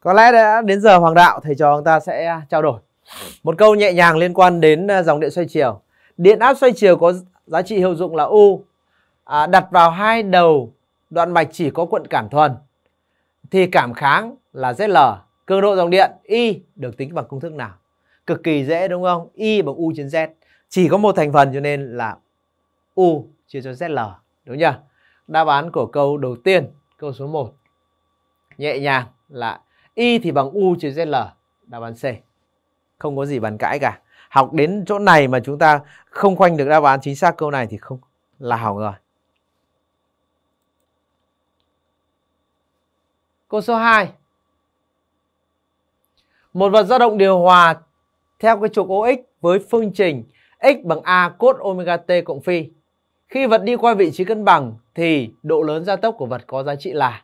Có lẽ đã đến giờ Hoàng Đạo thầy trò chúng ta sẽ à, trao đổi một câu nhẹ nhàng liên quan đến à, dòng điện xoay chiều. Điện áp xoay chiều có giá trị hiệu dụng là U à, đặt vào hai đầu đoạn mạch chỉ có cuộn cảm thuần thì cảm kháng là ZL. Cường độ dòng điện Y được tính bằng công thức nào? Cực kỳ dễ đúng không? Y bằng U trên Z. Chỉ có một thành phần cho nên là U chia cho ZL. Đúng chưa? Đáp án của câu đầu tiên, câu số 1. Nhẹ nhàng là Y thì bằng U trừ ZL, đáp án C. Không có gì bàn cãi cả. Học đến chỗ này mà chúng ta không khoanh được đáp án chính xác câu này thì không là hỏng rồi. Câu số 2. Một vật dao động điều hòa theo cái trục OX với phương trình x bằng a cos omega t cộng phi. Khi vật đi qua vị trí cân bằng thì độ lớn gia tốc của vật có giá trị là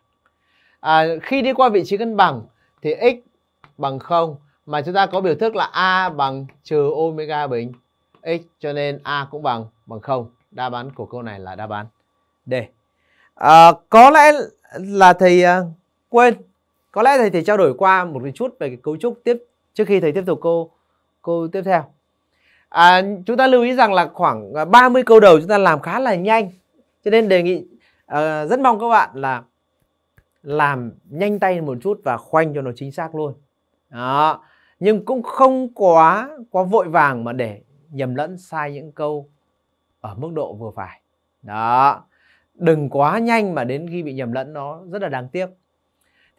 à, khi đi qua vị trí cân bằng thì x bằng 0 mà chúng ta có biểu thức là a bằng trừ omega bình x cho nên a cũng bằng bằng 0. Đáp án của câu này là đáp án D. À, có lẽ là thầy uh, quên, có lẽ thầy thì trao đổi qua một chút về cái cấu trúc tiếp trước khi thầy tiếp tục câu câu tiếp theo. À, chúng ta lưu ý rằng là khoảng 30 à, câu đầu chúng ta làm khá là nhanh. Cho nên đề nghị uh, rất mong các bạn là làm nhanh tay một chút và khoanh cho nó chính xác luôn đó nhưng cũng không quá quá vội vàng mà để nhầm lẫn sai những câu ở mức độ vừa phải đó đừng quá nhanh mà đến khi bị nhầm lẫn nó rất là đáng tiếc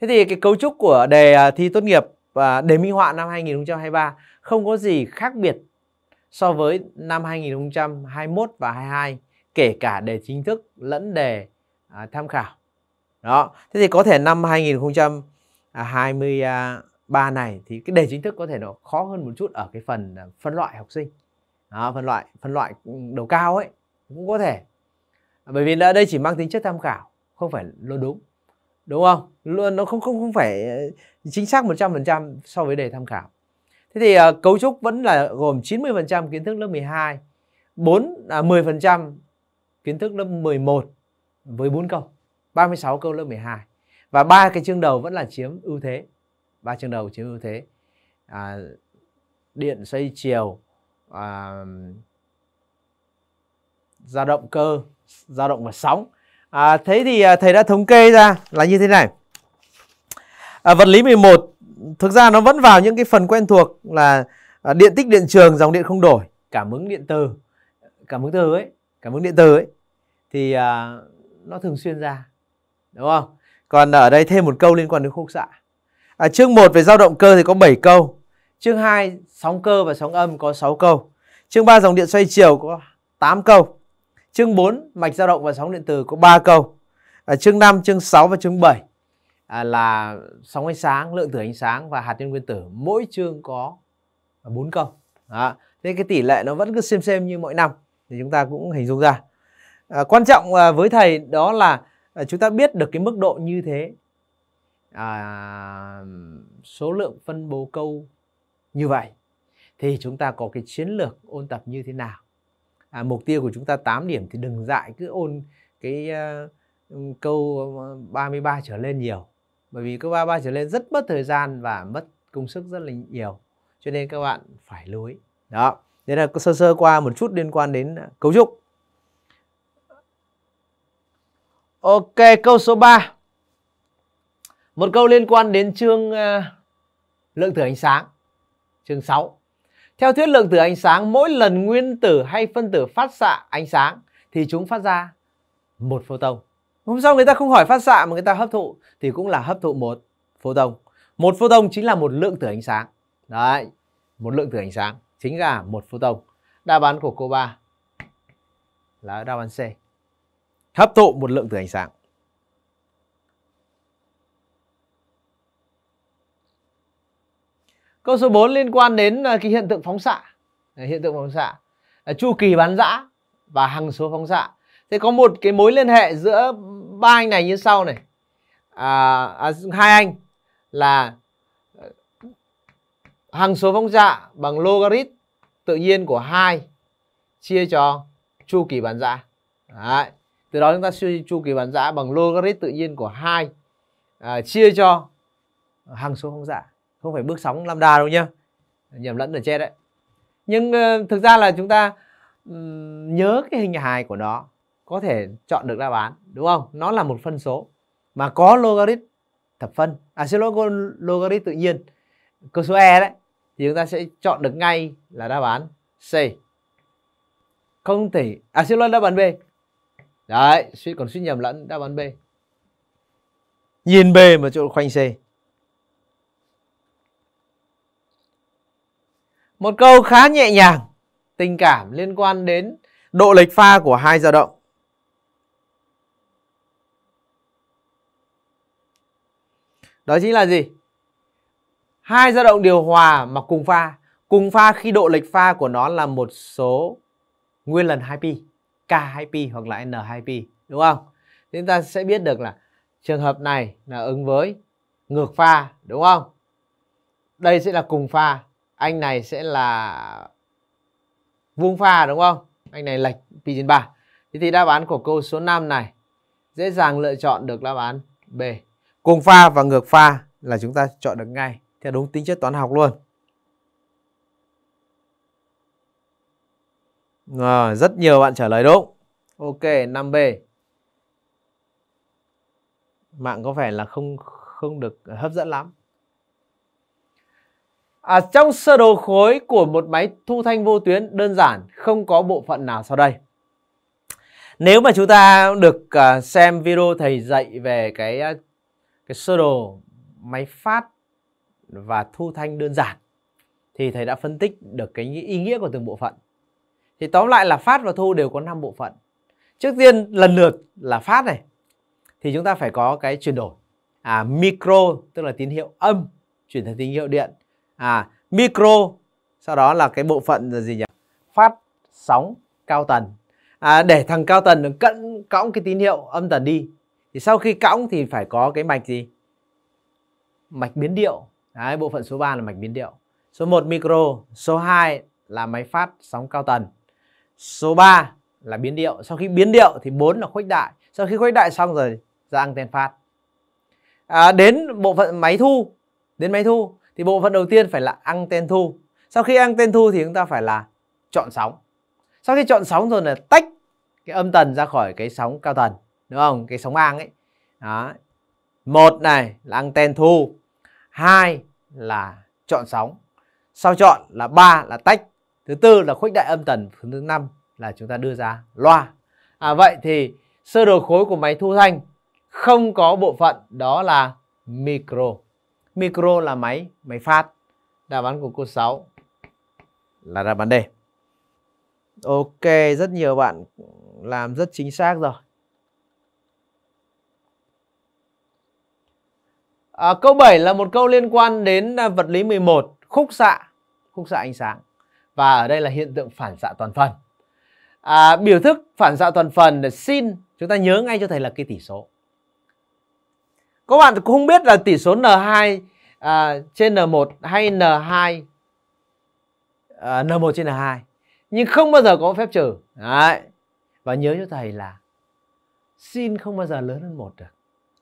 thế thì cái cấu trúc của đề à, thi tốt nghiệp và đề minh họa năm 2023 không có gì khác biệt so với năm 2021 và 22 kể cả đề chính thức lẫn đề à, tham khảo đó thế thì có thể năm 2023 này thì cái đề chính thức có thể nó khó hơn một chút ở cái phần à, phân loại học sinh đó, phân loại phân loại ừ, đầu cao ấy cũng có thể bởi vì ở đây chỉ mang tính chất tham khảo không phải luôn vâng. đúng đúng không luôn nó không không không phải ờ, chính xác 100% so với đề tham khảo thế thì uh, cấu trúc vẫn là gồm 90% kiến thức lớp 12 4 à, 10% kiến thức lớp 11 với 4 câu 36 câu lớp 12 và ba cái chương đầu vẫn là chiếm ưu thế ba chương đầu chiếm ưu thế à, điện xây chiều à, dao động cơ dao động và sóng à, thế thì à, thầy đã thống kê ra là như thế này à, vật lý 11 thực ra nó vẫn vào những cái phần quen thuộc là à, điện tích điện trường dòng điện không đổi cảm ứng điện từ cảm ứng từ ấy cảm ứng điện từ ấy thì à, nó thường xuyên ra đúng không còn ở đây thêm một câu liên quan đến khúc xạ à, chương 1 về dao động cơ thì có 7 câu chương 2 sóng cơ và sóng âm có 6 câu chương 3 dòng điện xoay chiều có 8 câu chương 4 mạch dao động và sóng điện từ có 3 câu à, chương 5 chương 6 và chương 7 à, là sóng ánh sáng lượng tử ánh sáng và hạt nhân nguyên tử mỗi chương có 4 câu đó. thế cái tỷ lệ nó vẫn cứ xem xem như mọi năm thì chúng ta cũng hình dung ra à, quan trọng à, với thầy đó là Ờ, chúng ta biết được cái mức độ như thế à, số lượng phân bố câu như vậy thì chúng ta có cái chiến lược ôn tập như thế nào à, mục tiêu của chúng ta 8 điểm thì đừng dại cứ ôn cái uh, câu 33 ờ, trở lên nhiều bởi vì câu 33 trở lên rất mất thời gian và mất công sức rất là nhiều cho nên các bạn phải lưu ý đó thế là sơ sơ qua một chút liên quan đến cấu trúc Ok, câu số 3. Một câu liên quan đến chương uh, lượng tử ánh sáng, chương 6. Theo thuyết lượng tử ánh sáng, mỗi lần nguyên tử hay phân tử phát xạ ánh sáng thì chúng phát ra một photon. Hôm sau người ta không hỏi phát xạ mà người ta hấp thụ thì cũng là hấp thụ một photon. Một photon chính là một lượng tử ánh sáng. Đấy, một lượng tử ánh sáng chính là một photon. Đáp án của cô ba là đáp án C hấp thụ một lượng từ ánh sáng. Câu số 4 liên quan đến à, cái hiện tượng phóng xạ. Hiện tượng phóng xạ. Chu kỳ bán rã và hằng số phóng xạ. Thế có một cái mối liên hệ giữa ba anh này như sau này. À, à, hai anh là à, hằng số phóng xạ bằng logarit tự nhiên của hai chia cho chu kỳ bán rã. Đấy từ đó chúng ta suy chu kỳ bán giá bằng logarit tự nhiên của hai à, chia cho hằng số không dã không phải bước sóng lambda đâu nhá nhầm lẫn ở trên đấy nhưng uh, thực ra là chúng ta um, nhớ cái hình hài của nó có thể chọn được đáp án đúng không nó là một phân số mà có logarit thập phân à xin lỗi logarit tự nhiên cơ số e đấy thì chúng ta sẽ chọn được ngay là đáp án C không thể à xin lỗi đáp án B đấy suy còn suy nhầm lẫn đáp án b nhìn b mà chỗ khoanh c một câu khá nhẹ nhàng tình cảm liên quan đến độ lệch pha của hai dao động đó chính là gì hai dao động điều hòa mà cùng pha cùng pha khi độ lệch pha của nó là một số nguyên lần 2 pi K2P hoặc là N2P đúng không? chúng ta sẽ biết được là trường hợp này là ứng với ngược pha đúng không? Đây sẽ là cùng pha, anh này sẽ là vuông pha đúng không? Anh này lệch pi trên 3. Thế thì đáp án của câu số 5 này dễ dàng lựa chọn được đáp án B. Cùng pha và ngược pha là chúng ta chọn được ngay theo đúng tính chất toán học luôn. Rồi, rất nhiều bạn trả lời đúng. Ok, 5B. Mạng có vẻ là không không được hấp dẫn lắm. À, trong sơ đồ khối của một máy thu thanh vô tuyến đơn giản không có bộ phận nào sau đây. Nếu mà chúng ta được uh, xem video thầy dạy về cái à, cái sơ đồ máy phát và thu thanh đơn giản thì thầy đã phân tích được cái ý nghĩa của từng bộ phận thì tóm lại là phát và thu đều có 5 bộ phận trước tiên lần lượt là phát này thì chúng ta phải có cái chuyển đổi à, micro tức là tín hiệu âm chuyển thành tín hiệu điện à, micro sau đó là cái bộ phận là gì nhỉ phát sóng cao tần à, để thằng cao tần được cận cõng cái tín hiệu âm tần đi thì sau khi cõng thì phải có cái mạch gì mạch biến điệu Đấy, bộ phận số 3 là mạch biến điệu số 1 micro số 2 là máy phát sóng cao tần Số 3 là biến điệu. Sau khi biến điệu thì 4 là khuếch đại. Sau khi khuếch đại xong rồi ra anten phát. À, đến bộ phận máy thu, đến máy thu thì bộ phận đầu tiên phải là anten thu. Sau khi anten thu thì chúng ta phải là chọn sóng. Sau khi chọn sóng rồi là tách cái âm tần ra khỏi cái sóng cao tần, đúng không? Cái sóng vang ấy. Đó. Một này là anten thu, hai là chọn sóng. Sau chọn là ba là tách thứ tư là khuếch đại âm tần thứ năm là chúng ta đưa ra loa à, vậy thì sơ đồ khối của máy thu thanh không có bộ phận đó là micro micro là máy máy phát đáp án của cô 6 là đáp án D ok rất nhiều bạn làm rất chính xác rồi À, câu 7 là một câu liên quan đến à, vật lý 11, khúc xạ, khúc xạ ánh sáng và ở đây là hiện tượng phản xạ toàn phần. À, biểu thức phản xạ toàn phần là sin, chúng ta nhớ ngay cho thầy là cái tỷ số. Các bạn cũng không biết là tỷ số N2 à, trên N1 hay N2 à, N1 trên N2 nhưng không bao giờ có phép trừ. Đấy. Và nhớ cho thầy là sin không bao giờ lớn hơn một được.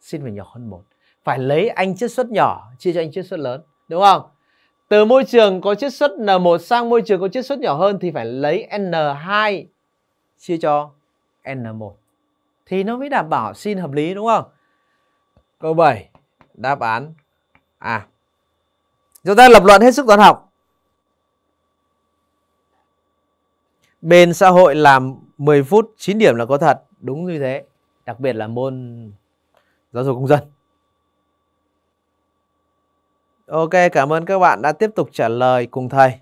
Sin phải nhỏ hơn một. Phải lấy anh chiết xuất nhỏ chia cho anh chiết xuất lớn, đúng không? từ môi trường có chiết xuất N1 sang môi trường có chiết xuất nhỏ hơn thì phải lấy N2 chia cho N1 thì nó mới đảm bảo xin hợp lý đúng không? Câu 7 đáp án à. Chúng ta lập luận hết sức toán học. Bên xã hội làm 10 phút 9 điểm là có thật, đúng như thế. Đặc biệt là môn giáo dục công dân. Ok, cảm ơn các bạn đã tiếp tục trả lời cùng thầy.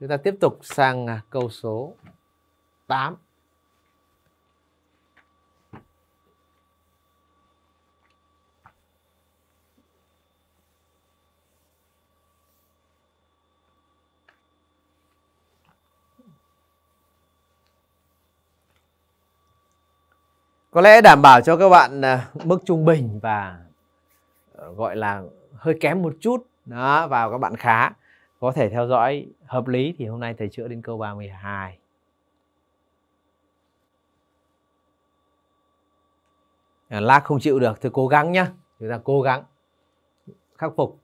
Chúng ta tiếp tục sang à, câu số 8. Có lẽ đảm bảo cho các bạn à, mức trung bình và ờ, gọi là hơi kém một chút đó vào các bạn khá có thể theo dõi hợp lý thì hôm nay thầy chữa đến câu 32 à, không chịu được thì cố gắng nhá chúng ta cố gắng khắc phục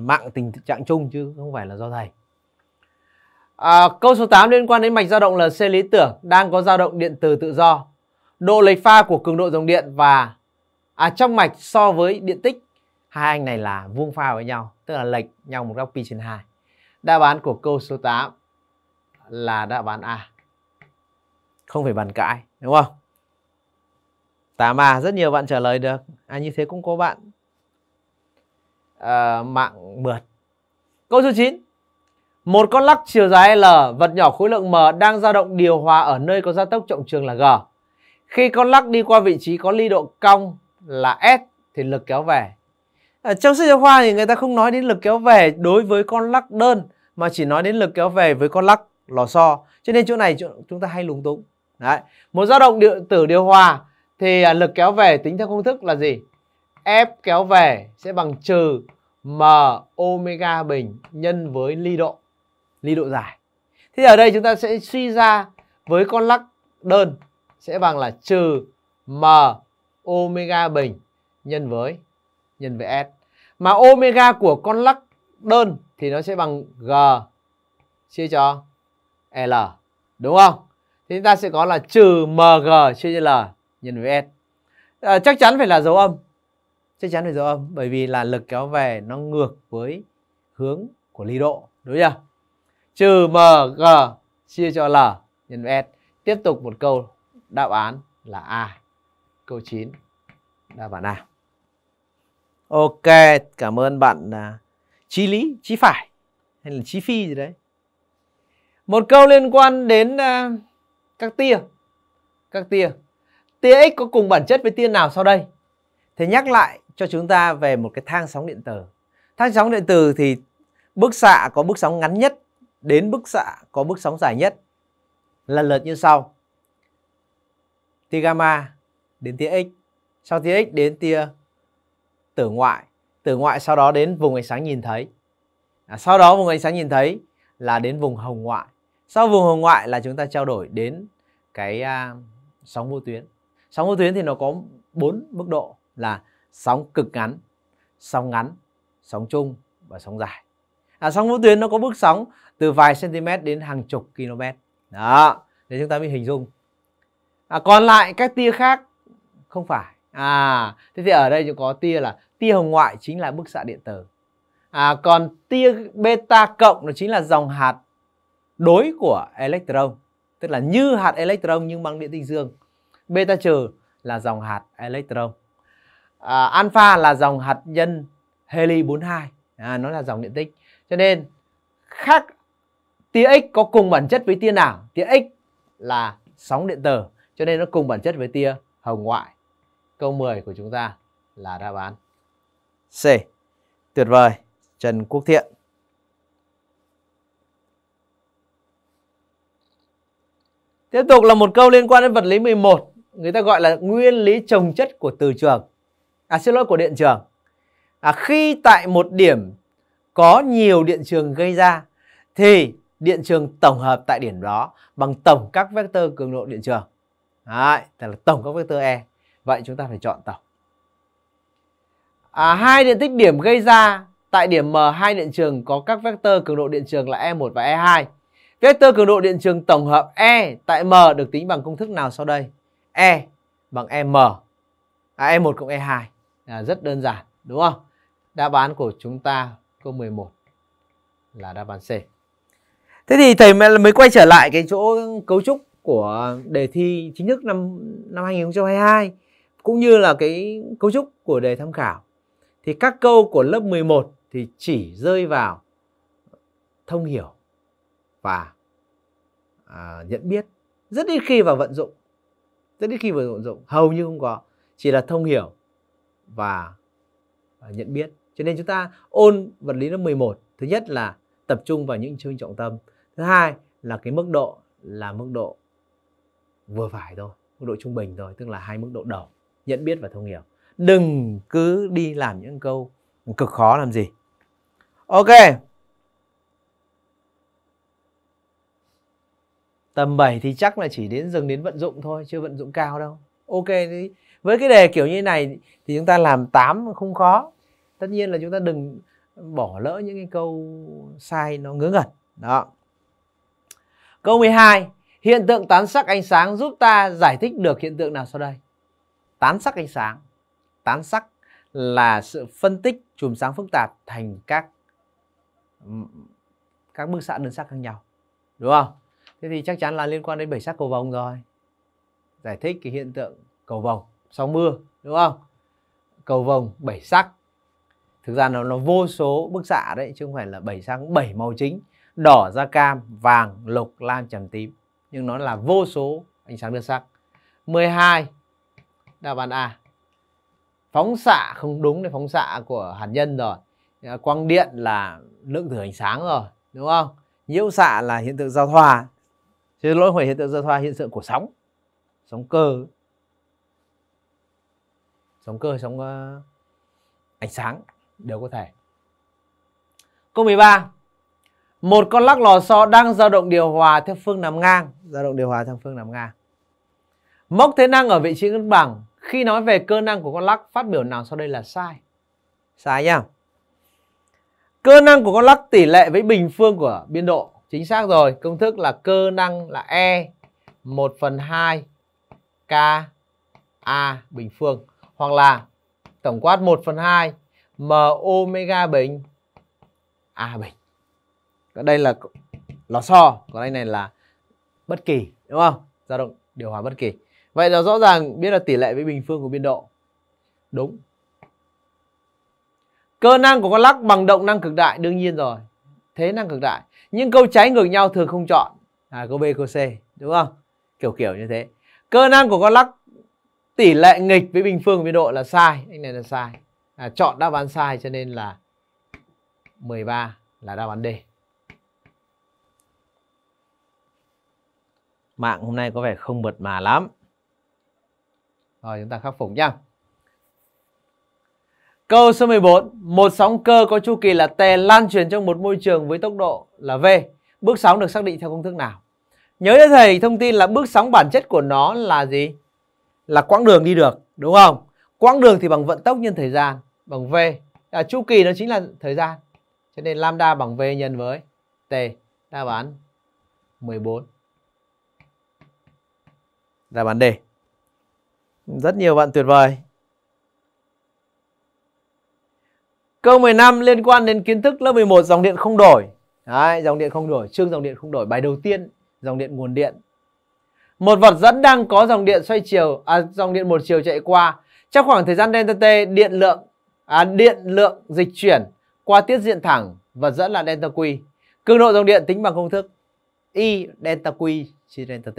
mạng tình trạng chung chứ không phải là do thầy à, câu số 8 liên quan đến mạch dao động là LC lý tưởng đang có dao động điện từ tự do độ lệch pha của cường độ dòng điện và à, trong mạch so với điện tích hai anh này là vuông pha với nhau tức là lệch nhau một góc pi trên 2 đáp án của câu số 8 là đáp án A không phải bàn cãi đúng không 8A rất nhiều bạn trả lời được à như thế cũng có bạn à, mạng mượt câu số 9 một con lắc chiều dài L vật nhỏ khối lượng M đang dao động điều hòa ở nơi có gia tốc trọng trường là G khi con lắc đi qua vị trí có ly độ cong là S thì lực kéo về ở ờ, trong sách giáo khoa thì người ta không nói đến lực kéo về đối với con lắc đơn mà chỉ nói đến lực kéo về với con lắc lò xo cho nên chỗ này chúng ta hay lúng túng đấy một dao động điện tử điều hòa thì à, lực kéo về tính theo công thức là gì F kéo về sẽ bằng trừ m omega bình nhân với ly độ ly độ dài thì ở đây chúng ta sẽ suy ra với con lắc đơn sẽ bằng là trừ m omega bình nhân với nhân với s mà omega của con lắc đơn thì nó sẽ bằng g chia cho l đúng không thì chúng ta sẽ có là trừ mg chia cho l nhân với s à, chắc chắn phải là dấu âm chắc chắn phải dấu âm bởi vì là lực kéo về nó ngược với hướng của ly độ đúng chưa trừ mg chia cho l nhân với s tiếp tục một câu đáp án là a câu 9 đáp án a Ok, cảm ơn bạn uh, à, Chí Lý, Chí Phải hay là Chí Phi gì đấy. Một câu liên quan đến à, các tia. Các tia. Tia X có cùng bản chất với tia nào sau đây? Thì nhắc lại cho chúng ta về một cái thang sóng điện tử. Thang sóng điện tử thì bức xạ có bức sóng ngắn nhất đến bức xạ có bức sóng dài nhất lần lượt như sau. Tia gamma đến tia X, sau tia X đến tia tử ngoại tử ngoại sau đó đến vùng ánh sáng nhìn thấy à, sau đó vùng ánh sáng nhìn thấy là đến vùng hồng ngoại sau vùng hồng ngoại là chúng ta trao đổi đến cái à, sóng vô tuyến sóng vô tuyến thì nó có bốn mức độ là sóng cực ngắn sóng ngắn sóng trung và sóng dài à, sóng vô tuyến nó có bước sóng từ vài cm đến hàng chục km đó để chúng ta mới hình dung à, còn lại các tia khác không phải à thế thì ở đây chúng có tia là tia hồng ngoại chính là bức xạ điện tử à, còn tia beta cộng nó chính là dòng hạt đối của electron tức là như hạt electron nhưng mang điện tinh dương beta trừ là dòng hạt electron à, alpha là dòng hạt nhân heli 42 à, nó là dòng điện tích cho nên khác tia x có cùng bản chất với tia nào tia x là sóng điện tử cho nên nó cùng bản chất với tia hồng ngoại câu 10 của chúng ta là đáp án C. Tuyệt vời, Trần Quốc Thiện. Tiếp tục là một câu liên quan đến vật lý 11, người ta gọi là nguyên lý trồng chất của từ trường. À xin lỗi của điện trường. À, khi tại một điểm có nhiều điện trường gây ra thì điện trường tổng hợp tại điểm đó bằng tổng các vector cường độ điện trường. Đấy, là tổng các vector E. Vậy chúng ta phải chọn tổng à, hai điện tích điểm gây ra tại điểm M hai điện trường có các vectơ cường độ điện trường là E1 và E2. Vectơ cường độ điện trường tổng hợp E tại M được tính bằng công thức nào sau đây? E bằng e M. À, E1 cộng E2. À, rất đơn giản, đúng không? Đáp án của chúng ta câu 11 là đáp án C. Thế thì thầy mới quay trở lại cái chỗ cấu trúc của đề thi chính thức năm năm 2022 cũng như là cái cấu trúc của đề tham khảo thì các câu của lớp 11 thì chỉ rơi vào thông hiểu và à, nhận biết rất ít khi vào vận dụng rất ít khi vào vận dụng hầu như không có chỉ là thông hiểu và, và nhận biết cho nên chúng ta ôn vật lý lớp 11 thứ nhất là tập trung vào những chương trọng tâm thứ hai là cái mức độ là mức độ vừa phải thôi mức độ trung bình rồi tức là hai mức độ đầu nhận biết và thông hiểu đừng cứ đi làm những câu cực khó làm gì ok tầm 7 thì chắc là chỉ đến dừng đến vận dụng thôi chưa vận dụng cao đâu ok với cái đề kiểu như này thì chúng ta làm 8 không khó tất nhiên là chúng ta đừng bỏ lỡ những cái câu sai nó ngớ ngẩn đó câu 12 hiện tượng tán sắc ánh sáng giúp ta giải thích được hiện tượng nào sau đây tán sắc ánh sáng tán sắc là sự phân tích chùm sáng phức tạp thành các các bức xạ đơn sắc khác nhau đúng không thế thì chắc chắn là liên quan đến bảy sắc cầu vồng rồi giải thích cái hiện tượng cầu vồng sau mưa đúng không cầu vồng bảy sắc thực ra nó nó vô số bức xạ đấy chứ không phải là bảy sắc bảy màu chính đỏ da cam vàng lục lam trầm tím nhưng nó là vô số ánh sáng đơn sắc 12 đáp án A phóng xạ không đúng thì phóng xạ của hạt nhân rồi ờ, quang điện là lượng tử ánh sáng rồi đúng không nhiễu xạ là hiện tượng giao thoa chứ lỗi phải hiện tượng giao thoa hiện tượng của sóng sóng cơ sóng cơ sóng uh, ánh sáng đều có thể câu 13 một con lắc lò xo đang dao động điều hòa theo phương nằm ngang dao động điều hòa theo phương nằm ngang mốc thế năng ở vị trí cân bằng khi nói về cơ năng của con lắc phát biểu nào sau đây là sai sai nhá cơ năng của con lắc tỷ lệ với bình phương của biên độ chính xác rồi công thức là cơ năng là e 1 phần 2 k a bình phương hoặc là tổng quát 1 phần 2 m omega bình a bình đây là lò xo còn đây này là bất kỳ đúng không dao động điều hòa bất kỳ Vậy là rõ ràng biết là tỷ lệ với bình phương của biên độ. Đúng. Cơ năng của con lắc bằng động năng cực đại đương nhiên rồi. Thế năng cực đại. Những câu trái ngược nhau thường không chọn. À, câu B, câu C. Đúng không? Kiểu kiểu như thế. Cơ năng của con lắc tỷ lệ nghịch với bình phương của biên độ là sai. Anh này là sai. À, chọn đáp án sai cho nên là 13 là đáp án D. Mạng hôm nay có vẻ không mượt mà lắm. Rồi chúng ta khắc phục nhá. Câu số 14, một sóng cơ có chu kỳ là T lan truyền trong một môi trường với tốc độ là V. Bước sóng được xác định theo công thức nào? Nhớ cho thầy thông tin là bước sóng bản chất của nó là gì? Là quãng đường đi được, đúng không? Quãng đường thì bằng vận tốc nhân thời gian, bằng V. À, chu kỳ nó chính là thời gian. Cho nên lambda bằng V nhân với T. Đáp án 14. Đáp án D. Rất nhiều bạn tuyệt vời. Câu 15 liên quan đến kiến thức lớp 11 dòng điện không đổi. Đấy, dòng điện không đổi, chương dòng điện không đổi, bài đầu tiên, dòng điện nguồn điện. Một vật dẫn đang có dòng điện xoay chiều, à, dòng điện một chiều chạy qua. Trong khoảng thời gian delta t, điện lượng à, điện lượng dịch chuyển qua tiết diện thẳng vật dẫn là delta q. Cường độ dòng điện tính bằng công thức I delta q chia delta t.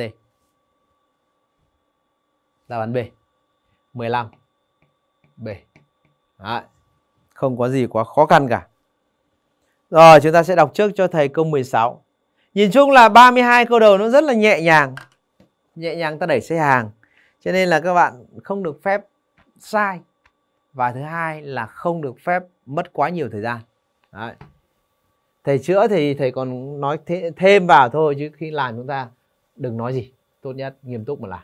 Đáp án B. 15 B Đấy. Không có gì quá khó khăn cả Rồi chúng ta sẽ đọc trước cho thầy câu 16 Nhìn chung là 32 câu đầu nó rất là nhẹ nhàng Nhẹ nhàng ta đẩy xe hàng Cho nên là các bạn không được phép sai Và thứ hai là không được phép mất quá nhiều thời gian Đấy. Thầy chữa thì thầy còn nói thêm vào thôi Chứ khi làm chúng ta đừng nói gì Tốt nhất nghiêm túc mà làm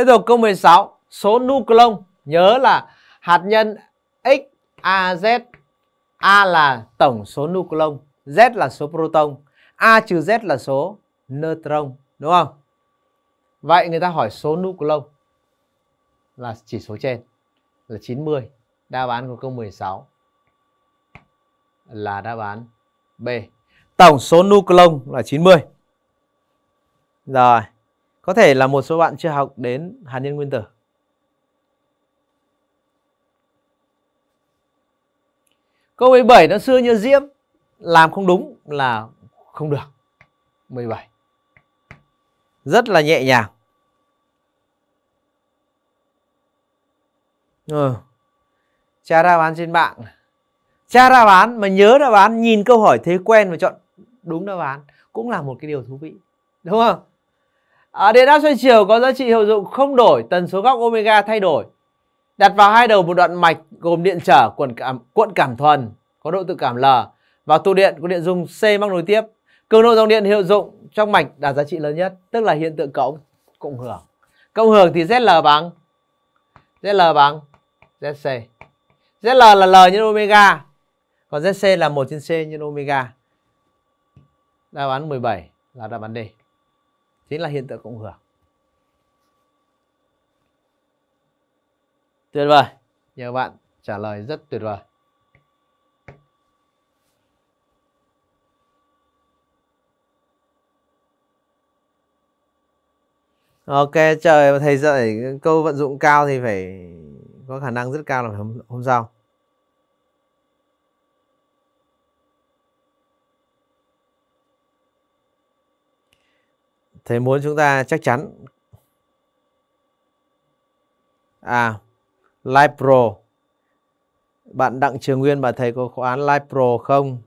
Tiếp tục câu 16, số nucleon nhớ là hạt nhân X, A, Z. A là tổng số nucleon, Z là số proton, A trừ Z là số neutron, đúng không? Vậy người ta hỏi số nucleon là chỉ số trên là 90. Đáp án của câu 16 là đáp án B. Tổng số nucleon là 90. Rồi có thể là một số bạn chưa học đến hạt nhân nguyên tử câu 17 nó xưa như diễm làm không đúng là không được 17 rất là nhẹ nhàng ừ. cha ra bán trên mạng cha ra bán mà nhớ đáp bán nhìn câu hỏi thế quen và chọn đúng đáp án cũng là một cái điều thú vị đúng không À, điện áp xoay chiều có giá trị hiệu dụng không đổi, tần số góc omega thay đổi. Đặt vào hai đầu một đoạn mạch gồm điện trở cuộn cảm, cuộn cảm thuần có độ tự cảm L và tụ điện có điện dung C mắc nối tiếp. Cường độ dòng điện hiệu dụng trong mạch đạt giá trị lớn nhất, tức là hiện tượng cộng cộng hưởng. Cộng hưởng thì ZL bằng ZL bằng ZC. ZL là L nhân omega, còn ZC là 1 trên C nhân omega. Đáp án 17 là đáp án D chính là hiện tượng cộng hưởng tuyệt vời nhiều bạn trả lời rất tuyệt vời Ok, trời thầy dạy câu vận dụng cao thì phải có khả năng rất cao là hôm, hôm sau. Thầy muốn chúng ta chắc chắn À Live Pro Bạn Đặng Trường Nguyên và thầy có khóa án Live Pro không?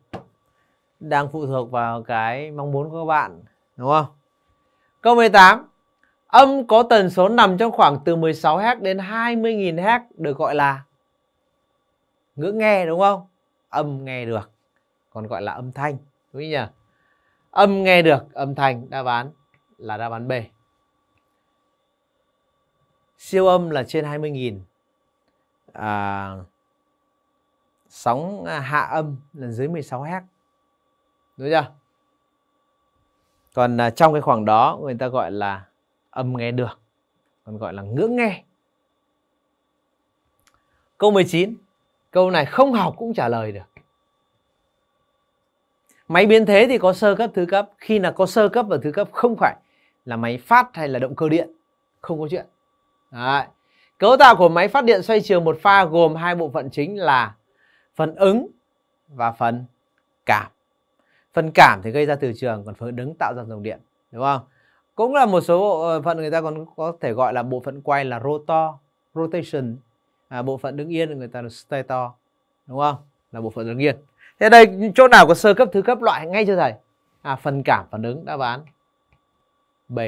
Đang phụ thuộc vào cái mong muốn của các bạn Đúng không? Câu 18 Âm có tần số nằm trong khoảng từ 16 hertz đến 20.000 hertz được gọi là ngưỡng nghe đúng không? Âm nghe được, còn gọi là âm thanh, đúng không nhỉ? Âm nghe được, âm thanh đáp án là đáp án B. Siêu âm là trên 20.000. À, sóng hạ âm là dưới 16 Hz. Đúng chưa? Còn à, trong cái khoảng đó người ta gọi là âm nghe được, còn gọi là ngưỡng nghe. Câu 19. Câu này không học cũng trả lời được. Máy biến thế thì có sơ cấp thứ cấp, khi là có sơ cấp và thứ cấp không phải là máy phát hay là động cơ điện không có chuyện Đấy. cấu tạo của máy phát điện xoay chiều một pha gồm hai bộ phận chính là phần ứng và phần cảm phần cảm thì gây ra từ trường còn phần ứng tạo ra dòng điện đúng không cũng là một số bộ ờ, phận người ta còn có thể gọi là bộ phận quay là rotor rotation à, bộ phận đứng yên người ta là stator đúng không là bộ phận đứng yên thế đây chỗ nào có sơ cấp thứ cấp loại ngay cho thầy à phần cảm phản ứng đáp án B.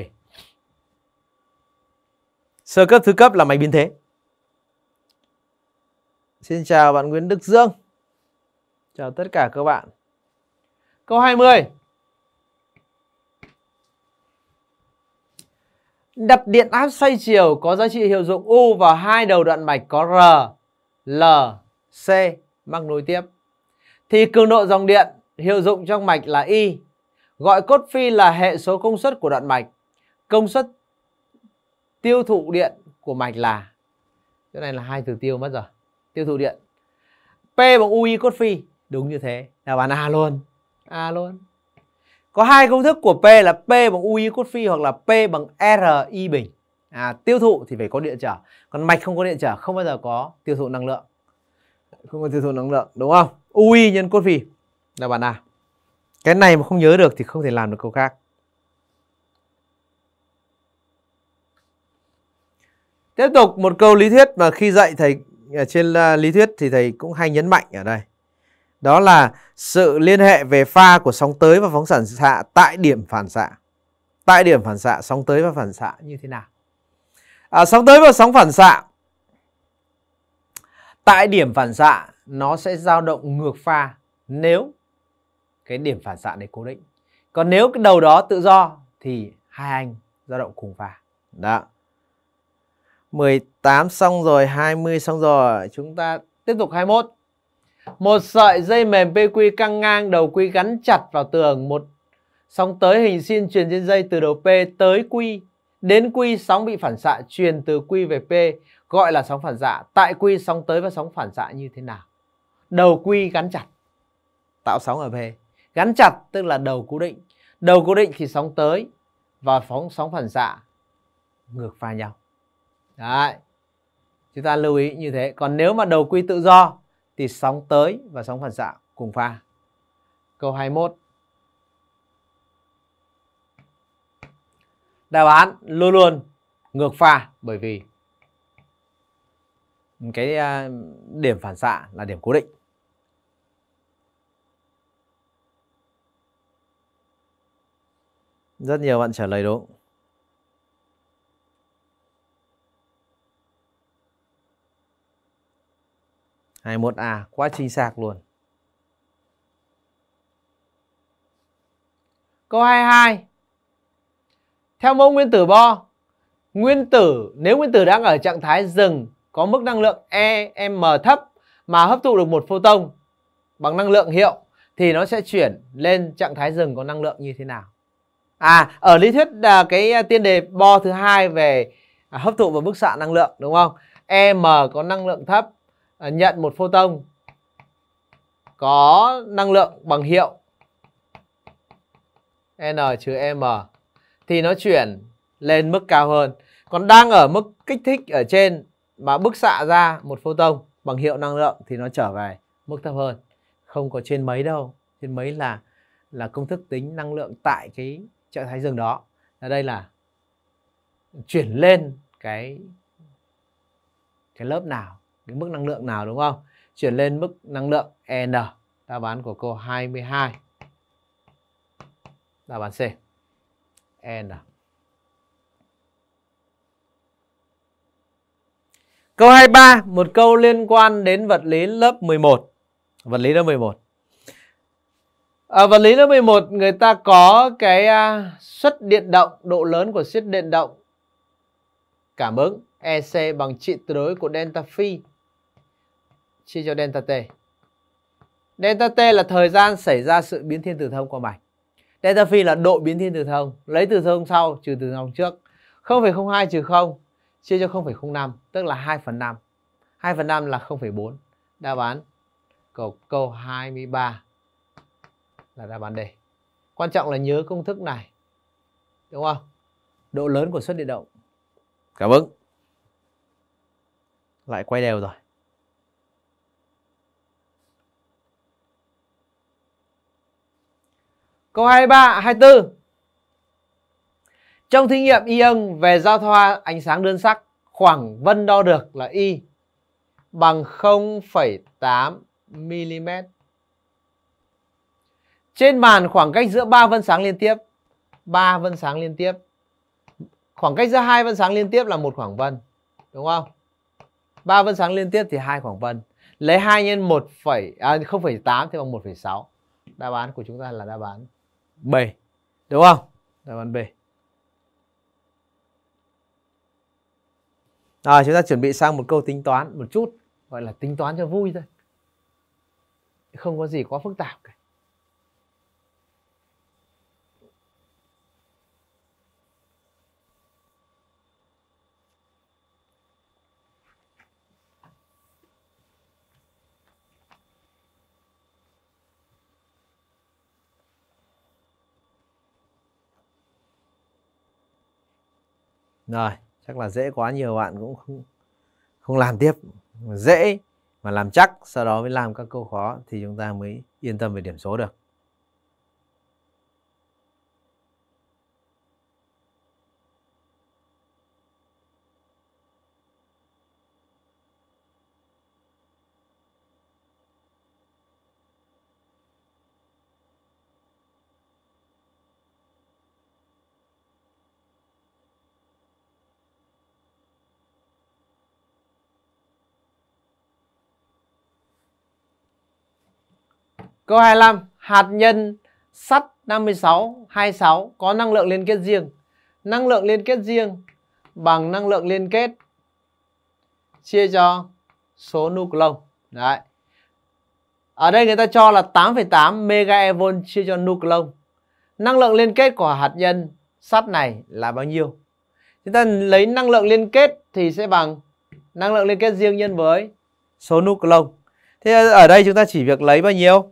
Sơ cấp thứ cấp là máy biến thế. Xin chào bạn Nguyễn Đức Dương. Chào tất cả các bạn. Câu 20. Đặt điện áp xoay chiều có giá trị hiệu dụng U vào hai đầu đoạn mạch có R, L, C mắc nối tiếp. Thì cường độ dòng điện hiệu dụng trong mạch là Y. Gọi cốt phi là hệ số công suất của đoạn mạch công suất tiêu thụ điện của mạch là chỗ này là hai từ tiêu mất rồi tiêu thụ điện p bằng ui cốt phi đúng như thế là bạn a luôn a luôn có hai công thức của p là p bằng ui cốt phi hoặc là p bằng ri bình à, tiêu thụ thì phải có điện trở còn mạch không có điện trở không bao giờ có tiêu thụ năng lượng không có tiêu thụ năng lượng đúng không ui nhân cốt phi là bạn a cái này mà không nhớ được thì không thể làm được câu khác Tiếp tục một câu lý thuyết mà khi dạy thầy à, trên à, lý thuyết thì thầy cũng hay nhấn mạnh ở đây. Đó là sự liên hệ về pha của sóng tới và phóng sản xạ tại điểm phản xạ. Tại điểm phản xạ sóng tới và phản xạ như thế nào? À, sóng tới và sóng phản xạ tại điểm phản xạ nó sẽ dao động ngược pha nếu cái điểm phản xạ này cố định. Còn nếu cái đầu đó tự do thì hai anh dao động cùng pha. Đó. 18 xong rồi, 20 xong rồi. Chúng ta tiếp tục 21. Một sợi dây mềm PQ căng ngang đầu quy gắn chặt vào tường một sóng tới hình xin truyền trên dây từ đầu P tới Q. Đến Q sóng bị phản xạ truyền từ Q về P gọi là sóng phản xạ. Tại Q sóng tới và sóng phản xạ như thế nào? Đầu Q gắn chặt tạo sóng ở P. Gắn chặt tức là đầu cố định. Đầu cố định thì sóng tới và phóng sóng phản xạ ngược pha nhau. Đấy. Chúng ta lưu ý như thế. Còn nếu mà đầu quy tự do thì sóng tới và sóng phản xạ cùng pha. Câu 21. Đáp án luôn luôn ngược pha bởi vì cái à, điểm phản xạ là điểm cố định. Rất nhiều bạn trả lời đúng. 21A quá chính xác luôn Câu 22 Theo mẫu nguyên tử Bo Nguyên tử nếu nguyên tử đang ở trạng thái dừng có mức năng lượng EM thấp mà hấp thụ được một photon bằng năng lượng hiệu thì nó sẽ chuyển lên trạng thái dừng có năng lượng như thế nào? À, ở lý thuyết à, cái tiên đề Bo thứ hai về hấp thụ và bức xạ năng lượng đúng không? EM có năng lượng thấp À, nhận một photon có năng lượng bằng hiệu N trừ M thì nó chuyển lên mức cao hơn. Còn đang ở mức kích thích ở trên mà bức xạ ra một photon bằng hiệu năng lượng thì nó trở về mức thấp hơn. Không có trên mấy đâu. Trên mấy là là công thức tính năng lượng tại cái trạng thái dừng đó. Ở đây là chuyển lên cái cái lớp nào cái mức năng lượng nào đúng không? Chuyển lên mức năng lượng N. Đáp án của cô 22. Đáp án C. N. Câu 23, một câu liên quan đến vật lý lớp 11. Vật lý lớp 11. À, vật lý lớp 11 người ta có cái à, suất điện động, độ lớn của suất điện động cảm ứng EC bằng trị tuyệt đối của delta phi chia cho delta t. Delta t là thời gian xảy ra sự biến thiên từ thông qua mạch Delta phi là độ biến thiên từ thông, lấy từ thông sau trừ từ thông trước. 0,02 trừ 0 chia cho 0,05 tức là 2 phần 5. 2 phần 5 là 0,4. Đáp án câu, câu 23 là đáp án D. Quan trọng là nhớ công thức này. Đúng không? Độ lớn của suất điện động. Cảm ứng. Lại quay đều rồi. Câu 23, 24. Trong thí nghiệm y ion về giao thoa ánh sáng đơn sắc, khoảng vân đo được là y bằng 0,8 mm. Trên màn khoảng cách giữa 3 vân sáng liên tiếp, 3 vân sáng liên tiếp. Khoảng cách giữa hai vân sáng liên tiếp là một khoảng vân, đúng không? 3 vân sáng liên tiếp thì hai khoảng vân. Lấy 2 nhân 1, à, 0,8 thì bằng 1,6. Đáp án của chúng ta là đáp án b Đúng không? Đáp án B. Rồi chúng ta chuẩn bị sang một câu tính toán một chút, gọi là tính toán cho vui thôi. Không có gì quá phức tạp cả. rồi chắc là dễ quá nhiều bạn cũng không, không làm tiếp dễ mà làm chắc sau đó mới làm các câu khó thì chúng ta mới yên tâm về điểm số được Câu 25, hạt nhân sắt 56, 26 có năng lượng liên kết riêng. Năng lượng liên kết riêng bằng năng lượng liên kết chia cho số nucleon. Đấy. Ở đây người ta cho là 8,8 megaevolt chia cho nucleon. Năng lượng liên kết của hạt nhân sắt này là bao nhiêu? Chúng ta lấy năng lượng liên kết thì sẽ bằng năng lượng liên kết riêng nhân với số nucleon. Thế ở đây chúng ta chỉ việc lấy bao nhiêu?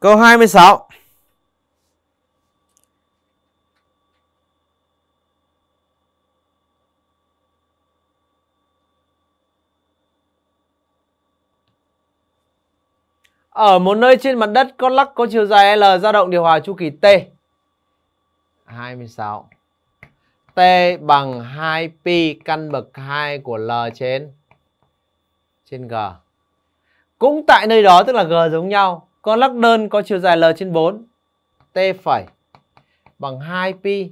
Câu 26. Ở một nơi trên mặt đất con lắc có chiều dài L dao động điều hòa chu kỳ T. 26. T bằng 2pi căn bậc 2 của L trên trên G. Cũng tại nơi đó tức là G giống nhau con lắc đơn có chiều dài L trên 4. T phẩy bằng 2pi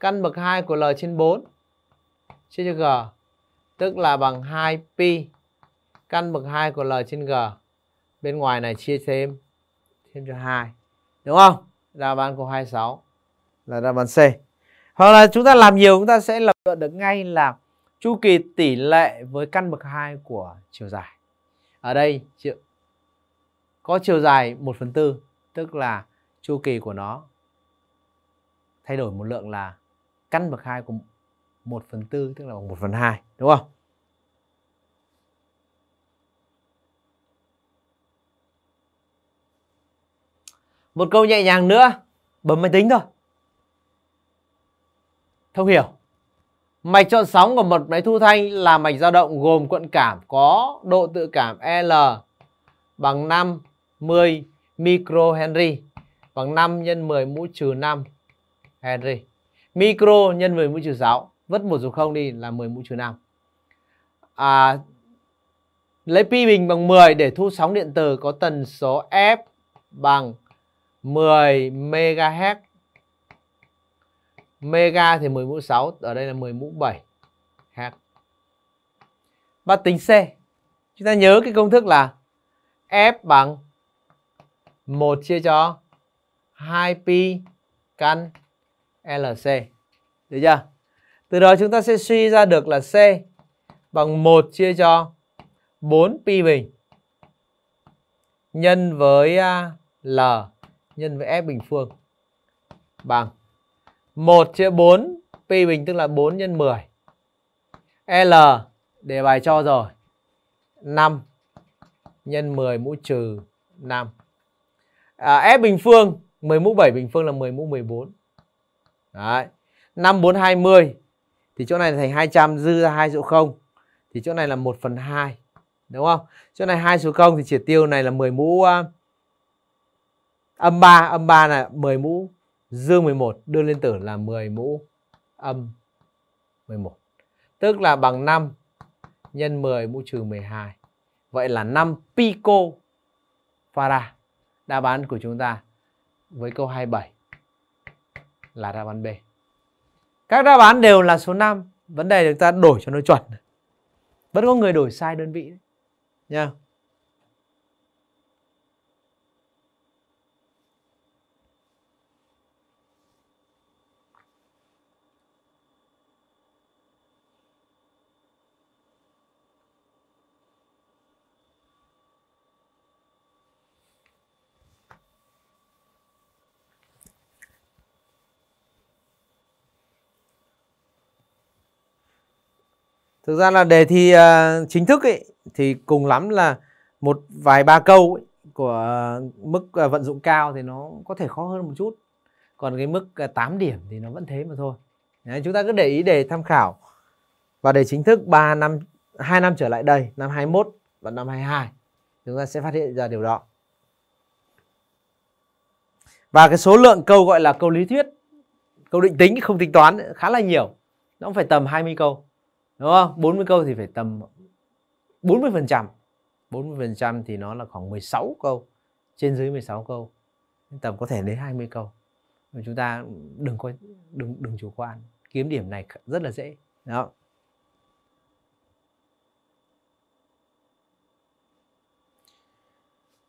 căn bậc 2 của L trên 4 chia cho G tức là bằng 2pi căn bậc 2 của L trên G bên ngoài này chia thêm thêm cho 2 đúng không? Đáp án của 26 là đáp án C. Hoặc là chúng ta làm nhiều chúng ta sẽ lập luận được ngay là chu kỳ tỷ lệ với căn bậc 2 của chiều dài. Ở đây có chiều dài 1 phần tư tức là chu kỳ của nó thay đổi một lượng là căn bậc 2 của 1 phần tư tức là bằng 1 phần 2 đúng không? Một câu nhẹ nhàng nữa bấm máy tính thôi thông hiểu mạch chọn sóng của một máy thu thanh là mạch dao động gồm cuộn cảm có độ tự cảm L bằng 5 10 henry bằng 5 nhân 10 mũ trừ 5 henry. Micro nhân 10 mũ trừ 6 vứt một số không đi là 10 mũ trừ 5. À, lấy pi bình bằng 10 để thu sóng điện từ có tần số F bằng 10 MHz. Mega thì 10 mũ 6, ở đây là 10 mũ 7 Hz. bắt tính C. Chúng ta nhớ cái công thức là F bằng 1 chia cho 2pi căn LC. Được chưa? Từ đó chúng ta sẽ suy ra được là C bằng 1 chia cho 4 pi bình nhân với à, L nhân với F bình phương bằng 1 chia 4 pi bình tức là 4 nhân 10. L đề bài cho rồi. 5 nhân 10 mũ trừ 5 à, F bình phương 10 mũ 7 bình phương là 10 mũ 14 Đấy 5, 4, 20 Thì chỗ này thành 200 dư ra 2 số 0 Thì chỗ này là 1 phần 2 Đúng không? Chỗ này 2 số 0 thì chỉ tiêu này là 10 mũ uh, Âm 3 Âm 3 là 10 mũ Dương 11 đưa lên tử là 10 mũ âm 11 Tức là bằng 5 nhân 10 mũ trừ 12 Vậy là 5 pico farad Đáp án của chúng ta với câu 27 là đáp án B. Các đáp án đều là số 5. Vấn đề chúng ta đổi cho nó chuẩn. Vẫn có người đổi sai đơn vị. Nha. Yeah. thực ra là đề thi uh, chính thức ấy thì cùng lắm là một vài ba câu ấy, của uh, mức uh, vận dụng cao thì nó có thể khó hơn một chút còn cái mức uh, 8 điểm thì nó vẫn thế mà thôi Đấy, chúng ta cứ để ý đề tham khảo và đề chính thức 3 năm 2 năm trở lại đây năm 21 và năm 22 chúng ta sẽ phát hiện ra điều đó và cái số lượng câu gọi là câu lý thuyết câu định tính không tính toán khá là nhiều nó cũng phải tầm 20 câu đúng không 40 câu thì phải tầm 40 phần trăm 40 phần trăm thì nó là khoảng 16 câu trên dưới 16 câu tầm có thể đến 20 câu mà chúng ta đừng có đừng đừng chủ quan kiếm điểm này rất là dễ đó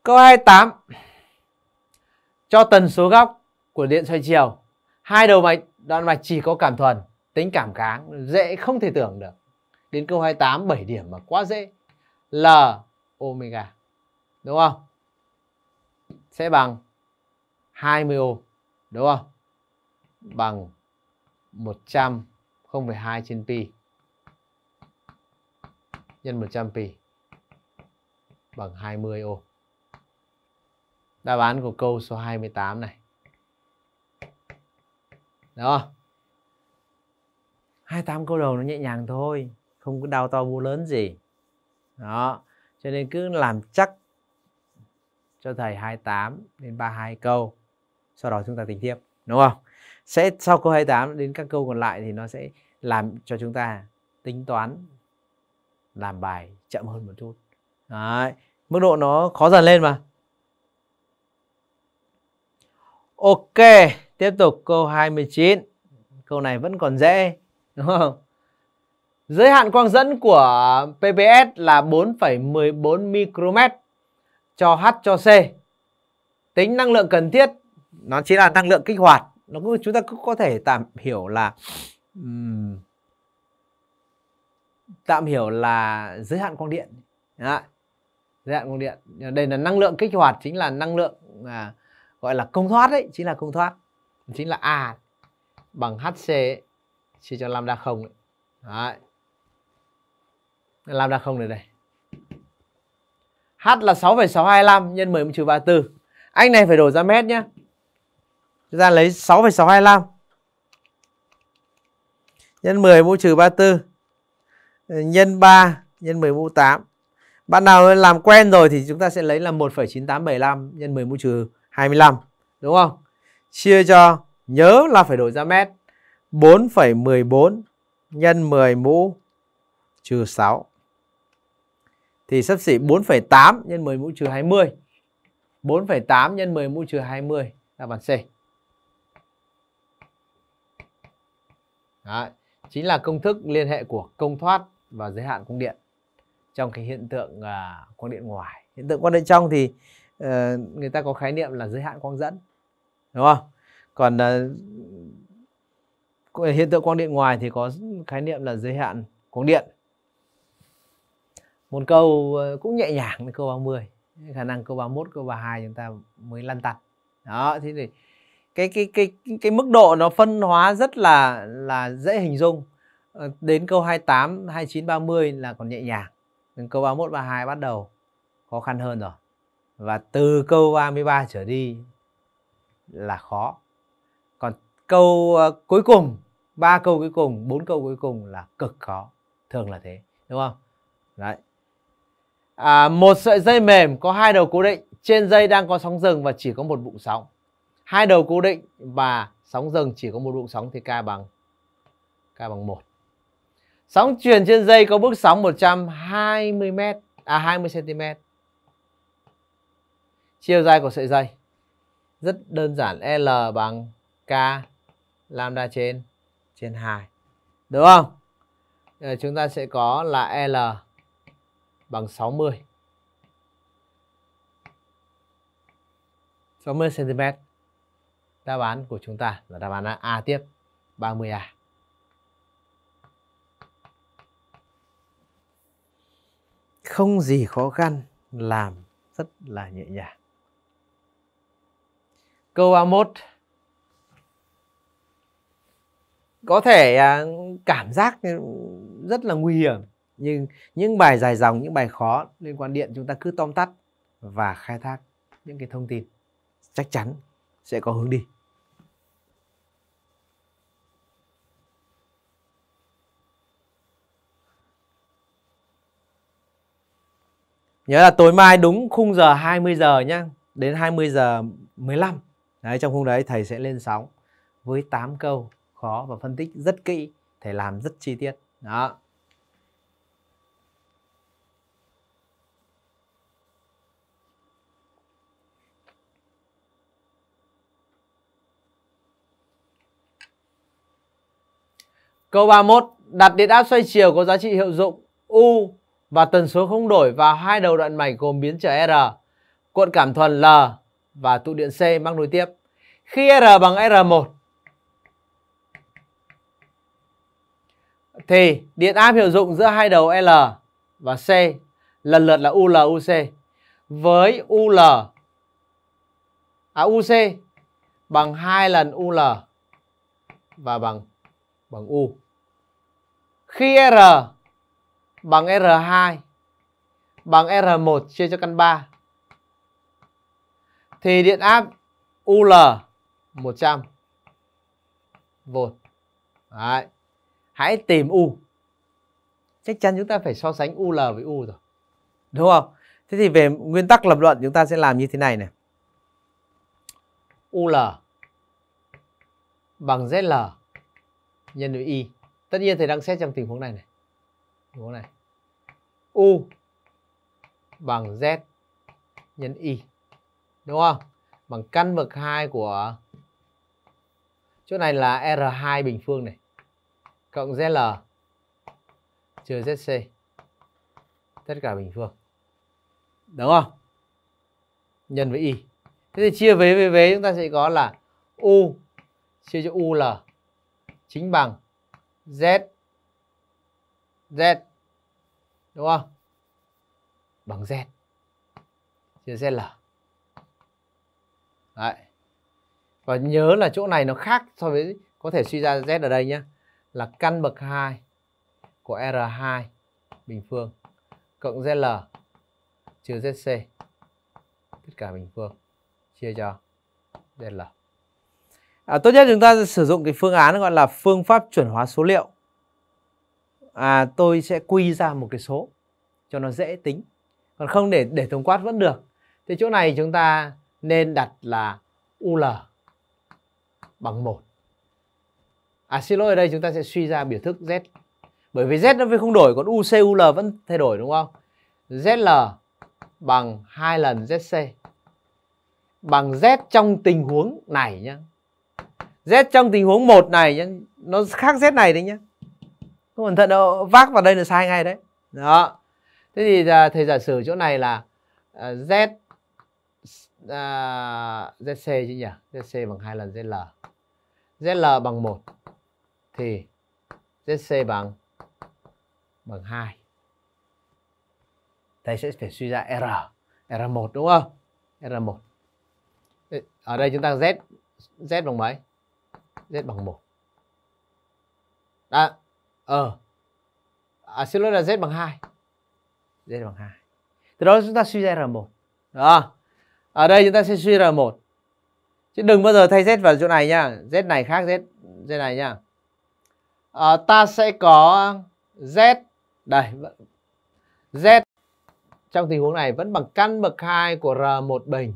Câu 28 Cho tần số góc của điện xoay chiều hai đầu mạch đoạn mạch chỉ có cảm thuần tính cảm kháng dễ không thể tưởng được. Đến câu 28 7 điểm mà quá dễ. L omega. Đúng không? Sẽ bằng 20 ohm, đúng không? Bằng 100 0,2 trên pi nhân 100 pi bằng 20 ohm. Đáp án của câu số 28 này. đúng không 28 câu đầu nó nhẹ nhàng thôi không có đau to vô lớn gì đó cho nên cứ làm chắc cho thầy 28 đến 32 câu sau đó chúng ta tính tiếp đúng không sẽ sau câu 28 đến các câu còn lại thì nó sẽ làm cho chúng ta tính toán làm bài chậm hơn một chút Đấy. mức độ nó khó dần lên mà ok tiếp tục câu 29 câu này vẫn còn dễ đúng không? Giới hạn quang dẫn của PPS là 4,14 micromet cho H cho C. Tính năng lượng cần thiết nó chỉ là năng lượng kích hoạt. Nó cũng chúng ta cũng có thể tạm hiểu là um, tạm hiểu là giới hạn quang điện. Đó. Giới hạn quang điện. Đây là năng lượng kích hoạt chính là năng lượng à, gọi là công thoát đấy, chính là công thoát. Chính là A bằng HC chia cho lambda không đấy. Đấy. lambda không này đây. H là 6,625 nhân 10 trừ 34. Anh này phải đổi ra mét nhá. Chúng ta lấy 6,625 nhân 10 mũ trừ 34 ờ, nhân 3 nhân 10 mũ 8. Bạn nào làm quen rồi thì chúng ta sẽ lấy là 1,9875 nhân 10 mũ trừ 25 đúng không? Chia cho nhớ là phải đổi ra mét 4,14 nhân 10 mũ trừ 6 thì sắp xỉ 4,8 nhân 10 mũ trừ 20. 4,8 nhân 10 mũ trừ 20 là bằng C. Đấy, chính là công thức liên hệ của công thoát và giới hạn cung điện trong cái hiện tượng à, quang điện ngoài. Hiện tượng quang điện trong thì uh, người ta có khái niệm là giới hạn quang dẫn. Đúng không? Còn uh, hiện tượng quang điện ngoài thì có khái niệm là giới hạn quang điện một câu ờ, cũng nhẹ nhàng câu 30 khả năng câu 31 câu 32 chúng ta mới lăn tăn đó thế thì cái cái cái cái mức độ nó phân hóa rất là là dễ hình dung ờ, đến câu 28 29 30 là còn nhẹ nhàng đến câu 31 32 bắt đầu khó khăn hơn rồi và từ câu 33 trở đi là khó còn câu ờ, cuối cùng ba câu cuối cùng bốn câu cuối cùng là cực khó thường là thế đúng không đấy à, một sợi dây mềm có hai đầu cố định trên dây đang có sóng dừng và chỉ có một bụng sóng hai đầu cố định và sóng dừng chỉ có một bụng sóng thì k bằng k bằng một sóng truyền trên dây có bước sóng 120 m à 20 cm chiều dài của sợi dây rất đơn giản L bằng k lambda trên trên 2. Đúng không? Rồi ờ, chúng ta sẽ có là L bằng 60. 60 cm. Đáp án của chúng ta là đáp án A tiếp 30A. Không gì khó khăn làm rất là nhẹ nhàng. Câu 31 có thể à, cảm giác ừ, rất là nguy hiểm nhưng những bài dài dòng những bài khó liên quan điện chúng ta cứ tóm tắt và khai thác những cái thông tin chắc chắn sẽ có hướng đi Nhớ là tối mai đúng khung giờ 20 giờ nhá, đến 20 giờ 15. Đấy trong khung đấy thầy sẽ lên sóng với 8 câu khó và phân tích rất kỹ thầy làm rất chi tiết đó Câu 31 đặt điện áp xoay chiều có giá trị hiệu dụng U và tần số không đổi vào hai đầu đoạn mạch gồm biến trở R, cuộn cảm thuần L và tụ điện C mắc nối tiếp. Khi R bằng R1 thì điện áp hiệu dụng giữa hai đầu L và C lần lượt là UL, UC với UL à UC bằng hai lần UL và bằng bằng U. Khi R bằng R2 bằng R1 chia cho căn 3 thì điện áp UL 100 V. Đấy hãy tìm u chắc chắn chúng ta phải so sánh ul với u rồi đúng không thế thì về nguyên tắc lập luận chúng ta sẽ làm như thế này này ul bằng zl nhân với y tất nhiên thầy đang xét trong tình huống này này tình huống này u bằng z nhân y đúng không bằng căn bậc 2 của chỗ này là r2 bình phương này cộng ZL trừ ZC tất cả bình phương đúng không nhân với y thế thì chia vế với vế chúng ta sẽ có là u chia cho u là chính bằng z z đúng không bằng z chia z là Đấy. và nhớ là chỗ này nó khác so với có thể suy ra z ở đây nhé là căn bậc 2 của R2 bình phương cộng ZL trừ ZC tất cả bình phương chia cho ZL. À, tốt nhất chúng ta sử dụng cái phương án gọi là phương pháp chuẩn hóa số liệu. À, tôi sẽ quy ra một cái số cho nó dễ tính. Còn không để để tổng quát vẫn được. Thì chỗ này chúng ta nên đặt là UL bằng 1. À xin lỗi ở đây chúng ta sẽ suy ra biểu thức Z. Bởi vì Z nó không đổi còn UCUL vẫn thay đổi đúng không? ZL bằng 2 lần ZC. Bằng Z trong tình huống này nhá. Z trong tình huống 1 này nhá, nó khác Z này đấy nhá. Không cẩn thận đâu, vác vào đây là sai ngay đấy. Đó. Thế thì à, thầy giả sử chỗ này là à, Z à, ZC chứ nhỉ? ZC bằng 2 lần ZL. ZL bằng 1 thì ZC bằng bằng 2. Thầy sẽ phải suy ra R, R1 đúng không? R1. Ở đây chúng ta Z Z bằng mấy? Z bằng 1. Đã. Ờ. À, xin lỗi là Z bằng 2. Z bằng 2. Từ đó chúng ta suy ra R1. Đó. Ở đây chúng ta sẽ suy R1. Chứ đừng bao giờ thay Z vào chỗ này nha. Z này khác Z Z này nha à, ta sẽ có z đây z trong tình huống này vẫn bằng căn bậc 2 của R1 bình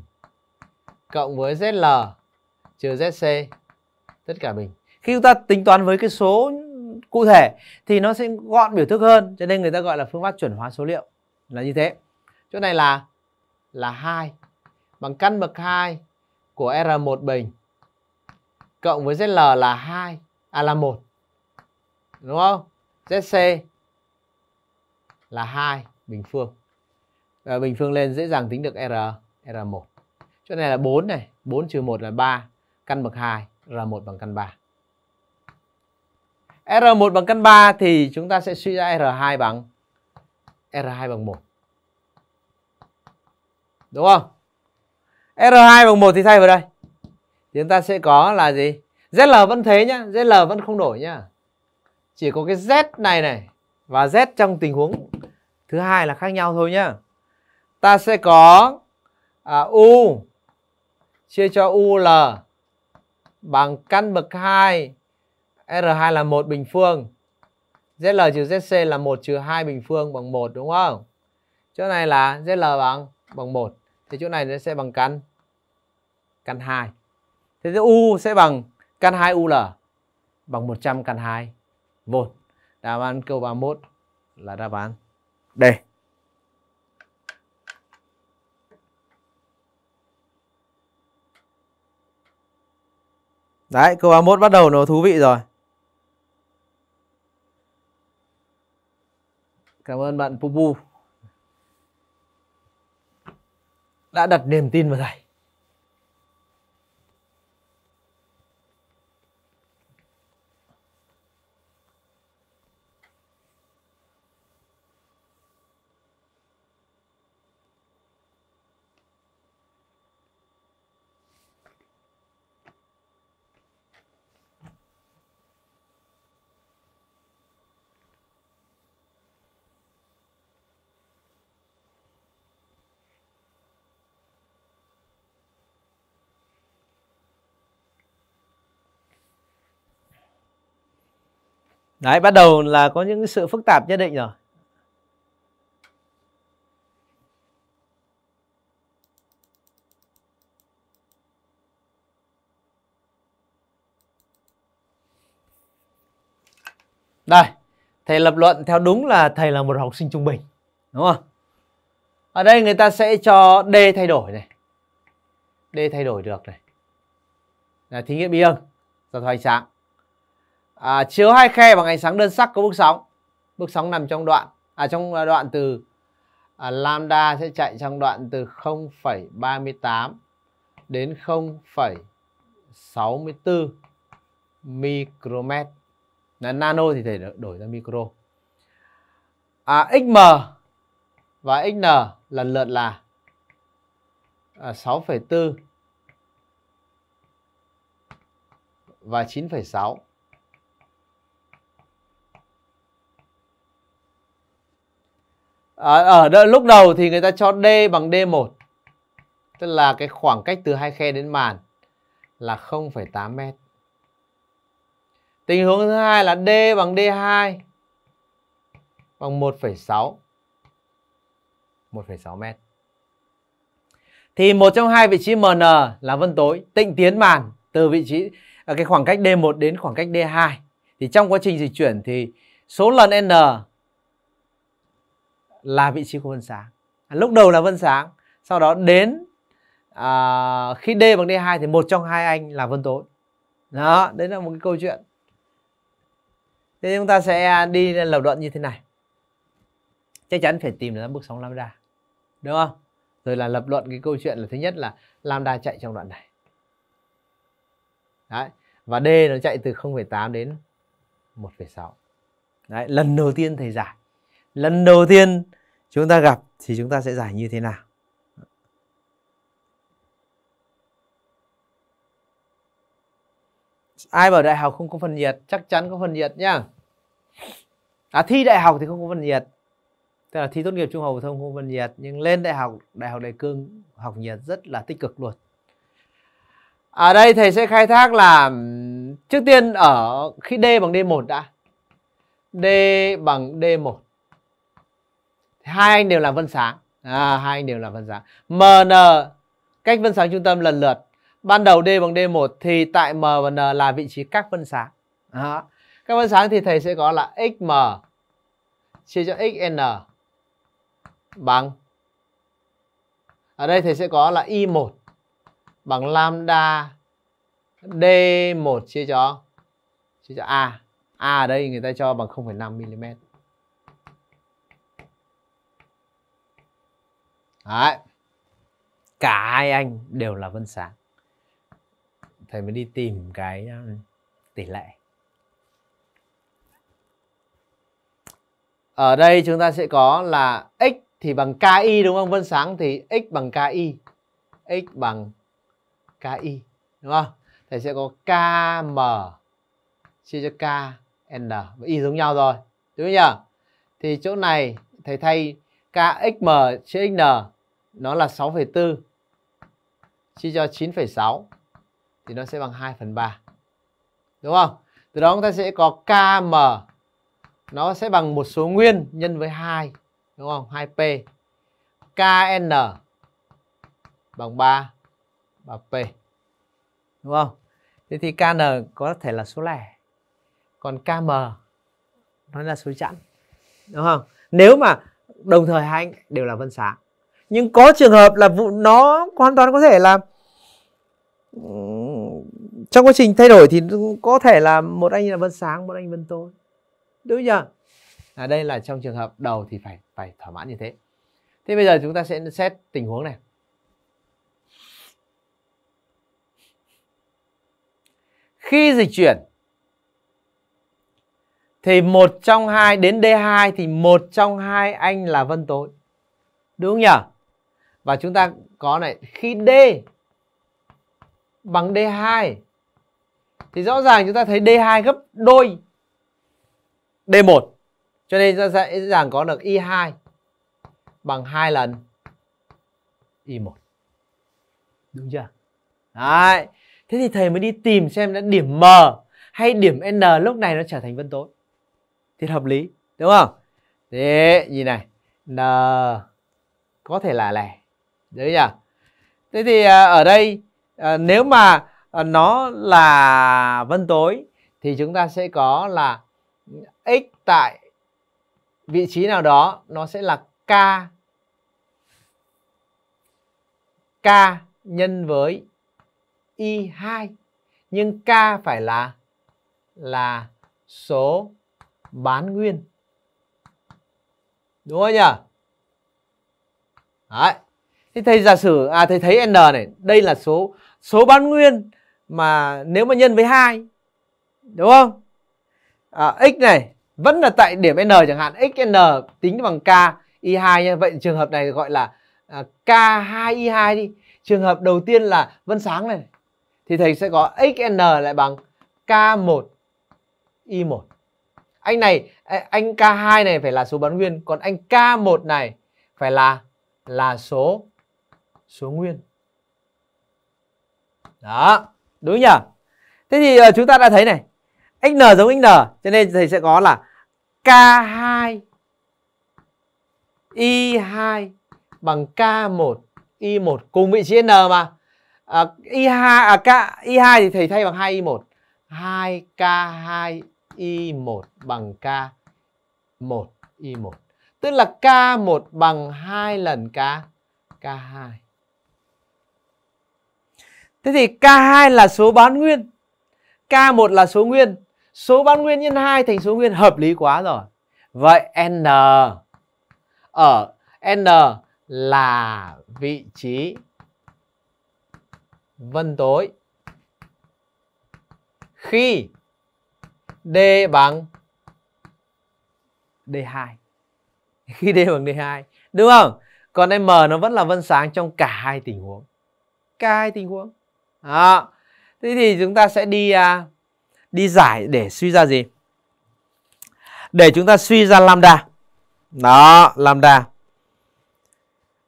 cộng với ZL trừ ZC tất cả bình. Khi chúng ta tính toán với cái số cụ thể thì nó sẽ gọn biểu thức hơn cho nên người ta gọi là phương pháp chuẩn hóa số liệu là như thế. Chỗ này là là 2 bằng căn bậc 2 của R1 bình cộng với ZL là 2 à là 1 đúng không zc là 2 bình phương và ờ, bình phương lên dễ dàng tính được r r1 chỗ này là 4 này 4 trừ 1 là 3 căn bậc 2 r1 bằng căn 3 r1 bằng căn 3 thì chúng ta sẽ suy ra r2 bằng r2 bằng 1 đúng không r2 bằng 1 thì thay vào đây thì chúng ta sẽ có là gì ZL vẫn thế nhá, ZL vẫn không đổi nhá chỉ có cái z này này và z trong tình huống thứ hai là khác nhau thôi nhá ta sẽ có à, u chia cho ul bằng căn bậc 2 r2 là một bình phương zl trừ zc là một trừ hai bình phương bằng một đúng không chỗ này là zl bằng bằng một thì chỗ này nó sẽ bằng căn căn 2 thế thì u sẽ bằng căn 2 ul bằng 100 căn 2 V. Đáp án câu 31 là đáp án D. Đấy, câu 31 bắt đầu nó thú vị rồi. Cảm ơn bạn Pupu đã đặt niềm tin vào thầy. Đấy, bắt đầu là có những sự phức tạp nhất định rồi. Đây, thầy lập luận theo đúng là thầy là một học sinh trung bình. Đúng không? Ở đây người ta sẽ cho D thay đổi này. D thay đổi được này. Là thí nghiệm biêng, do thoái sáng à, chiếu hai khe bằng ánh sáng đơn sắc có bước sóng bước sóng nằm trong đoạn à trong à, đoạn từ à, lambda sẽ chạy trong đoạn từ 0,38 đến 0,64 micromet là nano thì thể đổi ra micro à, xm và xn lần lượt là à, 6,4 và 9,6 ở ở đợi, lúc đầu thì người ta cho D bằng D1 tức là cái khoảng cách từ hai khe đến màn là 0,8 mét. Tình huống thứ hai là D bằng D2 bằng 1,6 1,6 mét. Thì một trong hai vị trí MN là vân tối tịnh tiến màn từ vị trí ờ, cái khoảng cách D1 đến khoảng cách D2. Thì trong quá trình di chuyển thì số lần N là vị trí của vân sáng à, lúc đầu là vân sáng sau đó đến à, khi d bằng d 2 thì một trong hai anh là vân tối đó đấy là một cái câu chuyện thế chúng ta sẽ đi lên lập luận như thế này chắc chắn phải tìm ra bước sóng lambda đúng không rồi là lập luận cái câu chuyện là thứ nhất là lambda chạy trong đoạn này đấy và d nó chạy từ 0,8 đến 1,6 đấy lần đầu tiên thầy giải lần đầu tiên chúng ta gặp thì chúng ta sẽ giải như thế nào ai bảo đại học không có phần nhiệt chắc chắn có phần nhiệt nhá à thi đại học thì không có phần nhiệt tức là thi tốt nghiệp trung học phổ thông không phần nhiệt nhưng lên đại học đại học đại cương học nhiệt rất là tích cực luôn ở à, đây thầy sẽ khai thác là trước tiên ở khi D bằng D1 đã D bằng D1 hai anh đều là vân sáng à, hai anh đều là vân sáng mn cách vân sáng trung tâm lần lượt ban đầu d bằng d 1 thì tại m và n là vị trí các vân sáng à, các vân sáng thì thầy sẽ có là xm chia cho xn bằng ở đây thầy sẽ có là y1 bằng lambda d1 chia cho chia cho a a ở đây người ta cho bằng 0,5 mm Đấy. Cả hai anh đều là Vân Sáng. Thầy mới đi tìm cái um, tỷ lệ. Ở đây chúng ta sẽ có là x thì bằng ki đúng không? Vân Sáng thì x bằng ki. x bằng ki đúng không? Thầy sẽ có km chia cho kn và y giống nhau rồi. Đúng không nhỉ? Thì chỗ này thầy thay KXM chia XN nó là 6,4 chia cho 9,6 thì nó sẽ bằng 2 phần 3. Đúng không? Từ đó chúng ta sẽ có KM nó sẽ bằng một số nguyên nhân với 2. Đúng không? 2P. KN bằng 3 và P. Đúng không? Thế thì KN có thể là số lẻ. Còn KM nó là số chẵn. Đúng không? Nếu mà đồng thời hai anh đều là vân sáng nhưng có trường hợp là vụ nó hoàn toàn có thể là trong quá trình thay đổi thì có thể là một anh là vân sáng một anh vân tối đúng chưa à, đây là trong trường hợp đầu thì phải phải thỏa mãn như thế thế bây giờ chúng ta sẽ xét tình huống này khi dịch chuyển thì một trong hai đến D2 thì một trong hai anh là vân tối. Đúng không nhỉ? Và chúng ta có này khi D bằng D2 thì rõ ràng chúng ta thấy D2 gấp đôi D1. Cho nên chúng ta dễ dàng có được Y2 bằng hai lần Y1. Đúng chưa? Đấy. Thế thì thầy mới đi tìm xem là điểm M hay điểm N lúc này nó trở thành vân tối thì hợp lý đúng không thế gì này n có thể là lẻ đấy nhỉ thế thì à, ở đây à, nếu mà à, nó là vân tối thì chúng ta sẽ có là x tại vị trí nào đó nó sẽ là k k nhân với y2 nhưng k phải là là số bán nguyên đúng không nhỉ đấy thì thầy giả sử à thầy thấy n này đây là số số bán nguyên mà nếu mà nhân với hai đúng không à, x này vẫn là tại điểm n chẳng hạn xn tính bằng k i 2 nha vậy trường hợp này gọi là à, k 2 i 2 đi trường hợp đầu tiên là vân sáng này thì thầy sẽ có xn lại bằng k1 i 1 anh này anh K2 này phải là số bán nguyên còn anh K1 này phải là là số số nguyên đó đúng nhỉ thế thì ờ, chúng ta đã thấy này xn giống n cho nên thầy sẽ có là K2 Y2 bằng K1 Y1 cùng vị trí N mà à, Y2 à, K Y2 thì thầy thay bằng 2 Y1 2K2 Y1 bằng K1 Y1. Tức là K1 bằng 2 lần K K2. Thế thì K2 là số bán nguyên. K1 là số nguyên. Số bán nguyên nhân 2 thành số nguyên hợp lý quá rồi. Vậy N ở N là vị trí vân tối khi D bằng D2 khi D bằng D2 đúng không còn M nó vẫn là vân sáng trong cả hai tình huống cả hai tình huống đó thế thì chúng ta sẽ đi à, đi giải để suy ra gì để chúng ta suy ra lambda đó lambda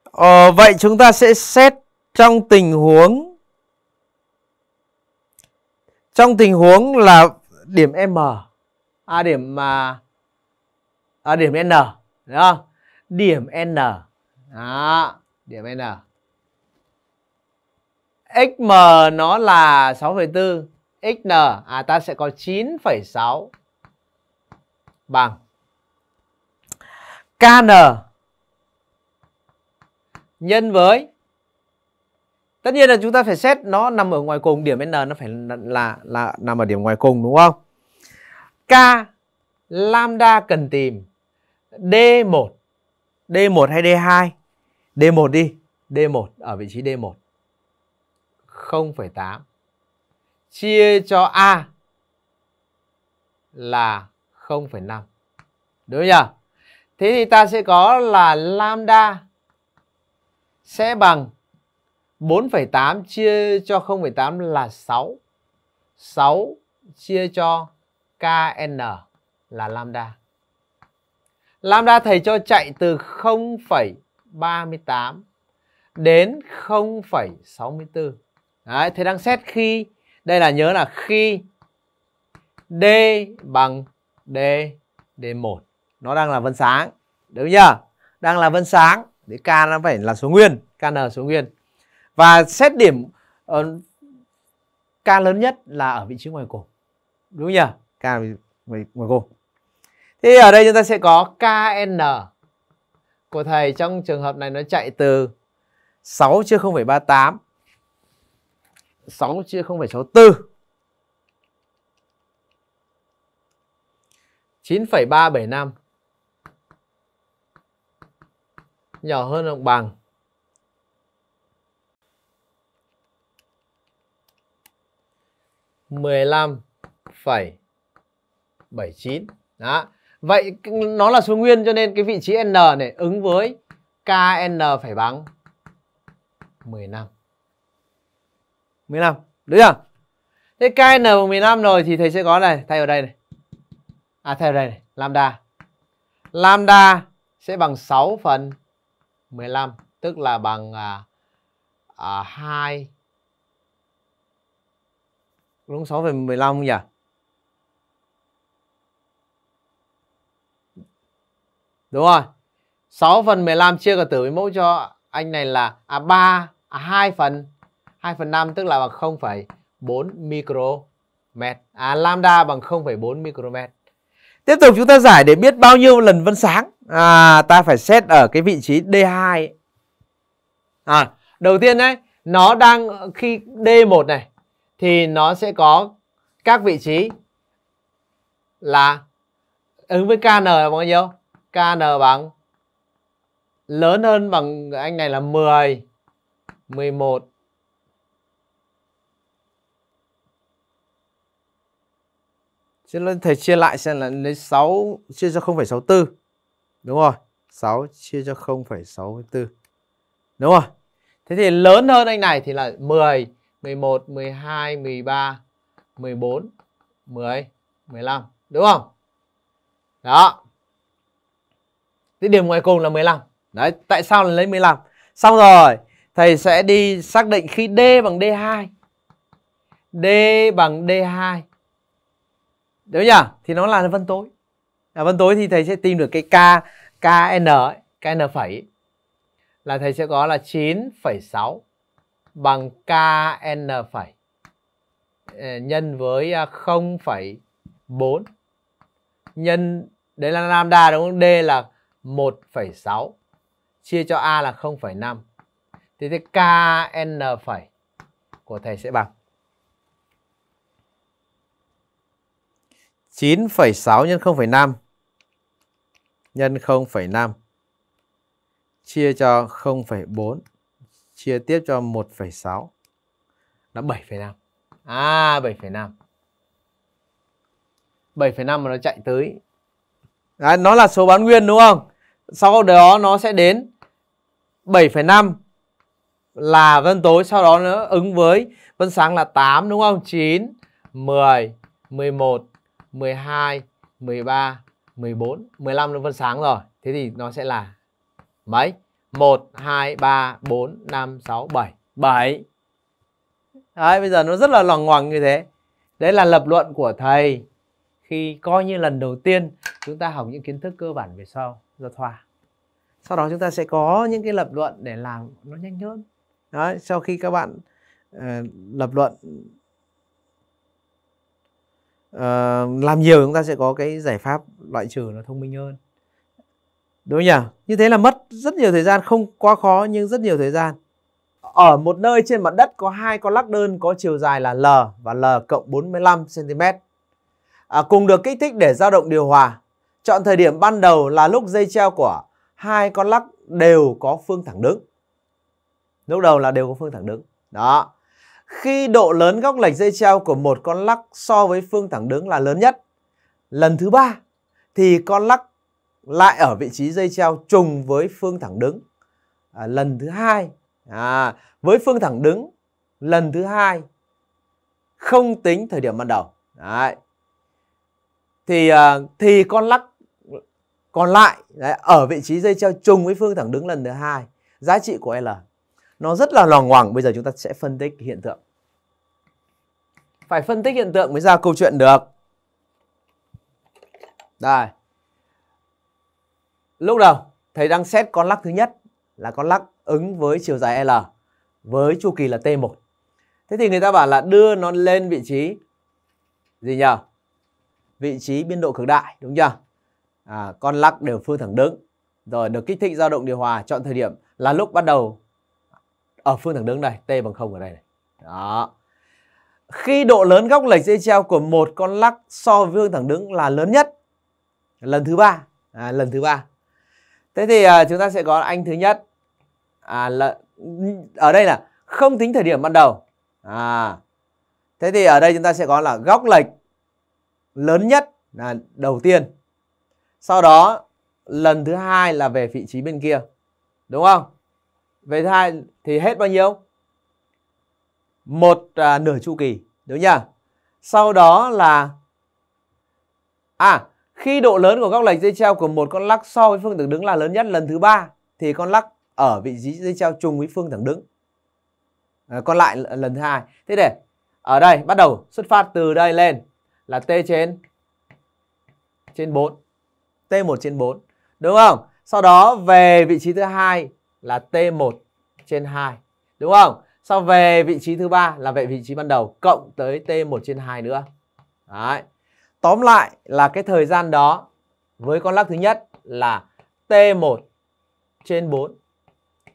ờ, vậy chúng ta sẽ xét trong tình huống trong tình huống là điểm M à điểm mà à, điểm N đúng không? Điểm N. Đó, điểm N. XM nó là 6,4, XN à ta sẽ có 9,6 bằng KN nhân với tất nhiên là chúng ta phải xét nó nằm ở ngoài cùng điểm n nó phải là là, là nằm ở điểm ngoài cùng đúng không k lambda cần tìm d1 d1 hay d2 d1 đi d1 ở vị trí d1 0,8 chia cho a là 0,5 đúng không nhỉ thế thì ta sẽ có là lambda sẽ bằng 0,5 4,8 chia cho 0,8 là 6. 6 chia cho KN là lambda. Lambda thầy cho chạy từ 0,38 đến 0,64. Đấy, thầy đang xét khi, đây là nhớ là khi D bằng D, D1. Nó đang là vân sáng, đúng chưa? Đang là vân sáng, để K nó phải là số nguyên, KN số nguyên và xét điểm uh, ờ, K lớn nhất là ở vị trí ngoài cổ đúng không nhỉ K ngoài, ngoài cổ thì ở đây chúng ta sẽ có KN của thầy trong trường hợp này nó chạy từ 6 chia 0,38 6 chia 0,64 9,375 nhỏ hơn hoặc bằng 15,79 đó vậy nó là số nguyên cho nên cái vị trí n này ứng với kn phải bằng 15 15 đúng chưa thế kn bằng 15 rồi thì thầy sẽ có này thay vào đây này à thay vào đây này lambda lambda sẽ bằng 6 phần 15 tức là bằng à, à, 2 đúng 6 phần 15 không nhỉ? Đúng rồi. 6 phần 15 chia cả tử với mẫu cho anh này là à, 3 à, 2 phần 2 phần 5 tức là bằng 0,4 micromet. À lambda bằng 0,4 micromet. Tiếp tục chúng ta giải để biết bao nhiêu lần vân sáng. À ta phải xét ở cái vị trí D2. À đầu tiên đấy, nó đang khi D1 này thì nó sẽ có các vị trí là ứng với KN là bao nhiêu? KN bằng lớn hơn bằng anh này là 10, 11. Xin lỗi thầy chia lại xem là lấy 6 chia cho 0,64. Đúng rồi, 6 chia cho 0,64. Đúng rồi. Thế thì lớn hơn anh này thì là 10 11, 12, 13, 14, 10, 15. Đúng không? Đó. Thế điểm ngoài cùng là 15. Đấy, tại sao là lấy 15? Xong rồi, thầy sẽ đi xác định khi D bằng D2. D bằng D2. Đúng nhỉ? Thì nó là vân tối. Là phân tối thì thầy sẽ tìm được cái K, KN ấy, KN phẩy. Là thầy sẽ có là 9,6 bằng KN phẩy ờ, nhân với 0,4 à, nhân đấy là lambda đúng không? D là 1,6 chia cho A là 0,5. Thế thì KN phẩy của thầy sẽ bằng 9,6 nhân 0,5 nhân 0,5 chia cho 0,4 chia tiếp cho 1,6 nó 7,5 à 7,5 7,5 mà nó chạy tới Đấy, à, nó là số bán nguyên đúng không sau đó nó sẽ đến 7,5 là vân tối sau đó nó ứng với vân sáng là 8 đúng không 9 10 11 12 13 14 15 là vân sáng rồi thế thì nó sẽ là mấy 1, 2, 3, 4, 5, 6, 7 7 Đấy, bây giờ nó rất là loằng ngoằng như thế Đấy là lập luận của thầy Khi coi như lần đầu tiên Chúng ta học những kiến thức cơ bản về sau Do thoa Sau đó chúng ta sẽ có những cái lập luận để làm nó nhanh hơn Đấy, sau khi các bạn uh, lập luận uh, làm nhiều chúng ta sẽ có cái giải pháp loại trừ nó thông minh hơn Đúng không nhỉ? Như thế là mất rất nhiều thời gian, không quá khó nhưng rất nhiều thời gian. Ở một nơi trên mặt đất có hai con lắc đơn có chiều dài là L và L cộng 45 cm. À, cùng được kích thích để dao động điều hòa. Chọn thời điểm ban đầu là lúc dây treo của hai con lắc đều có phương thẳng đứng. Lúc đầu là đều có phương thẳng đứng. Đó. Khi độ lớn góc lệch dây treo của một con lắc so với phương thẳng đứng là lớn nhất, lần thứ ba thì con lắc lại ở vị trí dây treo trùng với phương thẳng đứng à, lần thứ hai à, với phương thẳng đứng lần thứ hai không tính thời điểm ban đầu đấy. thì à, thì con lắc còn lại đấy, ở vị trí dây treo trùng với phương thẳng đứng lần thứ hai giá trị của L nó rất là loằng ngoằng bây giờ chúng ta sẽ phân tích hiện tượng phải phân tích hiện tượng mới ra câu chuyện được đây Lúc đầu thầy đang xét con lắc thứ nhất là con lắc ứng với chiều dài L với chu kỳ là T1. Thế thì người ta bảo là đưa nó lên vị trí gì nhỉ? Vị trí biên độ cực đại đúng chưa? À, con lắc đều phương thẳng đứng rồi được kích thích dao động điều hòa chọn thời điểm là lúc bắt đầu ở phương thẳng đứng này t bằng không ở đây này đó khi độ lớn góc lệch dây treo của một con lắc so với phương thẳng đứng là lớn nhất lần thứ ba à, lần thứ ba Thế thì à, chúng ta sẽ có anh thứ nhất à, là, Ở đây là không tính thời điểm ban đầu à, Thế thì ở đây chúng ta sẽ có là góc lệch lớn nhất là đầu tiên Sau đó lần thứ hai là về vị trí bên kia Đúng không? Về thứ hai thì hết bao nhiêu? Một à, nửa chu kỳ Đúng nhỉ? Sau đó là À khi độ lớn của góc lệch dây treo của một con lắc so với phương thẳng đứng là lớn nhất lần thứ ba thì con lắc ở vị trí dây treo trùng với phương thẳng đứng. À, còn lại lần thứ hai. Thế để ở đây bắt đầu xuất phát từ đây lên là t trên trên 4. T1 trên 4. Đúng không? Sau đó về vị trí thứ hai là T1 trên 2. Đúng không? Sau về vị trí thứ ba là về vị trí ban đầu cộng tới T1 trên 2 nữa. Đấy. Tóm lại là cái thời gian đó với con lắc thứ nhất là T1 trên 4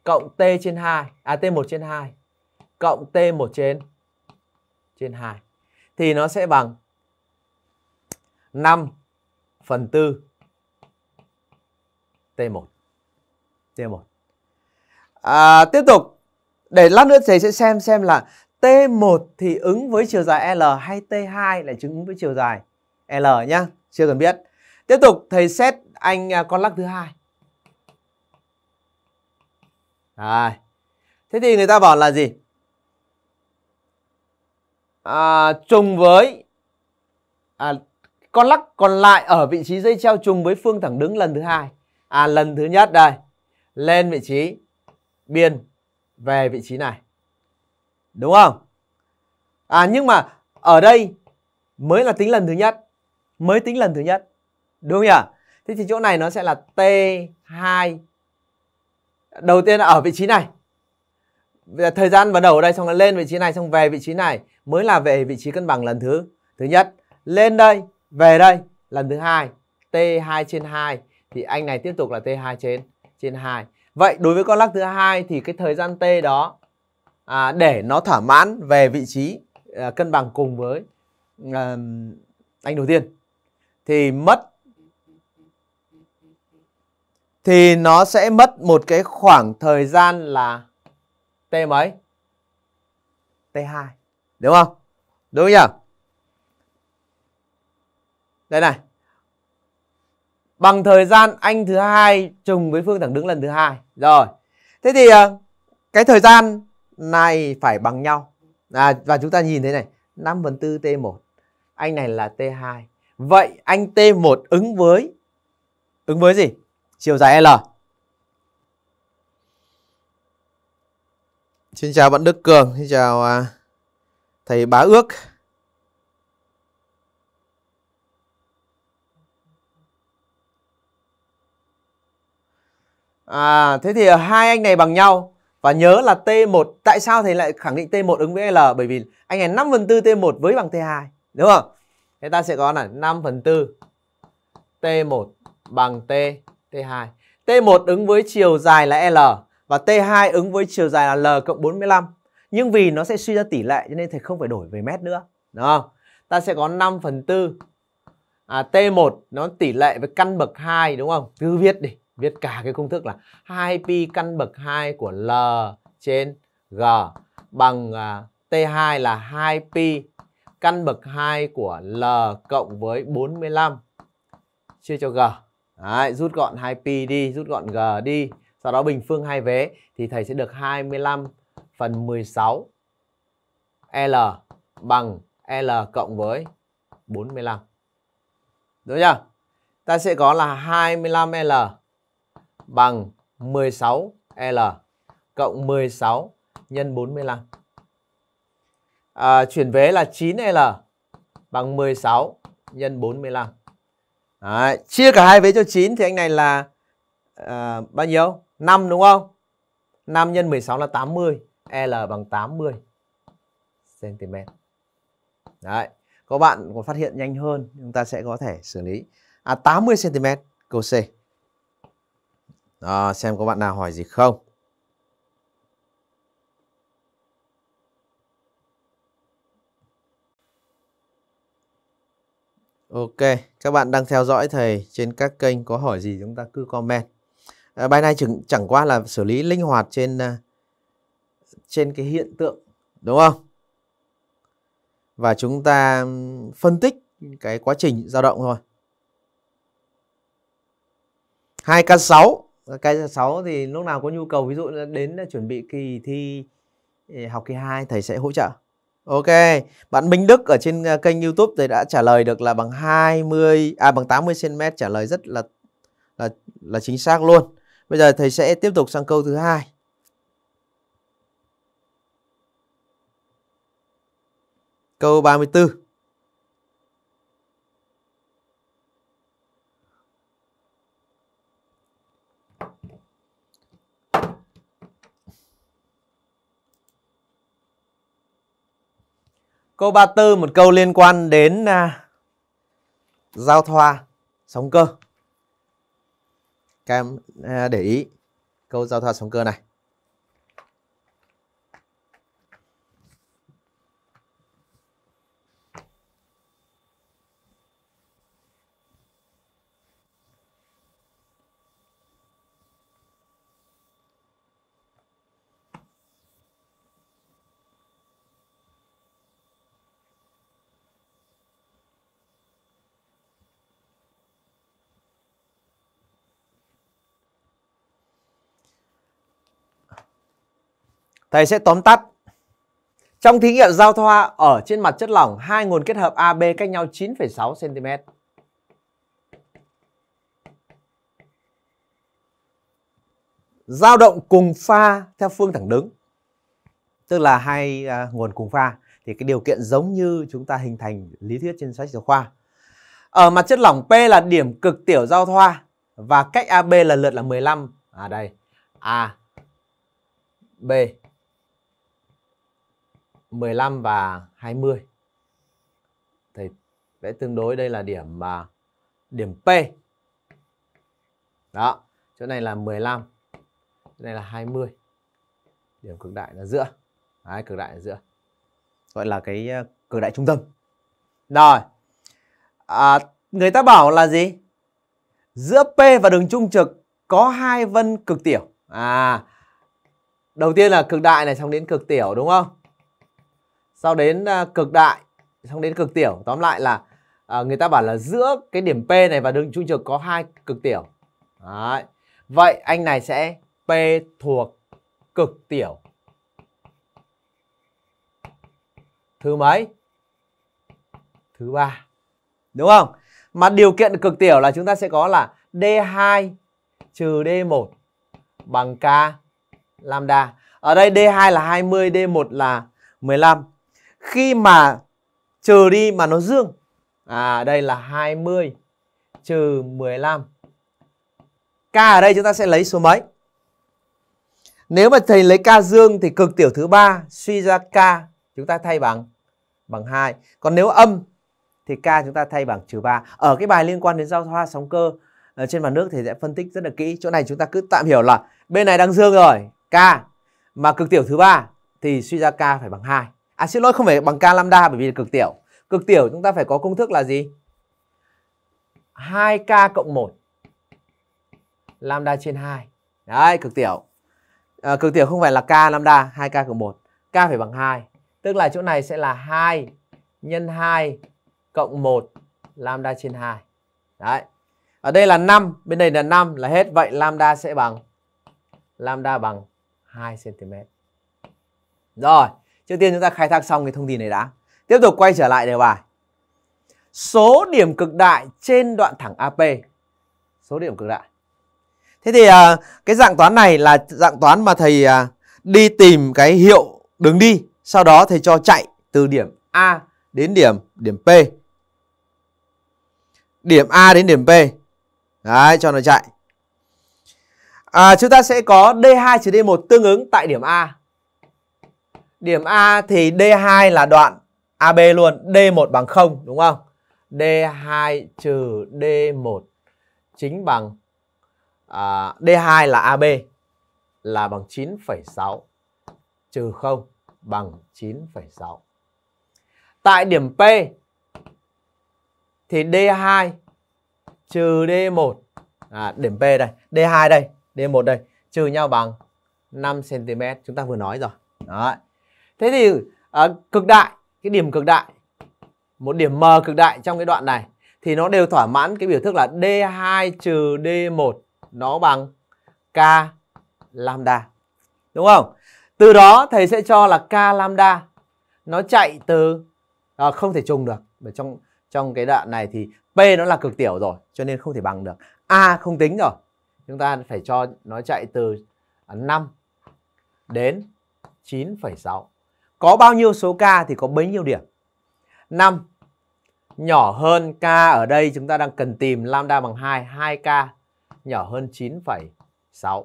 cộng T trên 2, à T1 trên 2 cộng T1 trên trên 2 thì nó sẽ bằng 5 phần 4 T1. T1. À, tiếp tục để lát nữa thầy sẽ xem xem là T1 thì ứng với chiều dài L hay T2 lại chứng ứng với chiều dài L nhá, chưa cần biết. Tiếp tục thầy xét anh à, con lắc thứ hai. Rồi. Thế thì người ta bảo là gì? À, trùng với à, con lắc còn lại ở vị trí dây treo trùng với phương thẳng đứng lần thứ hai. À lần thứ nhất đây. Lên vị trí biên về vị trí này. Đúng không? À nhưng mà ở đây mới là tính lần thứ nhất mới tính lần thứ nhất. Đúng không nhỉ? Thế thì chỗ này nó sẽ là T2. Đầu tiên là ở vị trí này. Thời gian bắt đầu ở đây xong là lên vị trí này xong về vị trí này mới là về vị trí cân bằng lần thứ thứ nhất. Lên đây, về đây lần thứ hai. T2 trên 2 thì anh này tiếp tục là T2 trên trên 2. Vậy đối với con lắc thứ hai thì cái thời gian T đó à, để nó thỏa mãn về vị trí à, cân bằng cùng với à, anh đầu tiên thì mất thì nó sẽ mất một cái khoảng thời gian là T mấy? T2. Đúng không? Đúng nhỉ? Đây này. Bằng thời gian anh thứ hai trùng với phương thẳng đứng lần thứ hai. Rồi. Thế thì ờ, cái thời gian này phải bằng nhau. À, và chúng ta nhìn thế này. 5 phần 4 T1. Anh này là T2. Vậy anh T1 ứng với ứng với gì? Chiều dài L. Xin chào bạn Đức Cường, xin chào à, thầy Bá Ước. À, thế thì hai anh này bằng nhau và nhớ là T1 tại sao thầy lại khẳng định T1 ứng với L bởi vì anh này 5 phần 4 T1 với bằng T2 đúng không? Thế ta sẽ có là 5 phần 4 T1 bằng T, T2. T1 ứng với chiều dài là L và T2 ứng với chiều dài là L cộng 45. Nhưng vì nó sẽ suy ra tỷ lệ cho nên thầy không phải đổi về mét nữa. Đúng không? Ta sẽ có 5 phần 4 à, T1 nó tỷ lệ với căn bậc 2 đúng không? Cứ viết đi, viết cả cái công thức là 2pi căn bậc 2 của L trên G bằng à, T2 là 2pi căn bậc 2 của L cộng với 45 chia cho G. Đấy, rút gọn 2pi đi, rút gọn G đi. Sau đó bình phương hai vế thì thầy sẽ được 25 phần 16 L bằng L cộng với 45. Đúng chưa? Ta sẽ có là 25L bằng 16L cộng 16 nhân 45 à, chuyển vé là 9L bằng 16 nhân 45. Đấy, chia cả hai vế cho 9 thì anh này là à, bao nhiêu? 5 đúng không? 5 nhân 16 là 80, L bằng 80 cm. Đấy, có bạn có phát hiện nhanh hơn, chúng ta sẽ có thể xử lý à 80 cm câu C. À, xem có bạn nào hỏi gì không? Ok, các bạn đang theo dõi thầy trên các kênh có hỏi gì chúng ta cứ comment. À, bài này chẳng, chẳng qua là xử lý linh hoạt trên à, trên cái hiện tượng đúng không? Và chúng ta phân tích cái quá trình dao động thôi. 2K6, K6 thì lúc nào có nhu cầu ví dụ đến chuẩn bị kỳ thi học kỳ 2 thầy sẽ hỗ trợ. Ok, bạn Minh Đức ở trên à, kênh YouTube thì đã trả lời được là bằng 20 à bằng 80 cm trả lời rất là là là chính xác luôn. Bây giờ thầy sẽ tiếp tục sang câu thứ hai. Câu 34. Câu 34 một câu liên quan đến à, giao thoa sóng cơ. Các em à, để ý câu giao thoa sóng cơ này. Thầy sẽ tóm tắt. Trong thí nghiệm giao thoa ở trên mặt chất lỏng, hai nguồn kết hợp AB cách nhau 9,6 cm. dao động cùng pha theo phương thẳng đứng. Tức là hai à, nguồn cùng pha thì cái điều kiện giống như chúng ta hình thành lý thuyết trên sách giáo khoa. Ở mặt chất lỏng P là điểm cực tiểu giao thoa và cách AB lần lượt là 15. À đây. A B 15 và 20. Thầy vẽ tương đối đây là điểm mà điểm P. Đó, chỗ này là 15. Chỗ này là 20. Điểm cực đại là giữa. Đấy, cực đại là giữa. Gọi là cái à, cực đại trung tâm. Rồi. À, người ta bảo là gì? Giữa P và đường trung trực có hai vân cực tiểu. À, đầu tiên là cực đại này xong đến cực tiểu đúng không? sau đến à, cực đại xong đến cực tiểu tóm lại là à, người ta bảo là giữa cái điểm P này và đường trung trực có hai cực tiểu Đấy. vậy anh này sẽ P thuộc cực tiểu thứ mấy thứ ba đúng không mà điều kiện cực tiểu là chúng ta sẽ có là D2 trừ D1 bằng K lambda. Ở đây D2 là 20, D1 là 15 khi mà trừ đi mà nó dương. À đây là 20 trừ 15. K ở đây chúng ta sẽ lấy số mấy? Nếu mà thầy lấy K dương thì cực tiểu thứ ba suy ra K chúng ta thay bằng bằng 2. Còn nếu âm thì K chúng ta thay bằng trừ 3. Ở cái bài liên quan đến giao thoa sóng cơ ở ờ, trên mặt nước thì sẽ phân tích rất là kỹ. Chỗ này chúng ta cứ tạm hiểu là bên này đang dương rồi, K mà cực tiểu thứ ba thì suy ra K phải bằng 2. À xin lỗi không phải bằng k lambda bởi vì là cực tiểu. Cực tiểu chúng ta phải có công thức là gì? 2k cộng 1 lambda trên 2. Đấy, cực tiểu. À, cực tiểu không phải là k lambda, 2k cộng 1. K phải bằng 2. Tức là chỗ này sẽ là 2 nhân 2 cộng 1 lambda trên 2. Đấy. Ở đây là 5, bên đây là 5 là hết. Vậy lambda sẽ bằng lambda bằng 2 cm. Rồi. Trước tiên chúng ta khai thác xong cái thông tin này đã. Tiếp tục quay trở lại đề bài. Số điểm cực đại trên đoạn thẳng AP. Số điểm cực đại. Thế thì à, cái dạng toán này là dạng toán mà thầy à, đi tìm cái hiệu đường đi, sau đó thầy cho chạy từ điểm A đến điểm điểm P. Điểm A đến điểm P. Đấy, cho nó chạy. À, chúng ta sẽ có D2 trừ D1 tương ứng tại điểm A Điểm A thì D2 là đoạn AB luôn, D1 bằng 0 đúng không? D2 trừ D1 chính bằng à, D2 là AB là bằng 9,6 trừ 0 bằng 9,6. Tại điểm P thì D2 trừ D1 à, điểm P đây, D2 đây, D1 đây trừ nhau bằng 5 cm chúng ta vừa nói rồi. Đấy thế thì à, cực đại cái điểm cực đại một điểm m cực đại trong cái đoạn này thì nó đều thỏa mãn cái biểu thức là d2 trừ d1 nó bằng k lambda đúng không từ đó thầy sẽ cho là k lambda nó chạy từ à, không thể trùng được bởi trong trong cái đoạn này thì p nó là cực tiểu rồi cho nên không thể bằng được a không tính rồi chúng ta phải cho nó chạy từ 5 đến 9,6 có bao nhiêu số K thì có bấy nhiêu điểm. 5 nhỏ hơn K ở đây chúng ta đang cần tìm lambda bằng 2, 2K nhỏ hơn 9,6.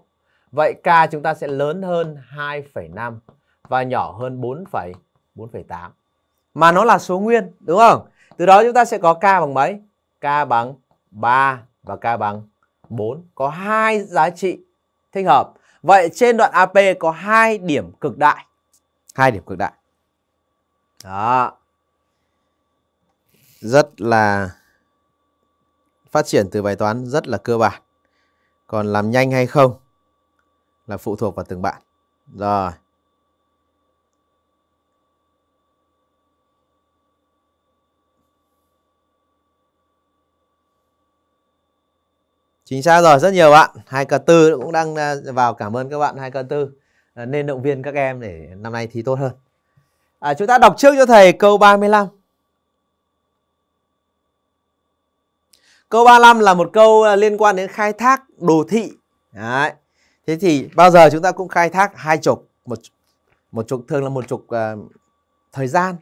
Vậy K chúng ta sẽ lớn hơn 2,5 và nhỏ hơn 4,4,8. Mà nó là số nguyên, đúng không? Từ đó chúng ta sẽ có K bằng mấy? K bằng 3 và K bằng 4. Có hai giá trị thích hợp. Vậy trên đoạn AP có hai điểm cực đại hai điểm cực đại đó rất là phát triển từ bài toán rất là cơ bản còn làm nhanh hay không là phụ thuộc vào từng bạn rồi chính xác rồi rất nhiều bạn hai cờ tư cũng đang à, vào cảm ơn các bạn hai cờ tư Ờ, nên động viên các em để năm nay thi tốt hơn. À, chúng ta đọc trước cho thầy câu 35. Câu 35 là một câu ờ, liên quan đến khai thác đồ thị. Đấy. Thế thì bao giờ chúng ta cũng khai thác hai trục, một một trục thường là một trục uh, ờ, thời gian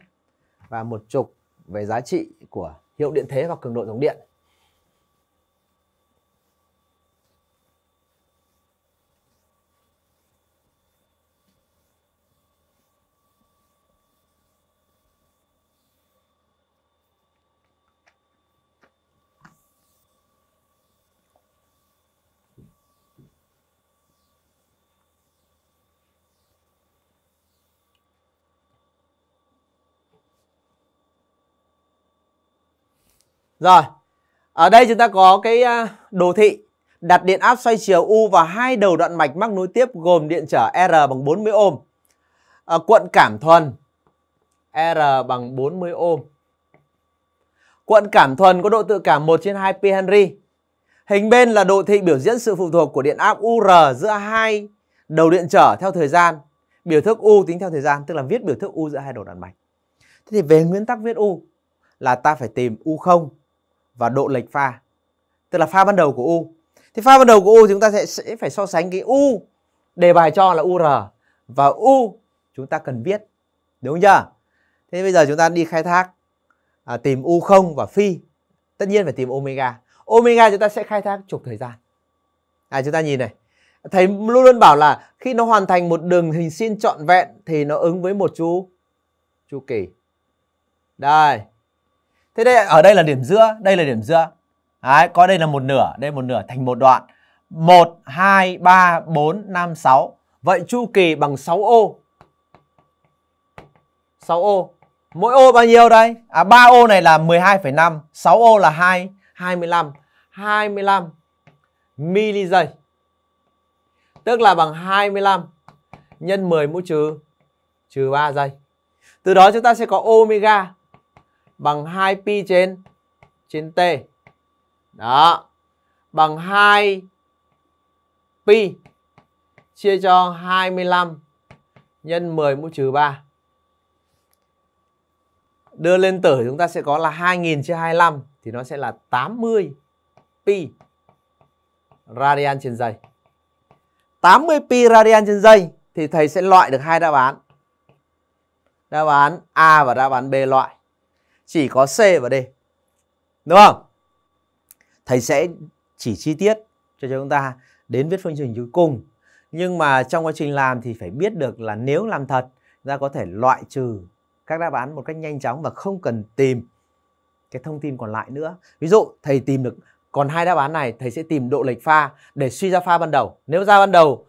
và một trục về giá trị của hiệu điện thế và cường độ dòng điện. Rồi, ở đây chúng ta có cái à, đồ thị đặt điện áp xoay chiều U vào hai đầu đoạn mạch mắc nối tiếp gồm điện trở R bằng 40 ohm. À, ờ, cuộn cảm thuần R bằng 40 ohm. Cuộn cảm thuần có độ tự cảm 1 trên 2 p Henry. Hình bên là đồ thị biểu diễn sự phụ thuộc của điện áp UR giữa hai đầu điện trở theo thời gian. Biểu thức U tính theo thời gian, tức là viết biểu thức U giữa hai đầu đoạn mạch. Thế thì về nguyên tắc viết U là ta phải tìm U0 và độ lệch pha tức là pha ban đầu của u thì pha ban đầu của u chúng ta sẽ, sẽ phải so sánh cái u đề bài cho là ur và u chúng ta cần biết đúng chưa thế bây giờ chúng ta đi khai thác à, tìm u không và phi tất nhiên phải tìm omega omega chúng ta sẽ khai thác trục thời gian à chúng ta nhìn này thầy luôn luôn bảo là khi nó hoàn thành một đường hình sin trọn vẹn thì nó ứng với một chu chu kỳ đây thế đây ở đây là điểm giữa đây là điểm giữa Đấy, có đây là một nửa đây một nửa thành một đoạn 1, 2, 3, 4, 5, 6 Vậy chu kỳ bằng 6 ô 6 ô Mỗi ô bao nhiêu đây? À 3 ô này là 12,5 6 ô là 2, 25 25 mili giây Tức là bằng 25 nhân 10 mũ trừ trừ 3 giây Từ đó chúng ta sẽ có omega bằng 2 pi trên trên t. Đó. Bằng 2 pi chia cho 25 nhân 10 mũ trừ 3. Đưa lên tử chúng ta sẽ có là 2000 chia 25 thì nó sẽ là 80 pi radian trên giây. 80 pi radian trên giây thì thầy sẽ loại được hai đáp án. Đáp án A và đáp án B loại chỉ có C và D. Đúng không? Thầy sẽ chỉ chi tiết cho chúng ta đến viết phương trình cuối cùng. Nhưng mà trong quá trình làm thì phải biết được là nếu làm thật, chúng ta có thể loại trừ các đáp án một cách nhanh chóng và không cần tìm cái thông tin còn lại nữa. Ví dụ thầy tìm được còn hai đáp án này, thầy sẽ tìm độ lệch pha để suy ra pha ban đầu. Nếu ra ban đầu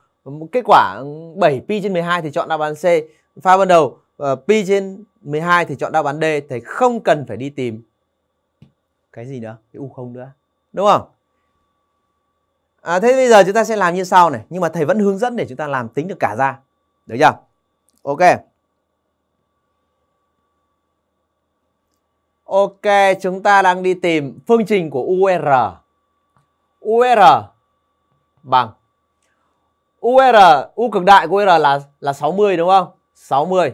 kết quả 7 pi trên 12 thì chọn đáp án C. Pha ban đầu uh, pi trên 12 thì chọn đáp án D thầy không cần phải đi tìm cái gì nữa cái u không nữa đúng không à, thế bây giờ chúng ta sẽ làm như sau này nhưng mà thầy vẫn hướng dẫn để chúng ta làm tính được cả ra được chưa ok ok chúng ta đang đi tìm phương trình của UR UR bằng UR U cực đại của UR là là 60 đúng không 60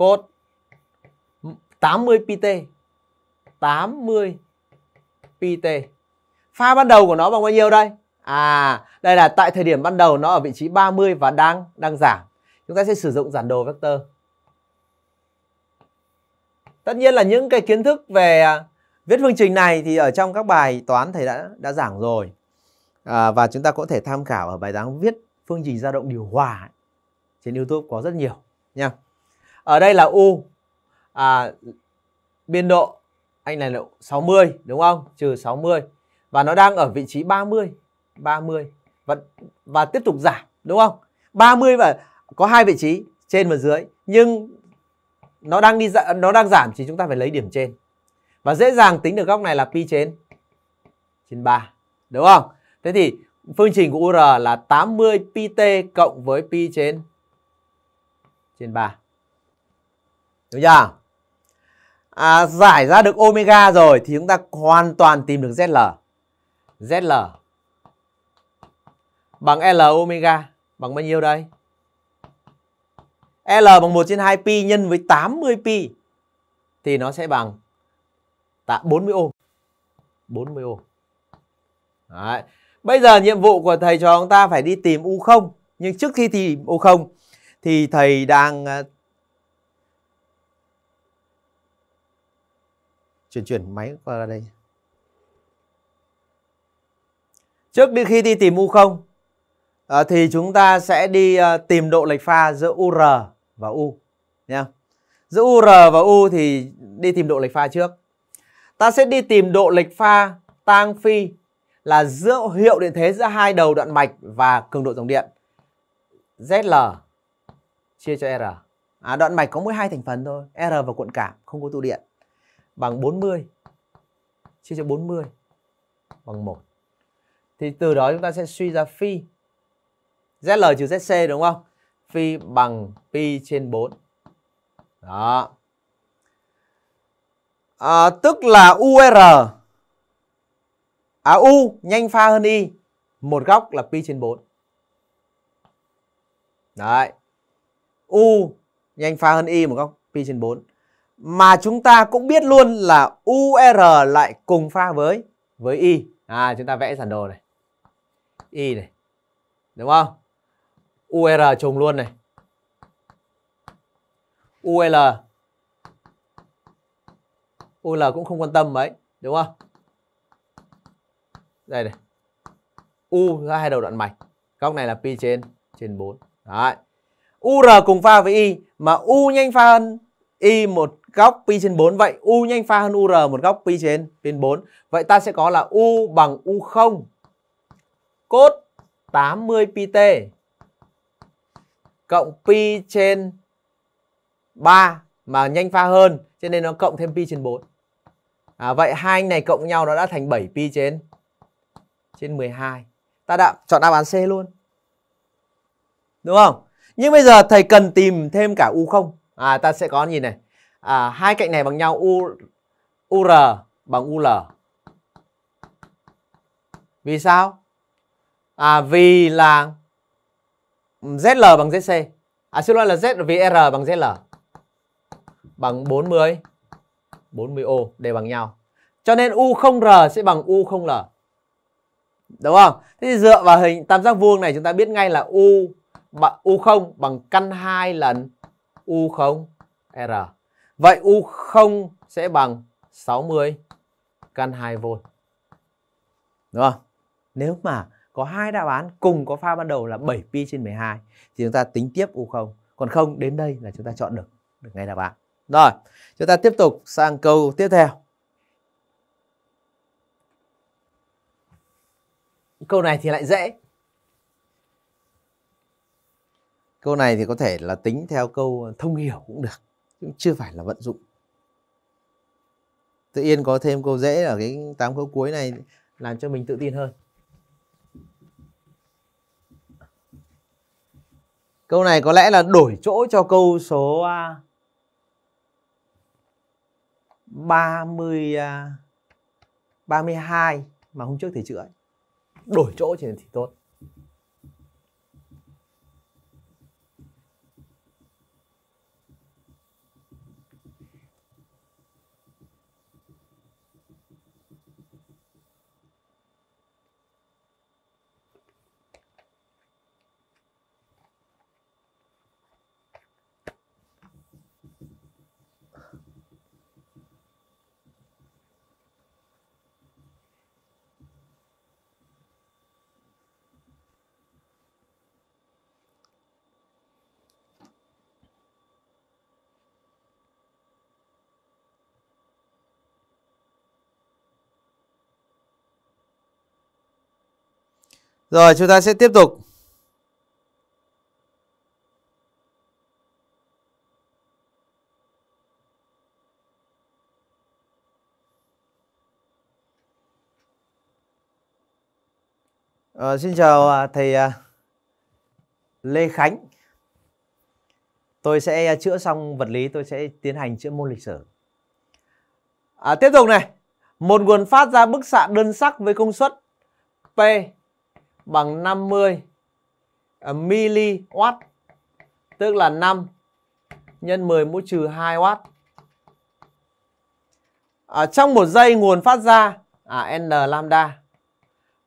cos 80 pt 80 pt pha ban đầu của nó bằng bao nhiêu đây à đây là tại thời điểm ban đầu nó ở vị trí 30 và đang đang giảm chúng ta sẽ sử dụng giản đồ vector tất nhiên là những cái kiến thức về à, viết phương trình này thì ở trong các bài toán thầy đã đã giảng rồi à, và chúng ta có thể tham khảo ở bài giảng viết phương trình dao động điều hòa trên YouTube có rất nhiều nha ở đây là u à, biên độ anh này là 60 đúng không trừ 60 và nó đang ở vị trí 30 30 và và tiếp tục giảm đúng không 30 và có hai vị trí trên và dưới nhưng nó đang đi dạ, nó đang giảm thì chúng ta phải lấy điểm trên và dễ dàng tính được góc này là pi trên trên 3 đúng không thế thì phương trình của UR là 80 pi t cộng với pi trên trên 3 Đúng chưa? À, giải ra được omega rồi thì chúng ta hoàn toàn tìm được ZL. ZL bằng L omega bằng bao nhiêu đây? L bằng 1 trên 2 pi nhân với 80 pi thì nó sẽ bằng 40 ohm. 40 ohm. Đấy. Bây giờ nhiệm vụ của thầy cho chúng ta phải đi tìm U0, nhưng trước khi tìm U0 thì thầy đang chuyển chuyển máy qua đây trước khi đi tìm u không à, thì chúng ta sẽ đi à, tìm độ lệch pha giữa ur và u nha giữa ur và u thì đi tìm độ lệch pha trước ta sẽ đi tìm độ lệch pha tang phi là giữa hiệu điện thế giữa hai đầu đoạn mạch và cường độ dòng điện ZL chia cho R. À, đoạn mạch có mỗi hai thành phần thôi, R và cuộn cảm, không có tụ điện bằng 40 chia cho 40 bằng 1. Thì từ đó chúng ta sẽ suy ra phi ZL trừ ZC đúng không? Phi bằng pi trên 4. Đó. À, tức là UR à U nhanh pha hơn Y một góc là pi trên 4. Đấy. U nhanh pha hơn Y một góc pi trên 4 mà chúng ta cũng biết luôn là UR lại cùng pha với với Y. À chúng ta vẽ bản đồ này. Y này. Đúng không? UR trùng luôn này. UL UL cũng không quan tâm mấy, đúng không? Đây này. U ra hai đầu đoạn mạch. Góc này là pi trên trên 4. Đấy. UR cùng pha với y mà u nhanh pha hơn y một góc pi trên 4 vậy u nhanh pha hơn ur một góc pi trên pin 4. Vậy ta sẽ có là u bằng u0 cốt 80 pi t cộng pi trên 3 mà nhanh pha hơn cho nên nó cộng thêm pi trên 4. À, vậy hai anh này cộng nhau nó đã thành 7 pi trên trên 12. Ta đã chọn đáp án C luôn. Đúng không? Nhưng bây giờ thầy cần tìm thêm cả u0 à, ta sẽ có nhìn này à, hai cạnh này bằng nhau u ur bằng ul vì sao à, vì là zl bằng zc à xin lỗi là z vì r bằng zl bằng 40 40 ô đều bằng nhau cho nên u không r sẽ bằng u không l đúng không thế thì dựa vào hình tam giác vuông này chúng ta biết ngay là u u không bằng căn 2 lần U0 R. Vậy U0 sẽ bằng 60 căn 2V. Đúng không? Nếu mà có hai đáp án cùng có pha ban đầu là 7 pi trên 12 thì chúng ta tính tiếp U0. Còn không đến đây là chúng ta chọn được được ngay đáp án. Rồi, chúng ta tiếp tục sang câu tiếp theo. Câu này thì lại dễ. câu này thì có thể là tính theo câu thông hiểu cũng được cũng chưa phải là vận dụng tự yên có thêm câu dễ ở cái tám câu cuối này làm cho mình tự tin hơn câu này có lẽ là đổi chỗ cho câu số 30 à, 32 à, mà hôm trước thì chữa đổi chỗ thì, thì tốt Rồi chúng ta sẽ tiếp tục. Ờ, xin chào à, thầy à, Lê Khánh. Tôi sẽ à, chữa xong vật lý, tôi sẽ tiến hành chữa môn lịch sử. À, tiếp tục này. Một nguồn phát ra bức xạ đơn sắc với công suất P bằng 50 uh, mW tức là 5 nhân 10 mũ trừ 2W. ở à, trong một giây nguồn phát ra à, N lambda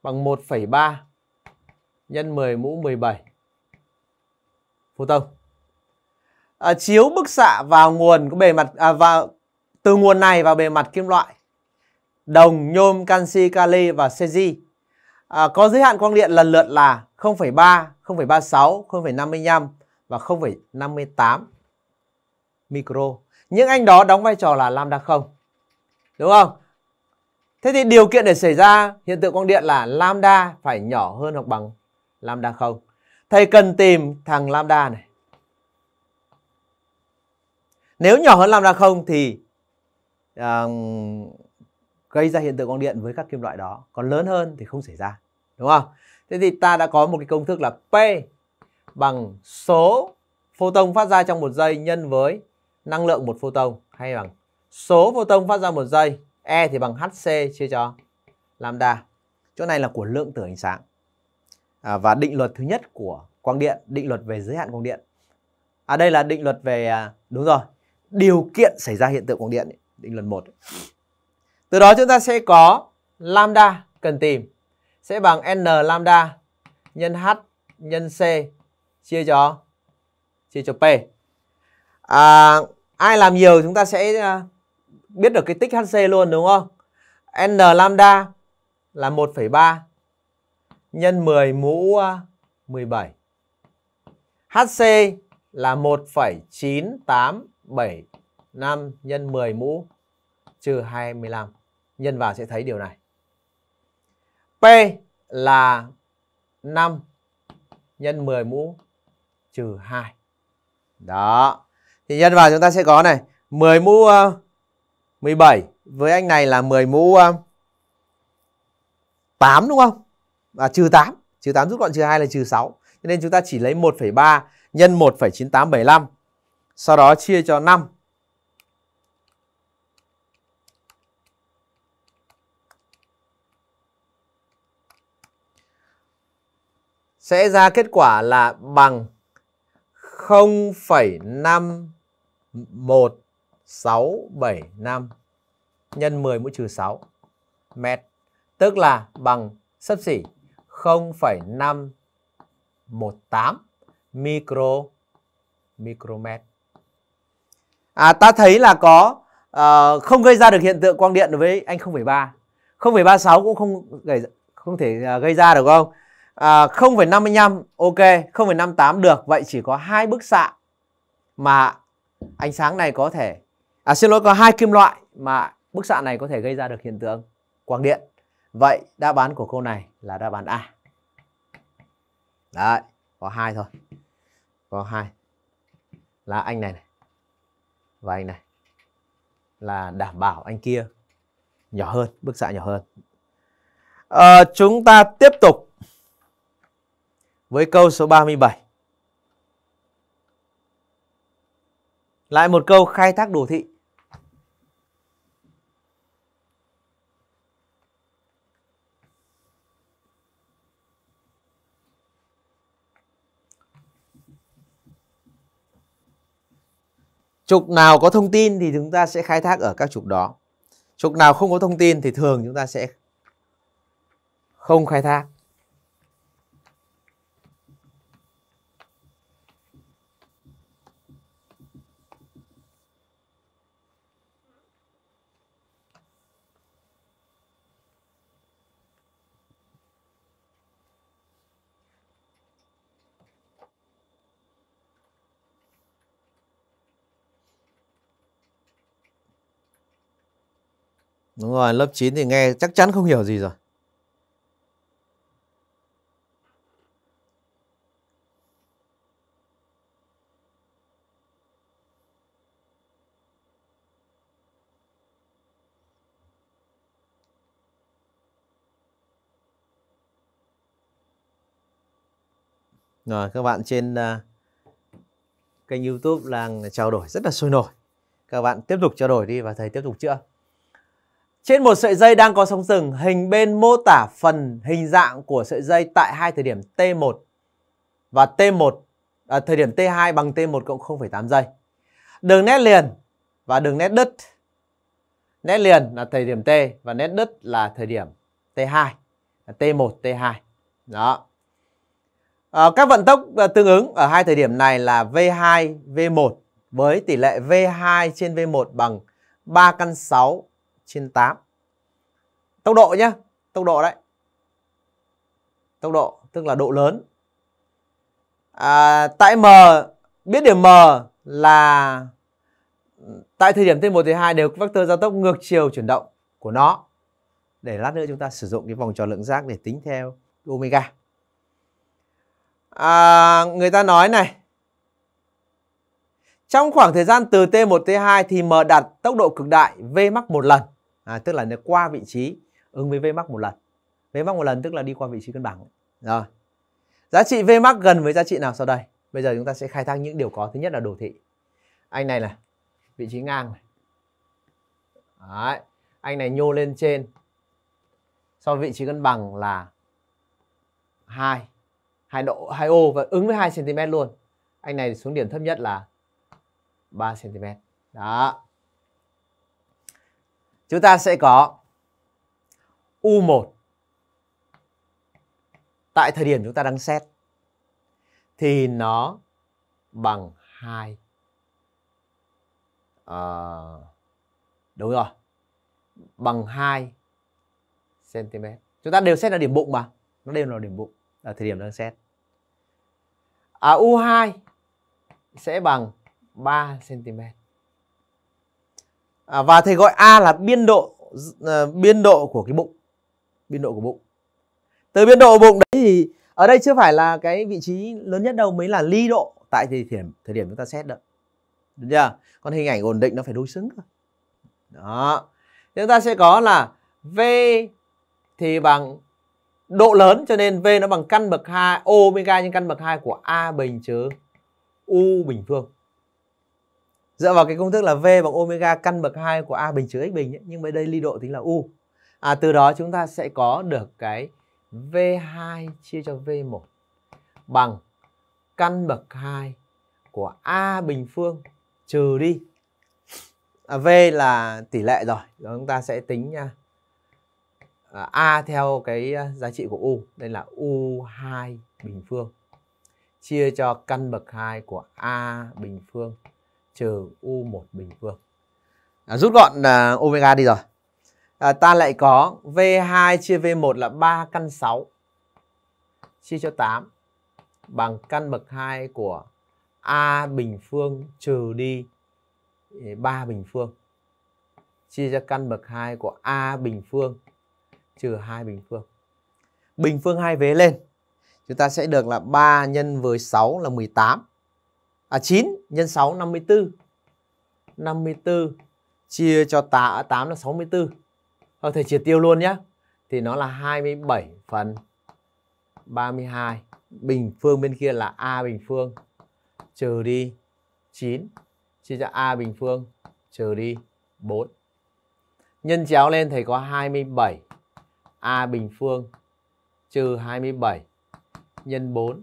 bằng 1,3 nhân 10 mũ 17 phô tông. À, chiếu bức xạ vào nguồn có bề mặt à, vào từ nguồn này vào bề mặt kim loại đồng nhôm canxi kali và cesi à, có giới hạn quang điện lần lượt là 0,3, 0,36, 0,55 và 0,58 micro. Những anh đó đóng vai trò là lambda không, Đúng không? Thế thì điều kiện để xảy ra hiện tượng quang điện là lambda phải nhỏ hơn hoặc bằng lambda không. Thầy cần tìm thằng lambda này. Nếu nhỏ hơn lambda không thì uh, gây ra hiện tượng quang điện với các kim loại đó còn lớn hơn thì không xảy ra đúng không? Thế thì ta đã có một cái công thức là P bằng số photon phát ra trong một giây nhân với năng lượng một photon hay bằng số photon phát ra một giây E thì bằng HC chia cho lambda. Chỗ này là của lượng tử ánh sáng. À, và định luật thứ nhất của quang điện, định luật về giới hạn quang điện. À đây là định luật về à, đúng rồi, điều kiện xảy ra hiện tượng quang điện, định luật 1. Từ đó chúng ta sẽ có lambda cần tìm sẽ bằng n lambda nhân h nhân c chia cho chia cho p. À, ai làm nhiều chúng ta sẽ à, biết được cái tích hc luôn đúng không? n lambda là 1,3 nhân 10 mũ 17. À, hc là 1,9875 nhân 10 mũ trừ 25. Nhân vào sẽ thấy điều này. P là 5 nhân 10 mũ trừ 2. Đó. Thì nhân vào chúng ta sẽ có này 10 mũ uh, ờ, 17 với anh này là 10 mũ uh, ờ, 8 đúng không? À, trừ 8. Trừ 8 rút gọn trừ 2 là trừ 6. Cho nên chúng ta chỉ lấy 1,3 nhân 1,9875. Sau đó chia cho 5 sẽ ra kết quả là bằng 0,51675 nhân 10 mũ trừ 6 mét. Tức là bằng xấp xỉ 0,518 micro micromet. À, ta thấy là có uh, không gây ra được hiện tượng quang điện đối với anh 0,3. 0,36 cũng không gây không thể ờ, gây ra được không? à, 0,55 ok 0,58 được vậy chỉ có hai bức xạ mà ánh sáng này có thể à xin lỗi có hai kim loại mà bức xạ này có thể gây ra được hiện tượng quang điện vậy đáp án của câu này là đáp án A đấy có hai thôi có hai là anh này, này và anh này là đảm bảo anh kia nhỏ hơn bức xạ nhỏ hơn à, chúng ta tiếp tục với câu số 37. Lại một câu khai thác đồ thị. Trục nào có thông tin thì chúng ta sẽ khai thác ở các trục đó. Trục nào không có thông tin thì thường chúng ta sẽ không khai thác. Đúng rồi, lớp 9 thì nghe chắc chắn không hiểu gì rồi. Rồi các bạn trên uh, kênh YouTube đang trao đổi rất là sôi nổi. Các bạn tiếp tục trao đổi đi và thầy tiếp tục chữa. Trên một sợi dây đang có sóng dừng, hình bên mô tả phần hình dạng của sợi dây tại hai thời điểm T1 và T1 à, thời điểm T2 bằng T1 cộng 0,8 giây. Đường nét liền và đường nét đứt. Nét liền là thời điểm T và nét đứt là thời điểm T2, T1, T2. Đó. À, các vận tốc ờ, tương ứng ở hai thời điểm này là V2, V1 với tỷ lệ V2 trên V1 bằng 3 căn 6 trên 8 tốc độ nhá tốc độ đấy tốc độ tức là độ lớn à, tại m biết điểm m là tại thời điểm t1 t2 đều vector gia tốc ngược chiều chuyển động của nó để lát nữa chúng ta sử dụng cái vòng tròn lượng giác để tính theo omega à, người ta nói này trong khoảng thời gian từ T1 T2 thì M đạt tốc độ cực đại V mắc một lần à, tức là nó qua vị trí ứng với Vmax một lần Vmax một lần tức là đi qua vị trí cân bằng rồi giá trị Vmax gần với giá trị nào sau đây bây giờ chúng ta sẽ khai thác những điều có thứ nhất là đồ thị anh này là vị trí ngang này Đấy. anh này nhô lên trên sau vị trí cân bằng là hai hai độ hai ô và ứng với 2 cm luôn anh này xuống điểm thấp nhất là 3 cm đó chúng ta sẽ có U1 tại thời điểm chúng ta đang xét thì nó bằng 2. À, ờ, đúng rồi. Bằng 2 cm. Chúng ta đều xét là điểm bụng mà. Nó đều là điểm bụng ở thời điểm đang xét. À, U2 sẽ bằng 3 cm à, và thầy gọi a là biên độ à, biên độ của cái bụng biên độ của bụng từ biên độ bụng đấy thì ở đây chưa phải là cái vị trí lớn nhất đâu mới là ly độ tại thời điểm thời điểm chúng ta xét được được chưa còn hình ảnh ổn định nó phải đối xứng thôi đó chúng ta sẽ có là v thì bằng độ lớn cho nên v nó bằng căn bậc 2 omega nhân căn bậc 2 của a bình chứ u bình phương dựa vào cái công thức là V bằng omega căn bậc 2 của A bình trừ x bình ấy, nhưng mà đây ly độ tính là U. À, từ đó chúng ta sẽ có được cái V2 chia cho V1 bằng căn bậc 2 của A bình phương trừ đi à, V là tỷ lệ rồi, rồi chúng ta sẽ tính nha. À, à, A theo cái à, giá trị của U, đây là U2 bình phương chia cho căn bậc 2 của A bình phương trừ U1 bình phương. À, rút gọn à, omega đi rồi. À, ta lại có V2 chia V1 là 3 căn 6 chia cho 8 bằng căn bậc 2 của A bình phương trừ đi 3 bình phương chia cho căn bậc 2 của A bình phương trừ 2 bình phương. Bình phương 2 vế lên. Chúng ta sẽ được là 3 nhân với 6 là 18 à 9 nhân 6 54. 54 chia cho 8, 8 là 64. Thôi thầy triệt tiêu luôn nhé. Thì nó là 27 phần 32. Bình phương bên kia là A bình phương trừ đi 9 chia cho A bình phương trừ đi 4. Nhân chéo lên thầy có 27 A bình phương trừ 27 nhân 4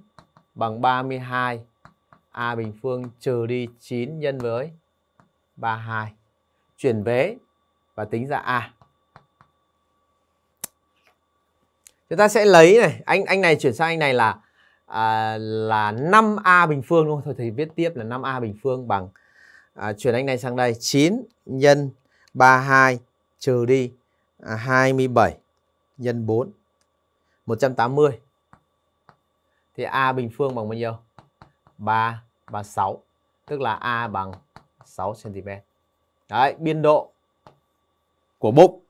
bằng 32 A bình phương trừ đi 9 nhân với 32. Chuyển vế và tính ra A. Chúng ta sẽ lấy này, anh anh này chuyển sang anh này là à, là 5A bình phương luôn. Thôi thì viết tiếp là 5A bình phương bằng à, chuyển anh này sang đây 9 nhân 32 trừ đi à, 27 nhân 4 180. Thì A bình phương bằng bao nhiêu? 3 và 6 tức là A bằng 6 cm. Đấy, biên độ của bụng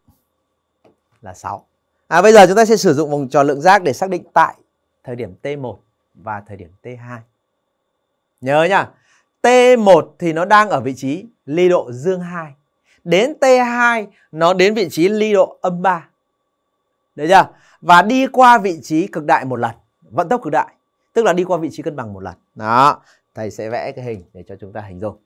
là 6. À bây giờ chúng ta sẽ sử dụng vòng tròn lượng giác để xác định tại thời điểm T1 và thời điểm T2. Nhớ nhá, T1 thì nó đang ở vị trí ly độ dương 2. Đến T2 nó đến vị trí ly độ âm 3. Đấy chưa? Và đi qua vị trí cực đại một lần, vận tốc cực đại tức là đi qua vị trí cân bằng một lần đó thầy sẽ vẽ cái hình để cho chúng ta hình dung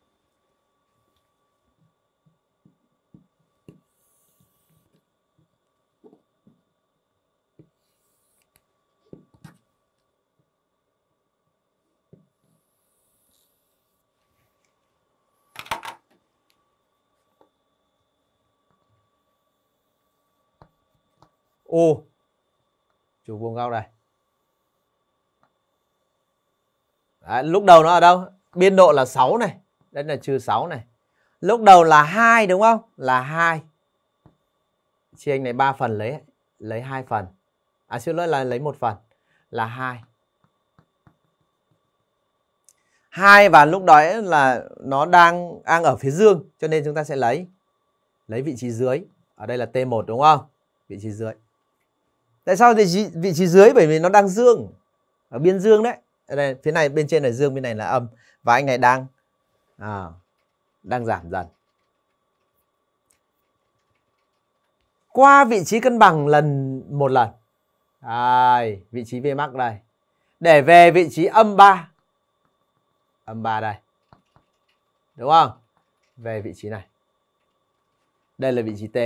ô trục vuông góc đây Đấy, lúc đầu nó ở đâu? Biên độ là 6 này. Đây là trừ 6 này. Lúc đầu là 2 đúng không? Là 2. Chia anh này 3 phần lấy lấy 2 phần. À xin lỗi là lấy 1 phần là 2. 2 và lúc đó là nó đang đang ở phía dương cho nên chúng ta sẽ lấy lấy vị trí dưới. Ở đây là T1 đúng không? Vị trí dưới. Tại sao thì vị trí dưới bởi vì nó đang dương ở biên dương đấy đây, phía này bên trên là dương bên này là âm và anh này đang à, đang giảm dần qua vị trí cân bằng lần một lần Đây, vị trí v max đây để về vị trí âm 3 âm 3 đây đúng không về vị trí này đây là vị trí T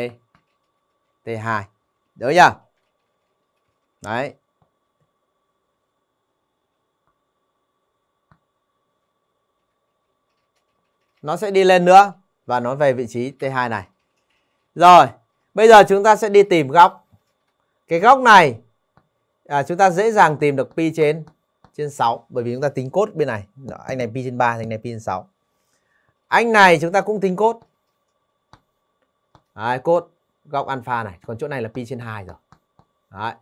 T2 đúng chưa đấy nó sẽ đi lên nữa và nó về vị trí T2 này. Rồi, bây giờ chúng ta sẽ đi tìm góc. Cái góc này à, chúng ta dễ dàng tìm được pi trên trên 6 bởi vì chúng ta tính cốt bên này. Đó, anh này pi trên 3, anh này pi trên 6. Anh này chúng ta cũng tính cốt. Đấy, cốt góc alpha này, còn chỗ này là pi trên 2 rồi. Đấy.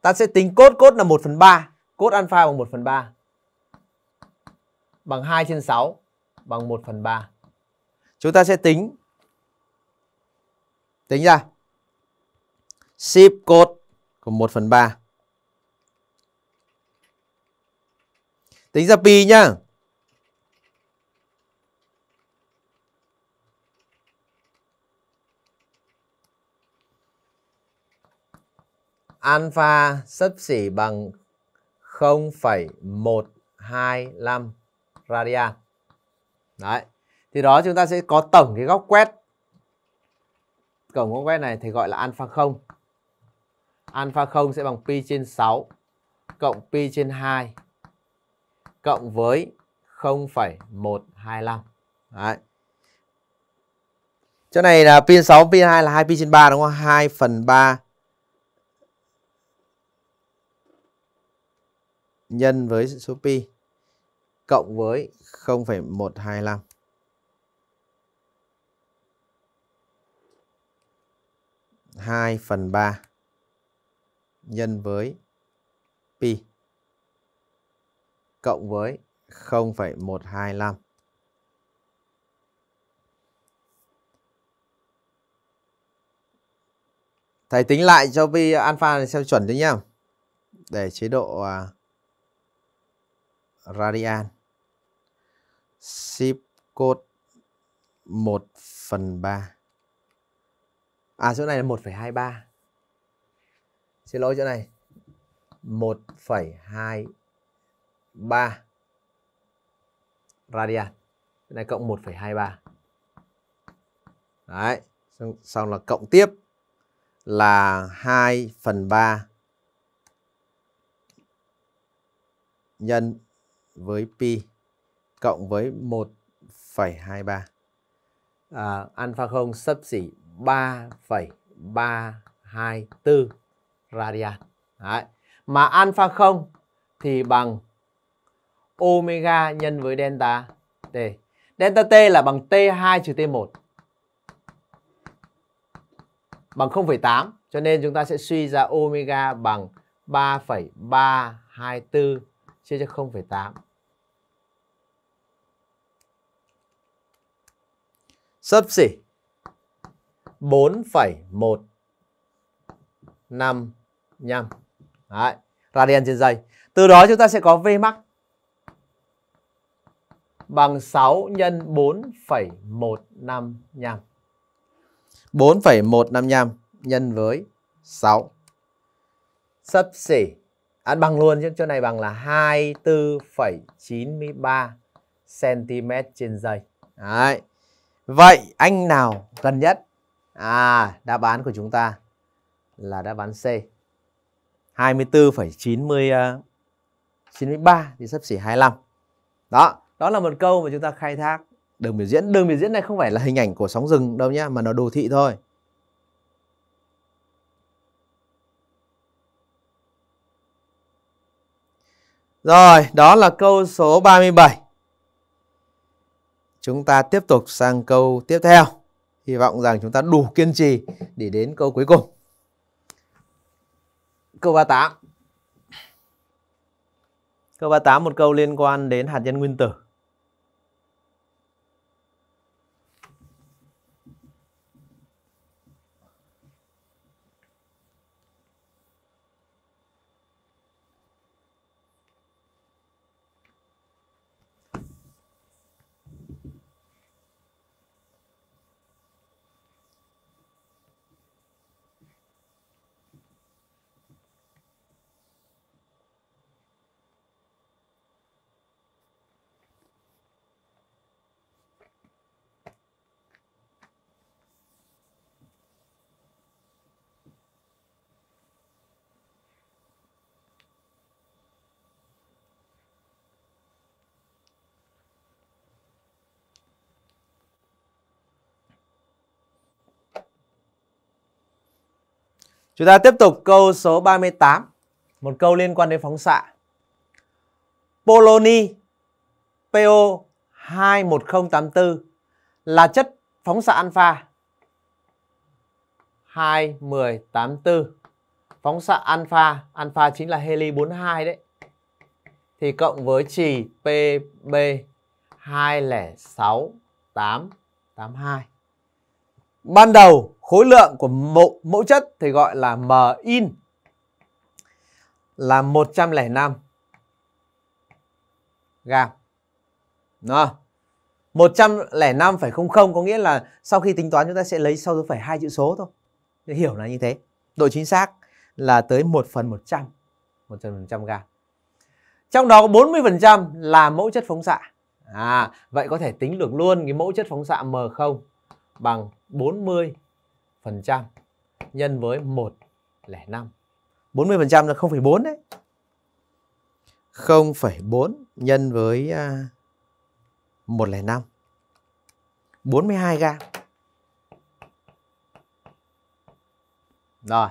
Ta sẽ tính cốt, cốt là 1 phần 3. Cốt alpha bằng 1 phần 3. Bằng 2 trên 6 bằng 1 phần 3. Chúng ta sẽ tính. Tính ra. Ship cột của 1 phần 3. Tính ra pi nhá. Alpha sấp xỉ bằng 0,125 radian. Đấy. Thì đó chúng ta sẽ có tổng cái góc quét. Tổng góc quét này thì gọi là alpha 0. Alpha 0 sẽ bằng pi trên 6 cộng pi trên 2 cộng với 0,125. Đấy. Chỗ này là pi 6, pi 2 là 2 pi trên 3 đúng không? 2 phần 3 nhân với số pi cộng với 0,125. hai phần ba nhân với pi cộng với 0,125 Thầy tính lại cho vi alpha này xem chuẩn đấy nhá. Để chế độ uh, radian ship code 1 phần 3 à chỗ này là 1,23 xin lỗi chỗ này 1,23 radian chỗ này cộng 1,23 đấy xong, xong là cộng tiếp là 2 phần 3 nhân với pi cộng với 1,23. À, alpha 0 sấp xỉ 3,324 radian. Đấy. Mà alpha 0 thì bằng omega nhân với delta T. Delta T là bằng T2 trừ T1. Bằng 0,8. Cho nên chúng ta sẽ suy ra omega bằng 3,324 chia cho 0,8. sấp xỉ 4,155 Đấy, radian trên giây. Từ đó chúng ta sẽ có Vmax bằng 6 nhân 4,155. 4,155 nhân với 6 sấp xỉ à, bằng luôn chứ chỗ này bằng là 24,93 cm trên giây. Đấy. Vậy anh nào gần nhất? À, đáp án của chúng ta là đáp án C. 24,90 93 ờ, thì sắp xỉ 25. Đó, đó là một câu mà chúng ta khai thác đường biểu diễn. Đường biểu diễn này không phải là hình ảnh của sóng rừng đâu nhá, mà nó đồ thị thôi. Rồi, đó là câu số 37 chúng ta tiếp tục sang câu tiếp theo hy vọng rằng chúng ta đủ kiên trì để đến câu cuối cùng câu 38 câu 38 một câu liên quan đến hạt nhân nguyên tử Chúng ta tiếp tục câu số 38, một câu liên quan đến phóng xạ. Poloni PO21084 là chất phóng xạ alpha 2184. Phóng xạ alpha, alpha chính là heli 42 đấy. Thì cộng với chỉ PB 206882. Ban đầu khối lượng của mẫu, mẫu chất thì gọi là M in là 105 gam. Đó. 105,00 có nghĩa là sau khi tính toán chúng ta sẽ lấy sau hai chữ số thôi. Để hiểu là như thế. Độ chính xác là tới 1 phần 100. 100 gam. Trong đó có 40% là mẫu chất phóng xạ. À, vậy có thể tính được luôn cái mẫu chất phóng xạ M0 bằng 40 nhân với 105. 40% là 0,4 đấy. 0,4 nhân với 105. 42 gram. Rồi.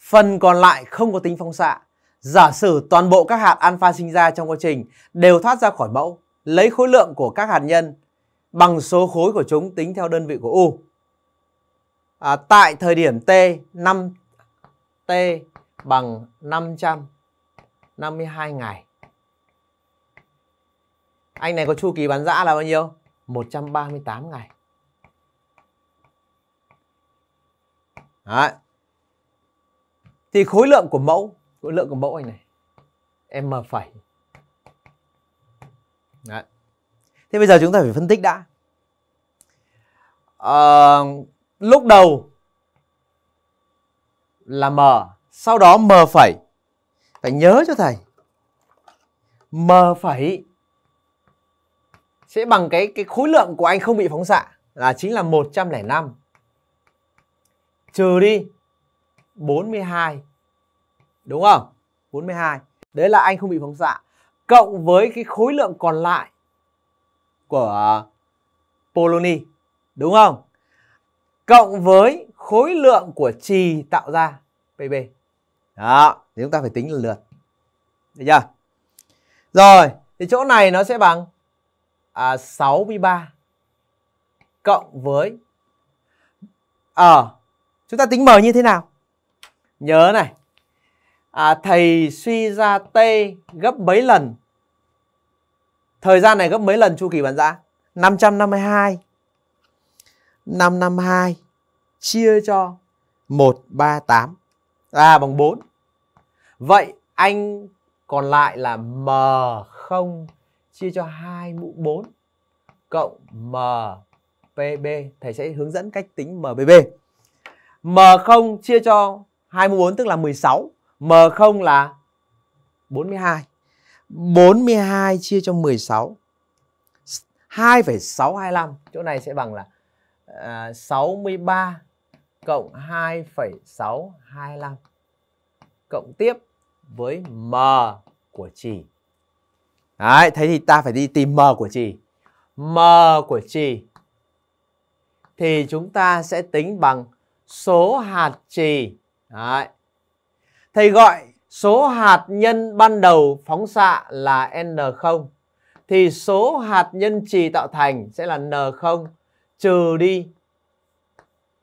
Phần còn lại không có tính phóng xạ. Giả sử toàn bộ các hạt alpha sinh ra trong quá trình đều thoát ra khỏi mẫu, lấy khối lượng của các hạt nhân bằng số khối của chúng tính theo đơn vị của U. À, tại thời điểm T 5 T bằng 552 ngày. Anh này có chu kỳ bán dã là bao nhiêu? 138 ngày. Đấy. Thì khối lượng của mẫu, khối lượng của mẫu anh này M phẩy. Đấy thế bây giờ chúng ta phải phân tích đã à, lúc đầu là m sau đó m phẩy phải nhớ cho thầy m phẩy sẽ bằng cái cái khối lượng của anh không bị phóng xạ là chính là 105 trừ đi 42 đúng không 42 đấy là anh không bị phóng xạ cộng với cái khối lượng còn lại của poloni đúng không? Cộng với khối lượng của trì tạo ra PB. Đó, thì chúng ta phải tính lần lượt. Được chưa? Rồi, thì chỗ này nó sẽ bằng à, 63 cộng với ờ à, chúng ta tính m như thế nào? Nhớ này. À, thầy suy ra t gấp mấy lần Thời gian này gấp mấy lần chu kỳ bán ra? 552. 552 chia cho 138 à bằng 4. Vậy anh còn lại là M0 chia cho 2 mũ 4 cộng MPB. Thầy sẽ hướng dẫn cách tính MPB. M0 chia cho 2 mũ 4 tức là 16. M0 là 42. 42 chia cho 16 2,625 chỗ này sẽ bằng là à, 63 cộng 2,625 cộng tiếp với m của chỉ Đấy, thế thì ta phải đi tìm m của chỉ m của chỉ thì chúng ta sẽ tính bằng số hạt chỉ Đấy. Thầy gọi số hạt nhân ban đầu phóng xạ là N0 thì số hạt nhân trì tạo thành sẽ là N0 trừ đi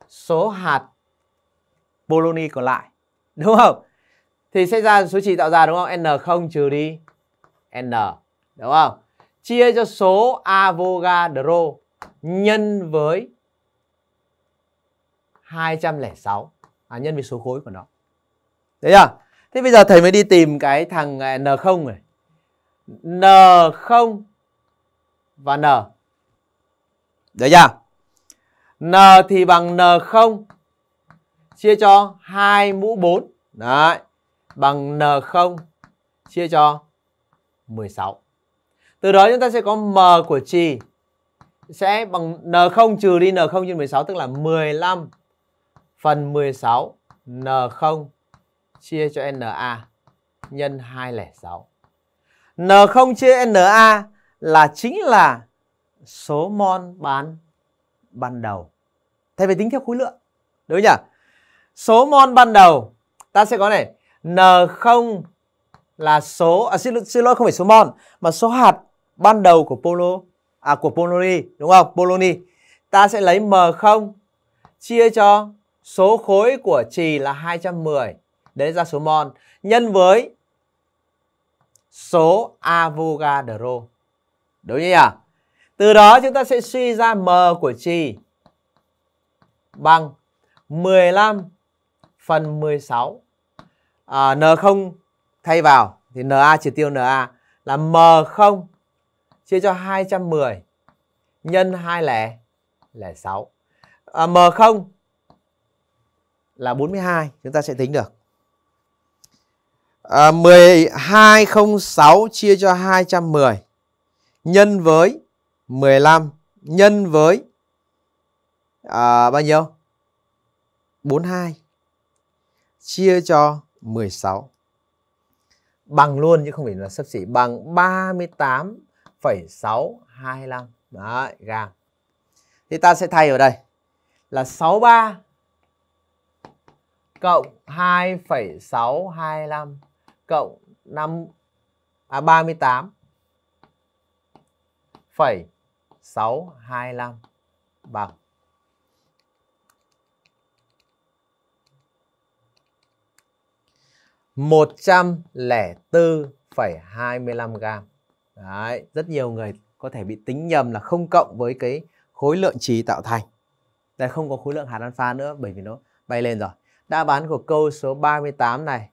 số hạt polony còn lại. Đúng không? Thì sẽ ra số trì tạo ra đúng không? N0 trừ đi N. Đúng không? Chia cho số Avogadro nhân với 206. À, nhân với số khối của nó. Đấy chưa? Thế bây giờ thầy mới đi tìm cái thằng N0 rồi. N0 và N. Được chưa? N thì bằng N0 chia cho 2 mũ 4. Đấy. Bằng N0 chia cho 16. Từ đó chúng ta sẽ có M của chi sẽ bằng N0 trừ đi N0 trên 16 tức là 15 phần 16 N0 chia cho NA nhân 206. N0 chia NA là chính là số mol bán ban đầu. Thay vì tính theo khối lượng. Đúng nhỉ? Số mol ban đầu ta sẽ có này, N0 là số à xin, xin lỗi không phải số mol mà số hạt ban đầu của polo à của poloni đúng không? Poloni. Ta sẽ lấy M0 chia cho số khối của trì là 210 đấy ra số mol nhân với số Avogadro. Đúng nhỉ? Từ đó chúng ta sẽ suy ra M của chi bằng 15 phần 16. À, N0 thay vào thì Na trừ tiêu Na là M0 chia cho 210 nhân 2 lẻ lẻ 6. À, M0 là 42 chúng ta sẽ tính được à, 1206 chia cho 210 nhân với 15 nhân với à, bao nhiêu? 42 chia cho 16 bằng luôn chứ không phải là sấp xỉ bằng 38,625 đấy gam thì ta sẽ thay ở đây là 63 cộng 2,625 cộng 5 à 38 phẩy 625 bằng một trăm lẻ tư phẩy hai mươi lăm gram. Đấy, rất nhiều người có thể bị tính nhầm là không cộng với cái khối lượng trì tạo thành. Đây không có khối lượng hạt alpha nữa bởi vì nó bay lên rồi. Đáp án của câu số ba mươi tám này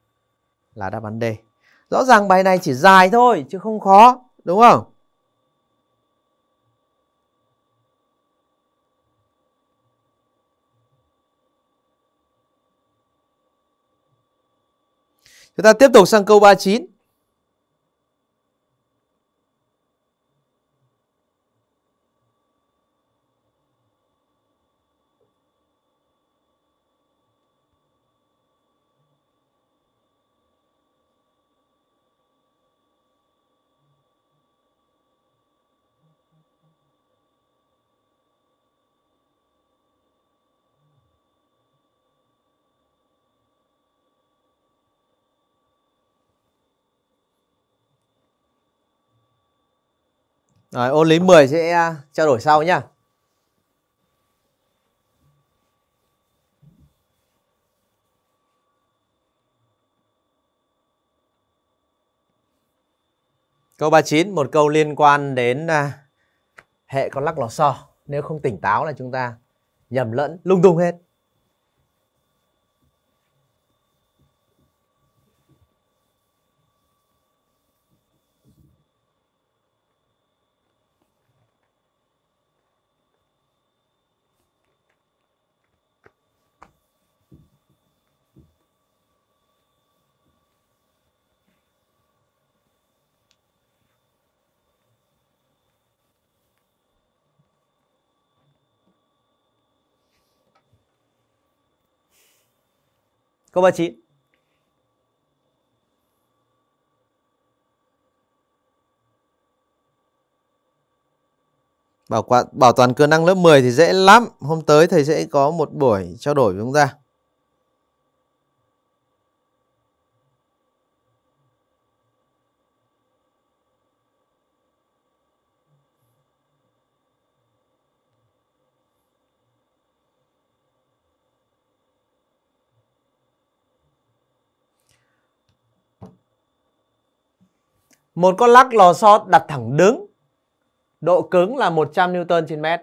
là đáp án D. Rõ ràng bài này chỉ dài thôi chứ không khó, đúng không? Chúng ta tiếp tục sang câu 39. Rồi ôn lý 10 sẽ à, trao đổi sau nhá. Câu 39, một câu liên quan đến à, hệ con lắc lò xo. Nếu không tỉnh táo là chúng ta nhầm lẫn lung tung hết. Câu 39. Bảo quản, bảo toàn cơ năng lớp 10 thì dễ lắm. Hôm tới thầy sẽ có một buổi trao đổi với chúng ta. Một con lắc lò xo đặt thẳng đứng. Độ cứng là 100 Newton trên mét.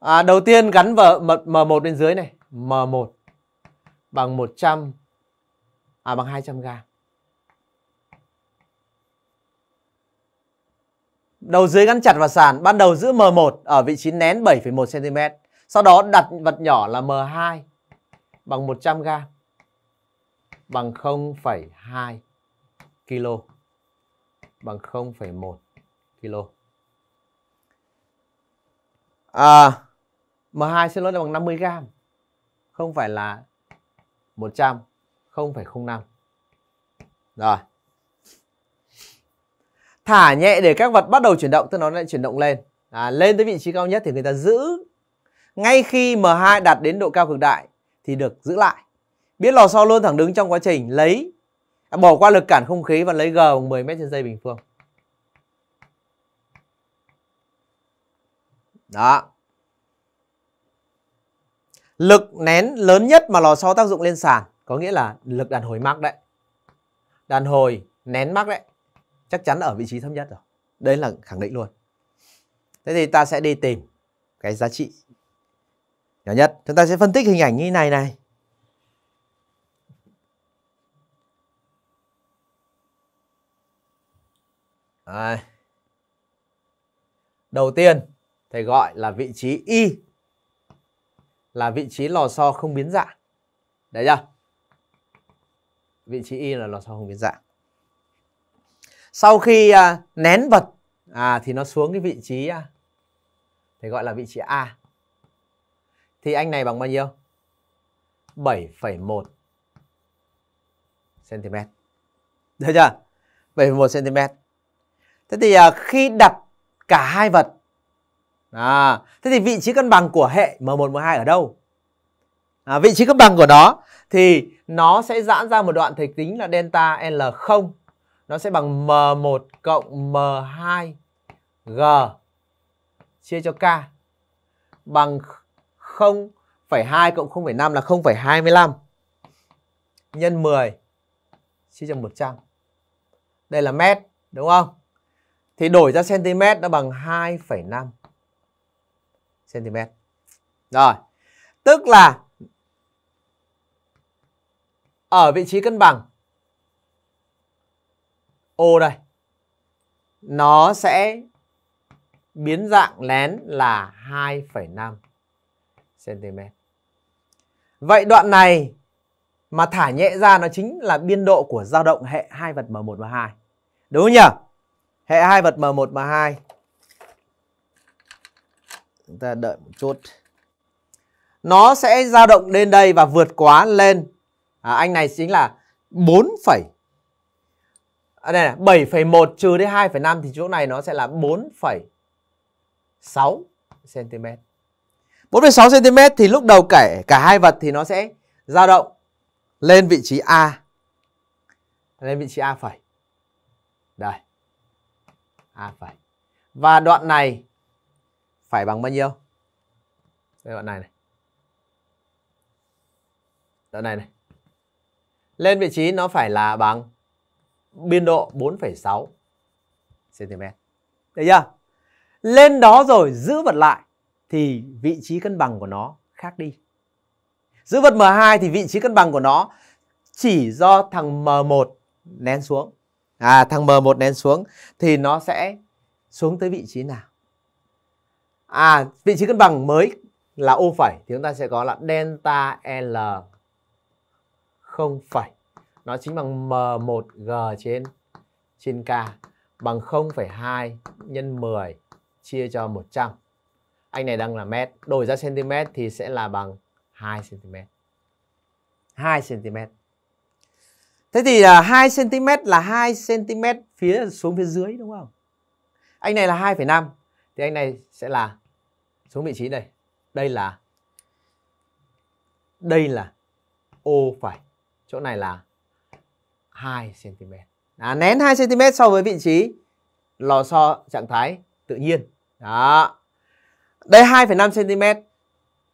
À, đầu tiên gắn vào M1 bên dưới này. M1 bằng 100 à bằng 200 gram. Đầu dưới gắn chặt vào sàn, ban đầu giữ M1 ở vị trí nén 7,1 cm. Sau đó đặt vật nhỏ là M2 bằng 100 gram bằng 0,2 kg bằng 0,1 kg. À, M2 xin lỗi là bằng 50 g. Không phải là 100, 0,05. Rồi. Thả nhẹ để các vật bắt đầu chuyển động, tức nó lại chuyển động lên. À, lên tới vị trí cao nhất thì người ta giữ ngay khi M2 đạt đến độ cao cực đại thì được giữ lại biết lò xo luôn thẳng đứng trong quá trình lấy à, bỏ qua lực cản không khí và lấy g bằng 10 m trên giây bình phương đó lực nén lớn nhất mà lò xo tác dụng lên sàn có nghĩa là lực đàn hồi mắc đấy đàn hồi nén mắc đấy chắc chắn ở vị trí thấp nhất rồi đây là khẳng định luôn thế thì ta sẽ đi tìm cái giá trị nhỏ nhất chúng ta sẽ phân tích hình ảnh như này này Đây. Đầu tiên, thầy gọi là vị trí Y là vị trí lò xo không biến dạng. Đấy chưa? Vị trí Y là lò xo không biến dạng. Sau khi à, nén vật à, thì nó xuống cái vị trí à, thầy gọi là vị trí A. Thì anh này bằng bao nhiêu? 7,1 cm. Đấy chưa? 7,1 cm thế thì à, khi đặt cả hai vật à, thế thì vị trí cân bằng của hệ m1 m2 ở đâu à, vị trí cân bằng của nó thì nó sẽ giãn ra một đoạn thầy tính là delta L0 nó sẽ bằng M1 cộng M2 G chia cho K bằng 0,2 cộng 0,5 là 0,25 nhân 10 chia cho 100. Đây là mét đúng không? thì đổi ra cm nó bằng 2,5 cm. Rồi. Tức là ở vị trí cân bằng O đây nó sẽ biến dạng lén là 2,5 cm. Vậy đoạn này mà thả nhẹ ra nó chính là biên độ của dao động hệ hai vật M1 và 2. Đúng không nhỉ? Hệ hai vật M1, M2. Chúng ta đợi một chút. Nó sẽ dao động lên đây và vượt quá lên. À, anh này chính là 4, à, đây này, 7,1 trừ đi 2,5 thì chỗ này nó sẽ là 4,6 cm. 4,6 cm thì lúc đầu kể cả hai vật thì nó sẽ dao động lên vị trí A. Lên vị trí A phẩy. Đây a à, phẩy. Và đoạn này phải bằng bao nhiêu? Đây đoạn này này. Đoạn này này. Lên vị trí nó phải là bằng biên độ 4,6 cm. Thấy chưa? Lên đó rồi giữ vật lại thì vị trí cân bằng của nó khác đi. Giữ vật M2 thì vị trí cân bằng của nó chỉ do thằng M1 nén xuống à, thằng M1 nén xuống thì nó sẽ xuống tới vị trí nào? À, vị trí cân bằng mới là ô phẩy thì chúng ta sẽ có là delta L không phẩy. Nó chính bằng M1G trên trên K bằng 0,2 nhân 10 chia cho 100. Anh này đang là mét, đổi ra cm thì sẽ là bằng 2 cm. 2 cm. Thế thì à, là 2 cm là 2 cm phía xuống phía dưới đúng không? Anh này là 2,5 thì anh này sẽ là xuống vị trí đây. Đây là đây là O phải chỗ này là 2 cm. À, nén 2 cm so với vị trí lò xo trạng thái tự nhiên. Đó. Đây 2,5 cm.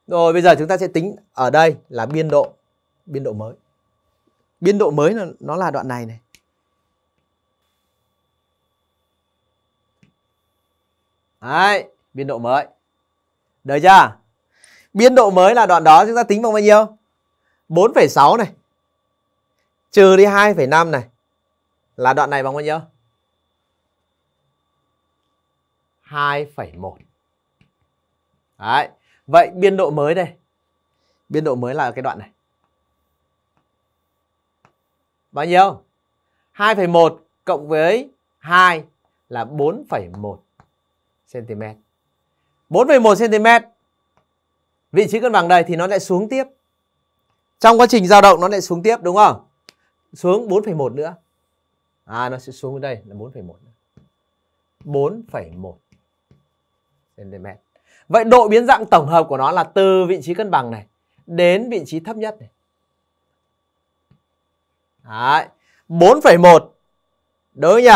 Rồi bây giờ chúng ta sẽ tính ở đây là biên độ biên độ mới biên độ mới là, nó là đoạn này này Đấy, biên độ mới. Được chưa? Biên độ mới là đoạn đó chúng ta tính bằng bao nhiêu? 4,6 này. Trừ đi 2,5 này. Là đoạn này bằng bao nhiêu? 2,1. Đấy. Vậy biên độ mới đây. Biên độ mới là cái đoạn này bao nhiêu? 2,1 cộng với 2 là 4,1 cm. 4,1 cm. Vị trí cân bằng đây thì nó lại xuống tiếp. Trong quá trình dao động nó lại xuống tiếp đúng không? Xuống 4,1 nữa. À nó sẽ xuống đây là 4,1. 4,1 cm. Vậy độ biến dạng tổng hợp của nó là từ vị trí cân bằng này đến vị trí thấp nhất này Đấy. 4,1. Đúng nhỉ?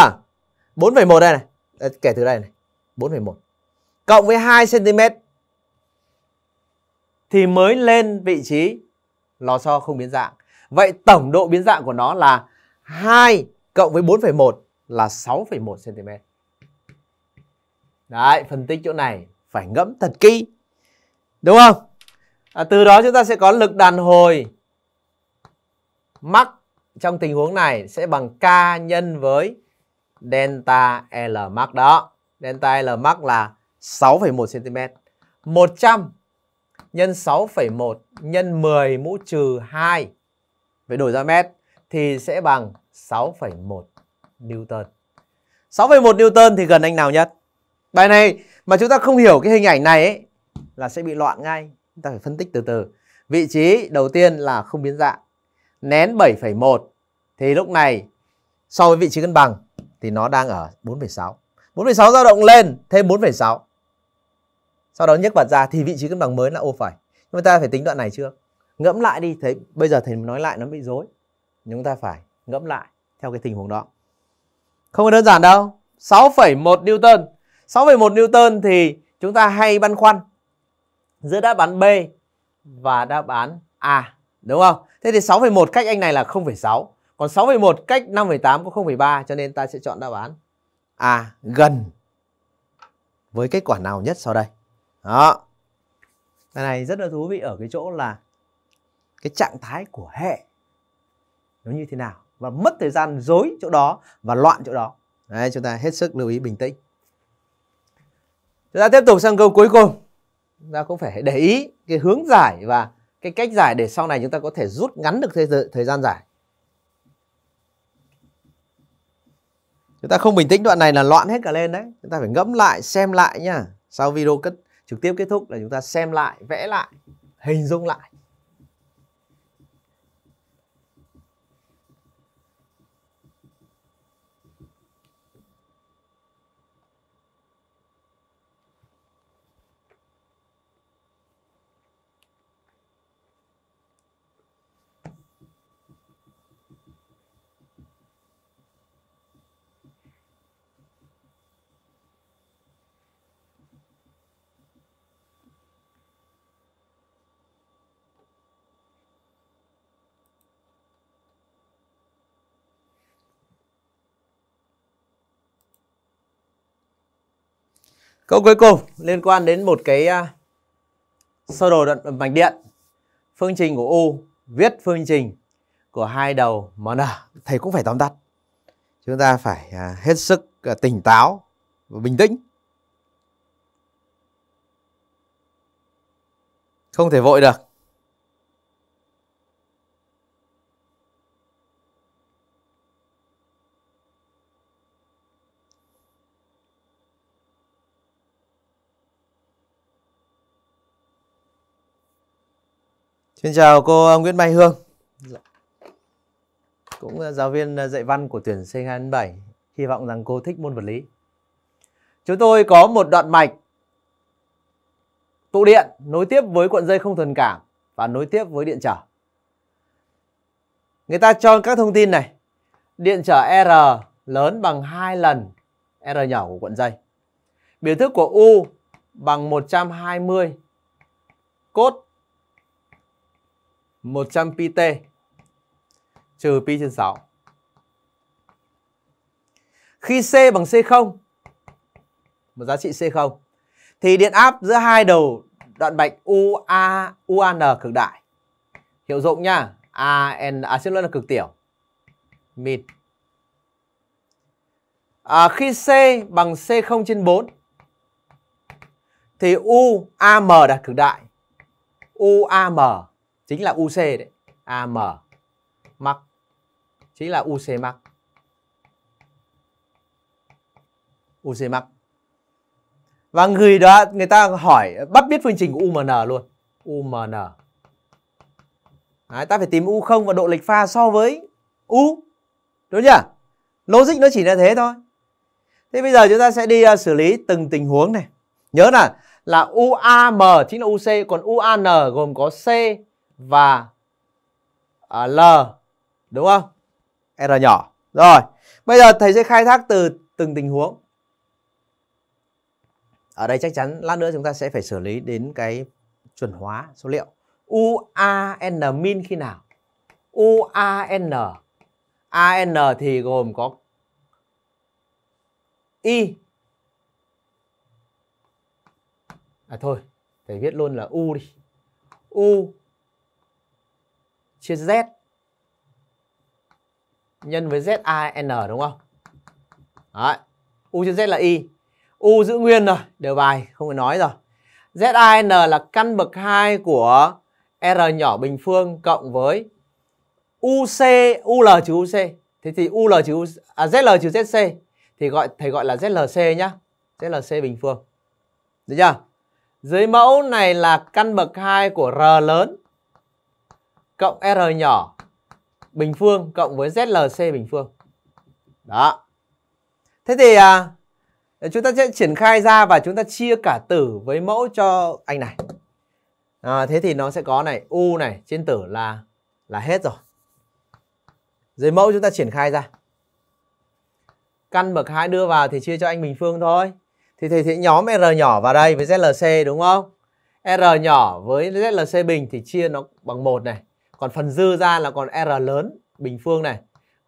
4,1 đây này. Đấy, kể từ đây này. 4,1. Cộng với 2 cm thì mới lên vị trí lò xo không biến dạng. Vậy tổng độ biến dạng của nó là 2 cộng với 4,1 là 6,1 cm. Đấy, phân tích chỗ này phải ngẫm thật kỹ. Đúng không? À, từ đó chúng ta sẽ có lực đàn hồi mắc trong tình huống này sẽ bằng K nhân với delta L max đó. Delta L max là 6,1 cm. 100 nhân 6,1 nhân 10 mũ trừ 2 về đổi ra mét thì sẽ bằng 6,1 Newton. 6,1 Newton thì gần anh nào nhất? Bài này mà chúng ta không hiểu cái hình ảnh này ấy, là sẽ bị loạn ngay. Chúng ta phải phân tích từ từ. Vị trí đầu tiên là không biến dạng. Nén 7,1 thì lúc này so với vị trí cân bằng thì nó đang ở 4,6. 4,6 dao động lên thêm 4,6. Sau đó nhấc vật ra thì vị trí cân bằng mới là ô phải chúng ta phải tính đoạn này chưa? Ngẫm lại đi, thấy bây giờ thầy nói lại nó bị dối. Chúng ta phải ngẫm lại theo cái tình huống đó. Không có đơn giản đâu. 6,1 Newton. 6,1 Newton thì chúng ta hay băn khoăn giữa đáp án B và đáp án A, đúng không? Thế thì 6,1 cách anh này là 0,6 còn 6,1 cách 5,8 có 0,3 cho nên ta sẽ chọn đáp án A gần với kết quả nào nhất sau đây. Đó. Cái này rất là thú vị ở cái chỗ là cái trạng thái của hệ nó như thế nào và mất thời gian dối chỗ đó và loạn chỗ đó. Đấy, chúng ta hết sức lưu ý bình tĩnh. Chúng ta tiếp tục sang câu cuối cùng. Chúng ta cũng phải để ý cái hướng giải và cái cách giải để sau này chúng ta có thể rút ngắn được thời, thời gian giải. chúng ta không bình tĩnh đoạn này là loạn hết cả lên đấy chúng ta phải ngẫm lại xem lại nhá sau video kết trực tiếp kết thúc là chúng ta xem lại vẽ lại hình dung lại Câu cuối cùng liên quan đến một cái uh, sơ đồ đoạn mạch điện. Phương trình của U viết phương trình của hai đầu MN. Thầy cũng phải tóm tắt. Chúng ta phải uh, hết sức uh, tỉnh táo và bình tĩnh. Không thể vội được. Xin chào cô ờ, Nguyễn Mai Hương dạ. Cũng ờ, giáo viên ờ, dạy văn của tuyển sinh 27 Hy vọng rằng cô thích môn vật lý Chúng tôi có một đoạn mạch Tụ điện nối tiếp với cuộn dây không thuần cảm Và nối tiếp với điện trở Người ta cho các thông tin này Điện trở R lớn bằng 2 lần R nhỏ của cuộn dây Biểu thức của U bằng 120 Cốt 100 t trừ pi trên 6. Khi C bằng C0, một giá trị C0, thì điện áp giữa hai đầu đoạn bạch UA, UAN cực đại. Hiệu dụng nha, AN, à xin lỗi là cực tiểu. Min. À, khi C bằng C0 trên 4, thì UAM đạt cực đại. UAM chính là UC đấy AM mắc chính là UC mắc UC mắc và người đó người ta hỏi bắt biết phương trình của UMN luôn UMN Đấy, ta phải tìm U0 và độ lệch pha so với U đúng chưa logic nó chỉ là thế thôi thế bây giờ chúng ta sẽ đi uh, xử lý từng tình huống này nhớ là là UAM chính là UC còn UAN gồm có C và à, L đúng không? R nhỏ. Rồi, bây giờ thầy sẽ khai thác từ từng tình huống. Ở đây chắc chắn lát nữa chúng ta sẽ phải xử lý đến cái chuẩn hóa số liệu. U A N min khi nào? U A N A N thì gồm có Y À thôi, thầy viết luôn là U đi. U chia Z nhân với z n đúng không? Đấy. U chia Z là Y. U giữ nguyên rồi, đều bài, không phải nói rồi. z n là căn bậc 2 của R nhỏ bình phương cộng với u c UC, UL trừ c Thế thì u l trừ UC, à, ZL z c thì gọi thầy gọi là z l c nhá. z l c bình phương. Được chưa? Dưới mẫu này là căn bậc 2 của R lớn cộng R nhỏ bình phương cộng với ZLC bình phương. Đó. Thế thì à, chúng ta sẽ triển khai ra và chúng ta chia cả tử với mẫu cho anh này. À, thế thì nó sẽ có này, U này trên tử là là hết rồi. Dưới mẫu chúng ta triển khai ra. Căn bậc 2 đưa vào thì chia cho anh bình phương thôi. Thì thầy sẽ nhóm R nhỏ vào đây với ZLC đúng không? R nhỏ với ZLC bình thì chia nó bằng một này còn phần dư ra là còn r lớn bình phương này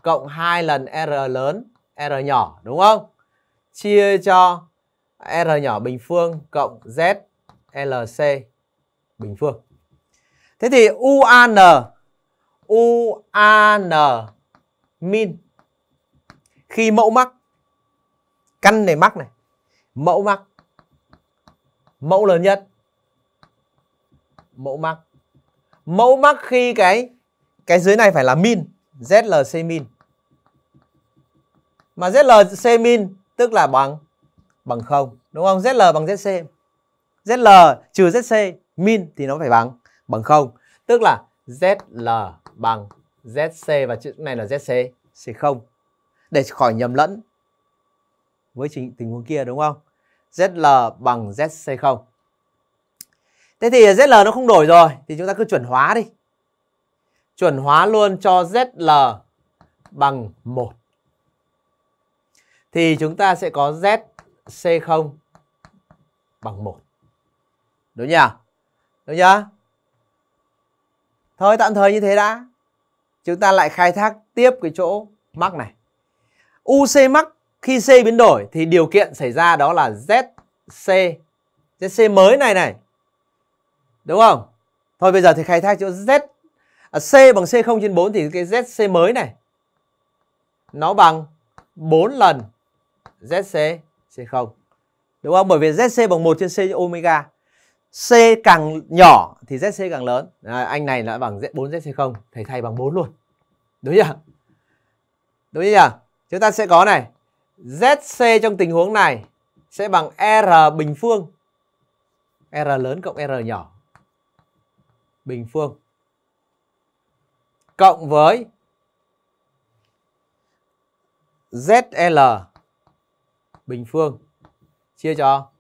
cộng hai lần r lớn r nhỏ đúng không chia cho r nhỏ bình phương cộng z lc bình phương thế thì uan uan min khi mẫu mắc căn này mắc này mẫu mắc mẫu lớn nhất mẫu mắc mẫu mắc khi cái cái dưới này phải là min zlc min mà zlc min tức là bằng bằng không đúng không zl bằng zc zl trừ zc min thì nó phải bằng bằng không tức là zl bằng zc và chữ này là zc c không để khỏi nhầm lẫn với tình huống kia đúng không zl bằng zc không Thế thì ZL nó không đổi rồi thì chúng ta cứ chuẩn hóa đi. Chuẩn hóa luôn cho ZL bằng 1. Thì chúng ta sẽ có ZC0 bằng 1. Đúng nhỉ? Đúng nhá? Thôi tạm thời như thế đã. Chúng ta lại khai thác tiếp cái chỗ mắc này. UC mắc khi C biến đổi thì điều kiện xảy ra đó là ZC. ZC mới này này đúng không thôi bây giờ thì khai thác chỗ z à, c bằng c 0 trên 4 thì cái zc mới này nó bằng 4 lần zc c0 đúng không bởi vì zc bằng 1 trên c omega c càng nhỏ thì zc càng lớn à, anh này là bằng z 4 zc 0 thầy thay bằng 4 luôn đúng chưa đúng chưa chúng ta sẽ có này zc trong tình huống này sẽ bằng r bình phương r lớn cộng r nhỏ bình phương cộng với ZL bình phương chia cho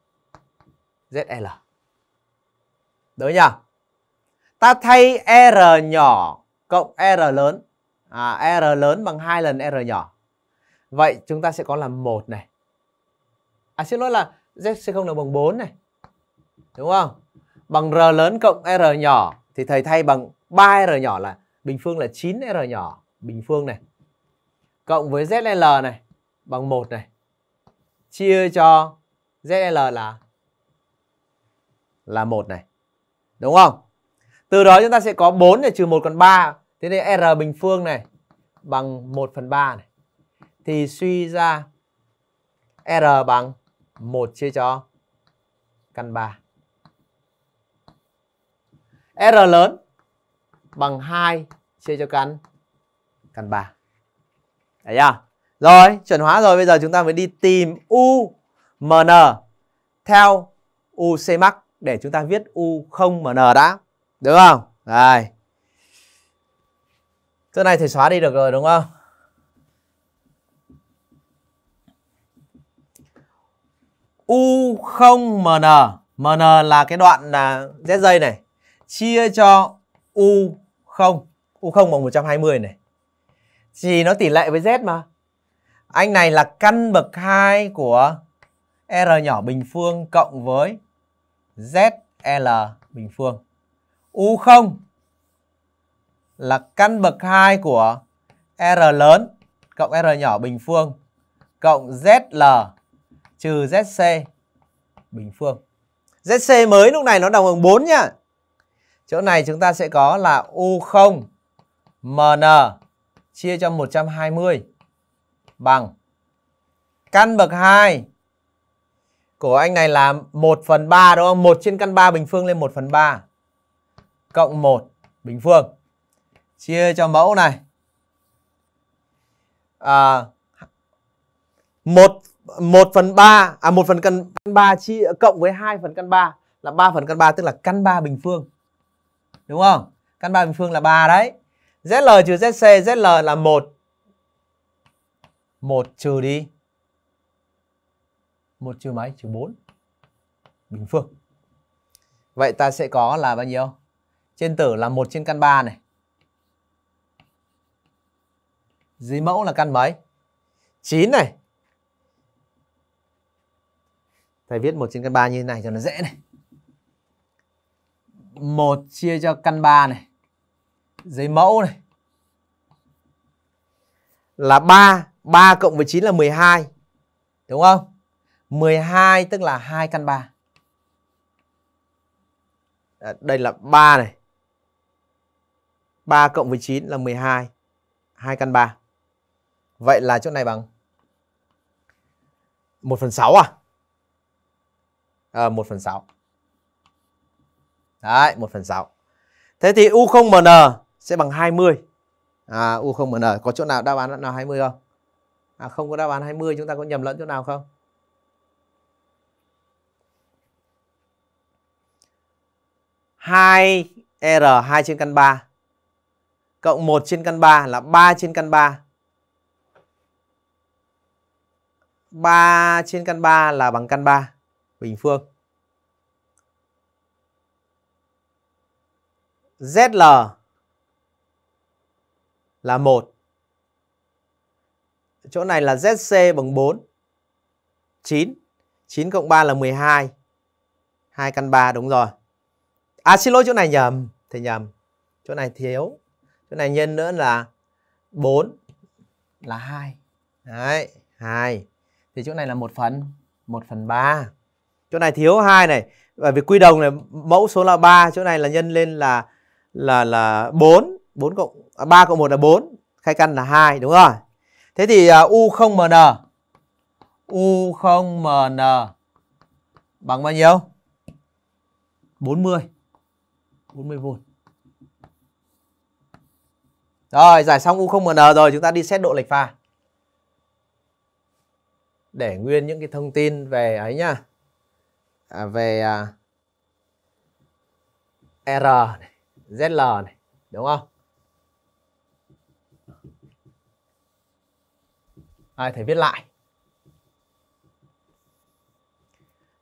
ZL. Được nhỉ? Ta thay R nhỏ cộng R lớn. À, R lớn bằng hai lần R nhỏ. Vậy chúng ta sẽ có là một này. À xin lỗi là Z sẽ không được bằng 4 này. Đúng không? Bằng R lớn cộng R nhỏ thì thầy thay bằng 3R nhỏ là bình phương là 9R nhỏ bình phương này cộng với ZL này bằng 1 này chia cho ZL là là 1 này. Đúng không? Từ đó chúng ta sẽ có 4 này trừ 1 còn 3. Thế nên R bình phương này bằng 1 phần 3 này. Thì suy ra R bằng 1 chia cho căn 3. R lớn bằng 2 chia cho căn căn 3. Đấy chưa? Rồi, chuẩn hóa rồi, bây giờ chúng ta mới đi tìm U MN theo UC max để chúng ta viết u không mn đã. đúng không? Đây. Chỗ này thì xóa đi được rồi đúng không? u không mn MN là cái đoạn là Z dây này chia cho U0 U0 bằng 120 này Thì nó tỷ lệ với Z mà Anh này là căn bậc 2 của R nhỏ bình phương cộng với ZL bình phương U0 là căn bậc 2 của R lớn cộng R nhỏ bình phương cộng ZL trừ ZC bình phương. ZC mới lúc này nó đồng bằng 4 nhá. Chỗ này chúng ta sẽ có là U0 MN chia cho 120 bằng căn bậc 2 của anh này là 1 phần 3 đúng không? 1 trên căn 3 bình phương lên 1 phần 3 cộng 1 bình phương chia cho mẫu này à, 1 1 phần 3 à 1 phần căn 3 chia cộng với 2 phần căn 3 là 3 phần căn 3 tức là căn 3 bình phương đúng không căn ba bình phương là 3 đấy ZL trừ ZC ZL là 1 1 trừ đi 1 trừ mấy trừ 4 bình phương vậy ta sẽ có là bao nhiêu trên tử là 1 trên căn 3 này dưới mẫu là căn mấy 9 này thầy viết 1 trên căn 3 như thế này cho nó dễ này 1 chia cho căn 3 này giấy mẫu này Là 3 3 cộng với 9 là 12 Đúng không? 12 tức là 2 căn 3 à, Đây là 3 này 3 cộng với 9 là 12 2 căn 3 Vậy là chỗ này bằng 1 phần 6 à? À 1 phần 6 Đấy, 1 phần 6. Thế thì U0MN sẽ bằng 20. À, U0MN có chỗ nào đáp án nào 20 không? À, không có đáp án 20 chúng ta có nhầm lẫn chỗ nào không? hai r 2 trên căn 3 cộng 1 trên căn 3 là 3 trên căn 3. 3 trên căn 3 là bằng căn 3 bình phương. ZL là 1. Chỗ này là ZC bằng 4. 9. 9 cộng 3 là 12. 2 căn 3 đúng rồi. À xin lỗi chỗ này nhầm, thầy nhầm. Chỗ này thiếu. Chỗ này nhân nữa là 4 là 2. Đấy, 2. Thì chỗ này là 1 phần 1 phần 3. Chỗ này thiếu 2 này. Bởi vì quy đồng này mẫu số là 3, chỗ này là nhân lên là là là 4, 4 cộng à, 3 cộng 1 là 4, khai căn là 2 đúng rồi. Thế thì uh, U0MN U0MN bằng bao nhiêu? 40. 40V. Rồi, giải xong U0MN rồi, chúng ta đi xét độ lệch pha. Để nguyên những cái thông tin về ấy nhá. À, về à, R này. ZL này, đúng không? Đây, thầy viết lại.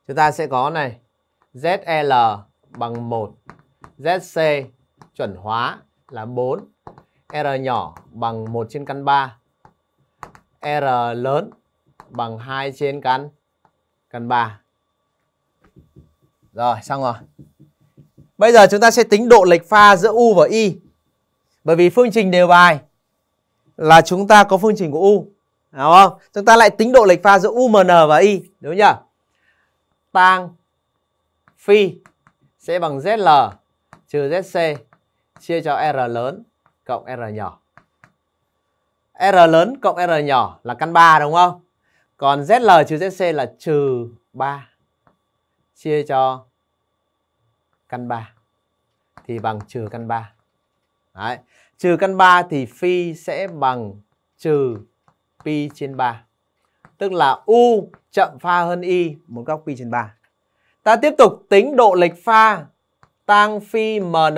Chúng ta sẽ có này ZL bằng 1, ZC chuẩn hóa là 4, R nhỏ bằng 1 trên căn 3, R lớn bằng 2 trên căn căn 3. Rồi, xong rồi. Bây giờ chúng ta sẽ tính độ lệch pha giữa U và Y. Bởi vì phương trình đều bài là chúng ta có phương trình của U. Đúng không? Chúng ta lại tính độ lệch pha giữa UMN và Y. Đúng nhỉ? Tang phi sẽ bằng ZL trừ ZC chia cho R lớn cộng R nhỏ. R lớn cộng R nhỏ là căn 3 đúng không? Còn ZL trừ ZC là trừ 3 chia cho căn 3 thì bằng trừ căn 3. Đấy. Trừ căn 3 thì phi sẽ bằng trừ pi trên 3. Tức là u chậm pha hơn y một góc pi trên 3. Ta tiếp tục tính độ lệch pha tang phi mn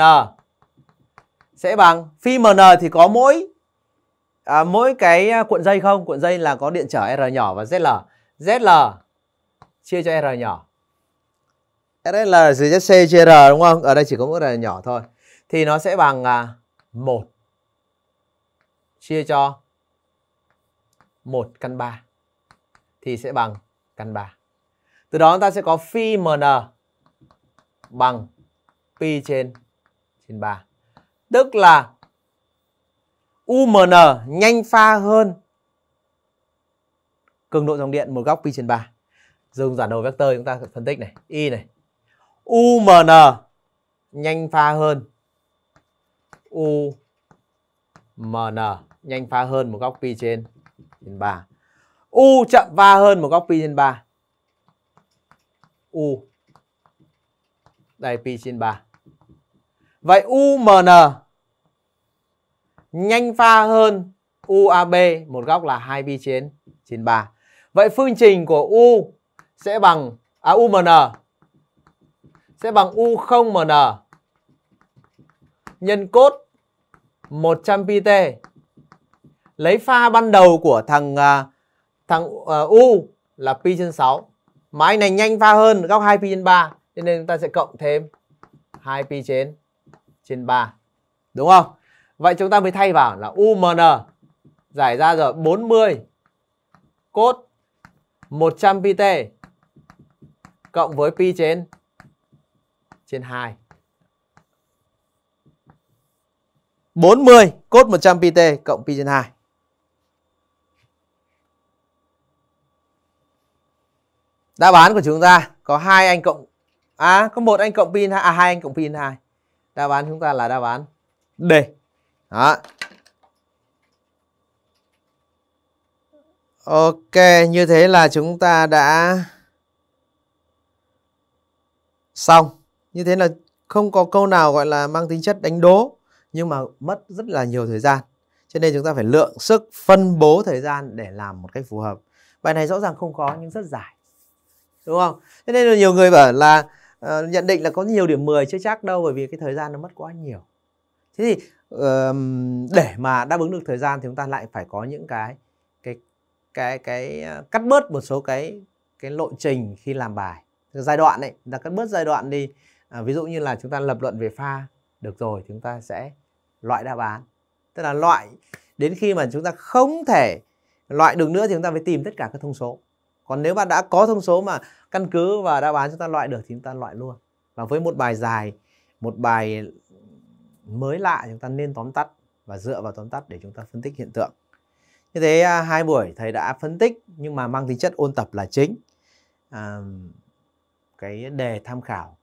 sẽ bằng phi mn thì có mỗi à, mỗi cái à, cuộn dây không? Cuộn dây là có điện trở r nhỏ và zl. zl chia cho r nhỏ RL dưới chất C chia R đúng không? Ở đây chỉ có mỗi R nhỏ thôi. Thì nó sẽ bằng 1 à, chia cho 1 căn 3 thì sẽ bằng căn 3. Từ đó chúng ta sẽ có phi MN bằng pi trên trên 3. Tức là UMN nhanh pha hơn cường độ dòng điện một góc pi trên 3. Dùng giản đồ vector chúng ta phân tích này, y này UMN nhanh pha hơn UMN nhanh pha hơn một góc pi trên trên 3. U chậm pha hơn một góc pi trên 3. U đây pi trên 3. Vậy UMN nhanh pha hơn UAB một góc là 2 pi trên trên 3. Vậy phương trình của U sẽ bằng à UMN sẽ bằng U0MN nhân cốt 100 pi t Lấy pha ban đầu của thằng à, thằng à, U là pi trên 6. Mà anh này nhanh pha hơn góc 2 pi trên 3 cho nên chúng ta sẽ cộng thêm 2 pi trên trên 3. Đúng không? Vậy chúng ta mới thay vào là UMN giải ra rồi 40 cốt 100 pi t cộng với pi trên trên 2. 40 cos 100 pt cộng pi trên 2. Đáp án của chúng ta có hai anh cộng à có một anh cộng pin à hai anh cộng pin trên 2. Đáp án chúng ta là đáp án D. Đó. Ok, như thế là chúng ta đã xong như thế là không có câu nào gọi là mang tính chất đánh đố nhưng mà mất rất là nhiều thời gian cho nên chúng ta phải lượng sức phân bố thời gian để làm một cách phù hợp bài này rõ ràng không có nhưng rất dài đúng không cho nên là nhiều người bảo là uh, nhận định là có nhiều điểm 10 chưa chắc đâu bởi vì cái thời gian nó mất quá nhiều thế thì uh, để mà đáp ứng được thời gian thì chúng ta lại phải có những cái cái cái cái uh, cắt bớt một số cái cái lộ trình khi làm bài giai đoạn ấy chúng ta cắt bớt giai đoạn đi à, ví dụ như là chúng ta lập luận về pha được rồi chúng ta sẽ loại đáp án tức là loại đến khi mà chúng ta không thể loại được nữa thì chúng ta phải tìm tất cả các thông số còn nếu bạn đã có thông số mà căn cứ và đáp án chúng ta loại được thì chúng ta loại luôn và với một bài dài một bài mới lạ chúng ta nên tóm tắt và dựa vào tóm tắt để chúng ta phân tích hiện tượng như thế à, hai buổi thầy đã phân tích nhưng mà mang tính chất ôn tập là chính à, cái đề tham khảo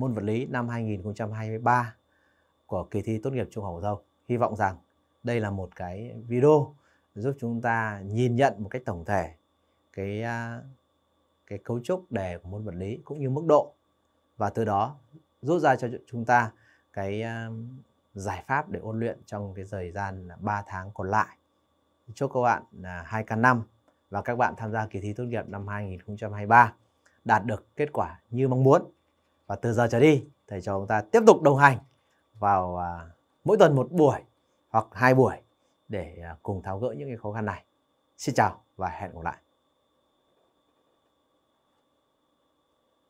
môn vật lý năm 2023 của kỳ thi tốt nghiệp trung học phổ thông. Hy vọng rằng đây là một cái video giúp chúng ta nhìn nhận một cách tổng thể cái à, cái cấu trúc đề của môn vật lý cũng như mức độ và từ đó rút ra cho chúng ta cái à, giải pháp để ôn luyện trong cái thời gian 3 tháng còn lại. Chúc các bạn 2K5 à, và các bạn tham gia kỳ thi tốt nghiệp năm 2023 đạt được kết quả như mong muốn và từ giờ trở đi thầy cho chúng ta tiếp tục đồng hành vào à, mỗi tuần một buổi hoặc hai buổi để à, cùng tháo gỡ những cái khó khăn này xin chào và hẹn gặp lại